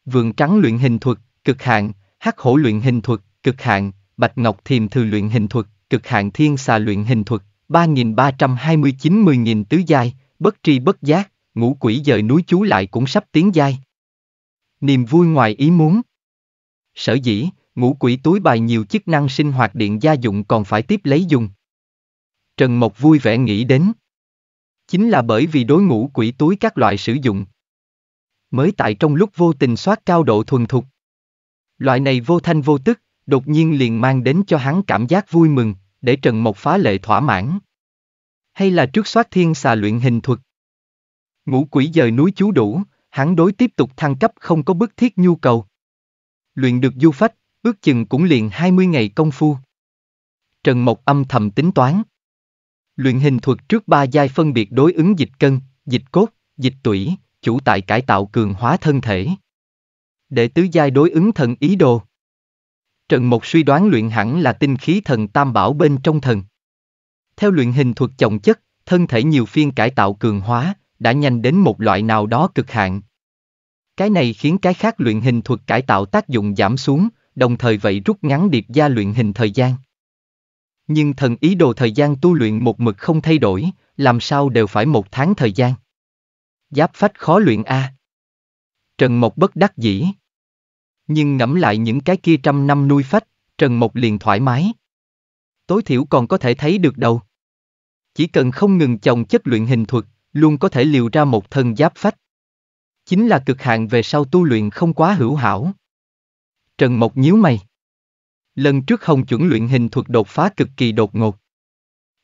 Vườn trắng luyện hình thuật, cực hạn, hắc hổ luyện hình thuật, cực hạn, bạch ngọc thiềm thư luyện hình thuật, cực hạn thiên xà luyện hình thuật, 3.329-10.000 tứ giai, bất tri bất giác, ngũ quỷ dời núi chú lại cũng sắp tiến giai. Niềm vui ngoài ý muốn. Sở dĩ, ngũ quỷ túi bài nhiều chức năng sinh hoạt điện gia dụng còn phải tiếp lấy dùng. Trần Mộc vui vẻ nghĩ đến. Chính là bởi vì đối ngũ quỷ túi các loại sử dụng. Mới tại trong lúc vô tình soát cao độ thuần thục. Loại này vô thanh vô tức, đột nhiên liền mang đến cho hắn cảm giác vui mừng, để Trần Mộc phá lệ thỏa mãn. Hay là trước soát thiên xà luyện hình thuật. Ngũ quỷ dời núi chú đủ, hắn đối tiếp tục thăng cấp không có bức thiết nhu cầu. Luyện được du phách, ước chừng cũng liền 20 ngày công phu. Trần Mộc âm thầm tính toán. Luyện hình thuật trước ba giai phân biệt đối ứng dịch cân, dịch cốt, dịch tủy, chủ tại cải tạo cường hóa thân thể. Đệ tứ giai đối ứng thần ý đồ. Trần Mộc suy đoán luyện hẳn là tinh khí thần tam bảo bên trong thần. Theo luyện hình thuật chồng chất, thân thể nhiều phiên cải tạo cường hóa, đã nhanh đến một loại nào đó cực hạn. Cái này khiến cái khác luyện hình thuật cải tạo tác dụng giảm xuống, đồng thời vậy rút ngắn điệp gia luyện hình thời gian. Nhưng thần ý đồ thời gian tu luyện một mực không thay đổi, làm sao đều phải một tháng thời gian. Giáp phách khó luyện A. Trần Mộc bất đắc dĩ. Nhưng ngẫm lại những cái kia trăm năm nuôi phách, Trần Mộc liền thoải mái. Tối thiểu còn có thể thấy được đâu. Chỉ cần không ngừng chồng chất luyện hình thuật, luôn có thể liều ra một thân giáp phách. Chính là cực hạn về sau tu luyện không quá hữu hảo. Trần Mộc nhíu mày. Lần trước Hồng chuẩn luyện hình thuật đột phá cực kỳ đột ngột.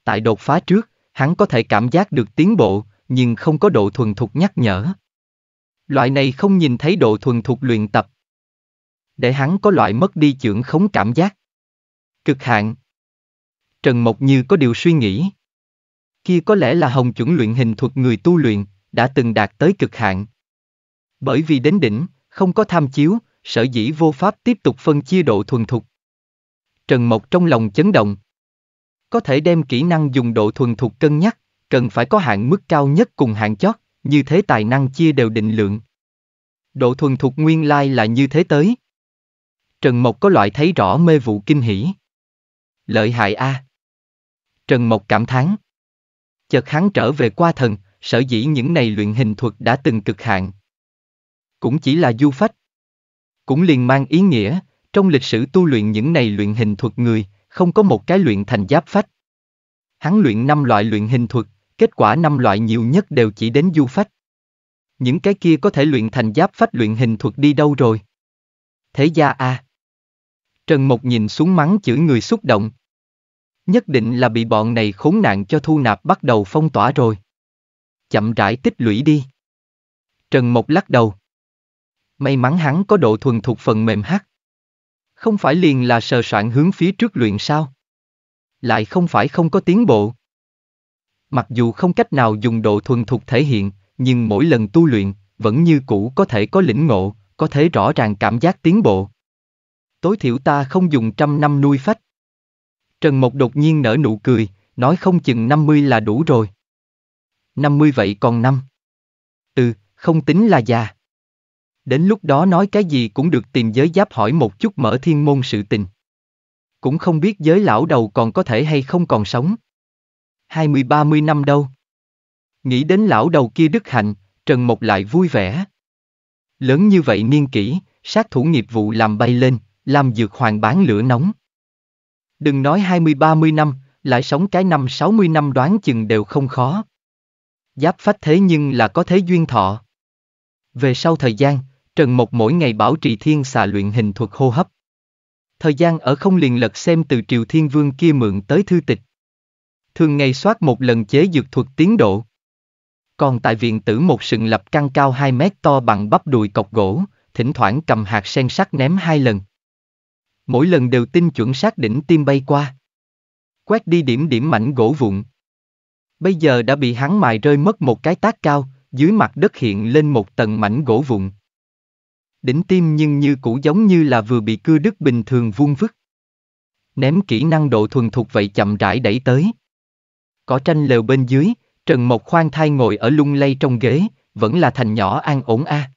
Tại đột phá trước, hắn có thể cảm giác được tiến bộ, nhưng không có độ thuần thục nhắc nhở. Loại này không nhìn thấy độ thuần thục luyện tập. Để hắn có loại mất đi chưởng khống cảm giác. Cực hạn. Trần Mộc Như có điều suy nghĩ. Kia có lẽ là hồng chuẩn luyện hình thuật người tu luyện, đã từng đạt tới cực hạn. Bởi vì đến đỉnh, không có tham chiếu, sở dĩ vô pháp tiếp tục phân chia độ thuần thục. Trần Mộc trong lòng chấn động. Có thể đem kỹ năng dùng độ thuần thục cân nhắc, cần phải có hạn mức cao nhất cùng hạn chót, như thế tài năng chia đều định lượng. Độ thuần thục nguyên lai là như thế tới. Trần Mộc có loại thấy rõ mê vụ kinh hỉ. Lợi hại a. Trần Mộc cảm thán. Chợt hắn trở về qua thần, sở dĩ những này luyện hình thuật đã từng cực hạn. Cũng chỉ là du phách. Cũng liền mang ý nghĩa, trong lịch sử tu luyện những này luyện hình thuật người, không có một cái luyện thành giáp phách. Hắn luyện năm loại luyện hình thuật, kết quả năm loại nhiều nhất đều chỉ đến du phách. Những cái kia có thể luyện thành giáp phách luyện hình thuật đi đâu rồi? Thế gia a. À? Trần Mộc nhìn xuống mắng chửi người xúc động. Nhất định là bị bọn này khốn nạn cho thu nạp bắt đầu phong tỏa rồi. Chậm rãi tích lũy đi. Trần Mộc lắc đầu. May mắn hắn có độ thuần thuộc phần mềm hắc không phải liền là sờ soạn hướng phía trước luyện sao? Lại không phải không có tiến bộ. Mặc dù không cách nào dùng độ thuần thục thể hiện, nhưng mỗi lần tu luyện, vẫn như cũ có thể có lĩnh ngộ, có thể rõ ràng cảm giác tiến bộ. Tối thiểu ta không dùng trăm năm nuôi phách. Trần Mộc đột nhiên nở nụ cười, nói không chừng năm mươi là đủ rồi. năm mươi vậy còn năm. Ừ, không tính là già. Đến lúc đó nói cái gì cũng được tìm giới giáp hỏi một chút mở thiên môn sự tình. Cũng không biết giới lão đầu còn có thể hay không còn sống. 20-30 năm đâu. Nghĩ đến lão đầu kia đức hạnh, Trần Mộc lại vui vẻ. Lớn như vậy niên kỷ, sát thủ nghiệp vụ làm bay lên, làm dược hoàng bán lửa nóng. Đừng nói 20-30 năm, lại sống cái năm 60 năm đoán chừng đều không khó. Giáp phách thế nhưng là có thế duyên thọ. Về sau thời gian, Trần Mộc mỗi ngày bảo trì thiên xà luyện hình thuật hô hấp. Thời gian ở không liền lật xem từ triều thiên vương kia mượn tới thư tịch. Thường ngày soát một lần chế dược thuật tiến độ. Còn tại viện tử một sừng lập căng cao 2 mét to bằng bắp đùi cọc gỗ, thỉnh thoảng cầm hạt sen sắt ném hai lần. Mỗi lần đều tin chuẩn xác đỉnh tim bay qua. Quét đi điểm điểm mảnh gỗ vụn. Bây giờ đã bị hắn mài rơi mất một cái tác cao, dưới mặt đất hiện lên một tầng mảnh gỗ vụn đỉnh tim nhưng như cũ giống như là vừa bị cưa đứt bình thường vuông vứt. Ném kỹ năng độ thuần thục vậy chậm rãi đẩy tới. Có tranh lều bên dưới, Trần Mộc khoan thai ngồi ở lung lay trong ghế, vẫn là thành nhỏ an ổn a. À.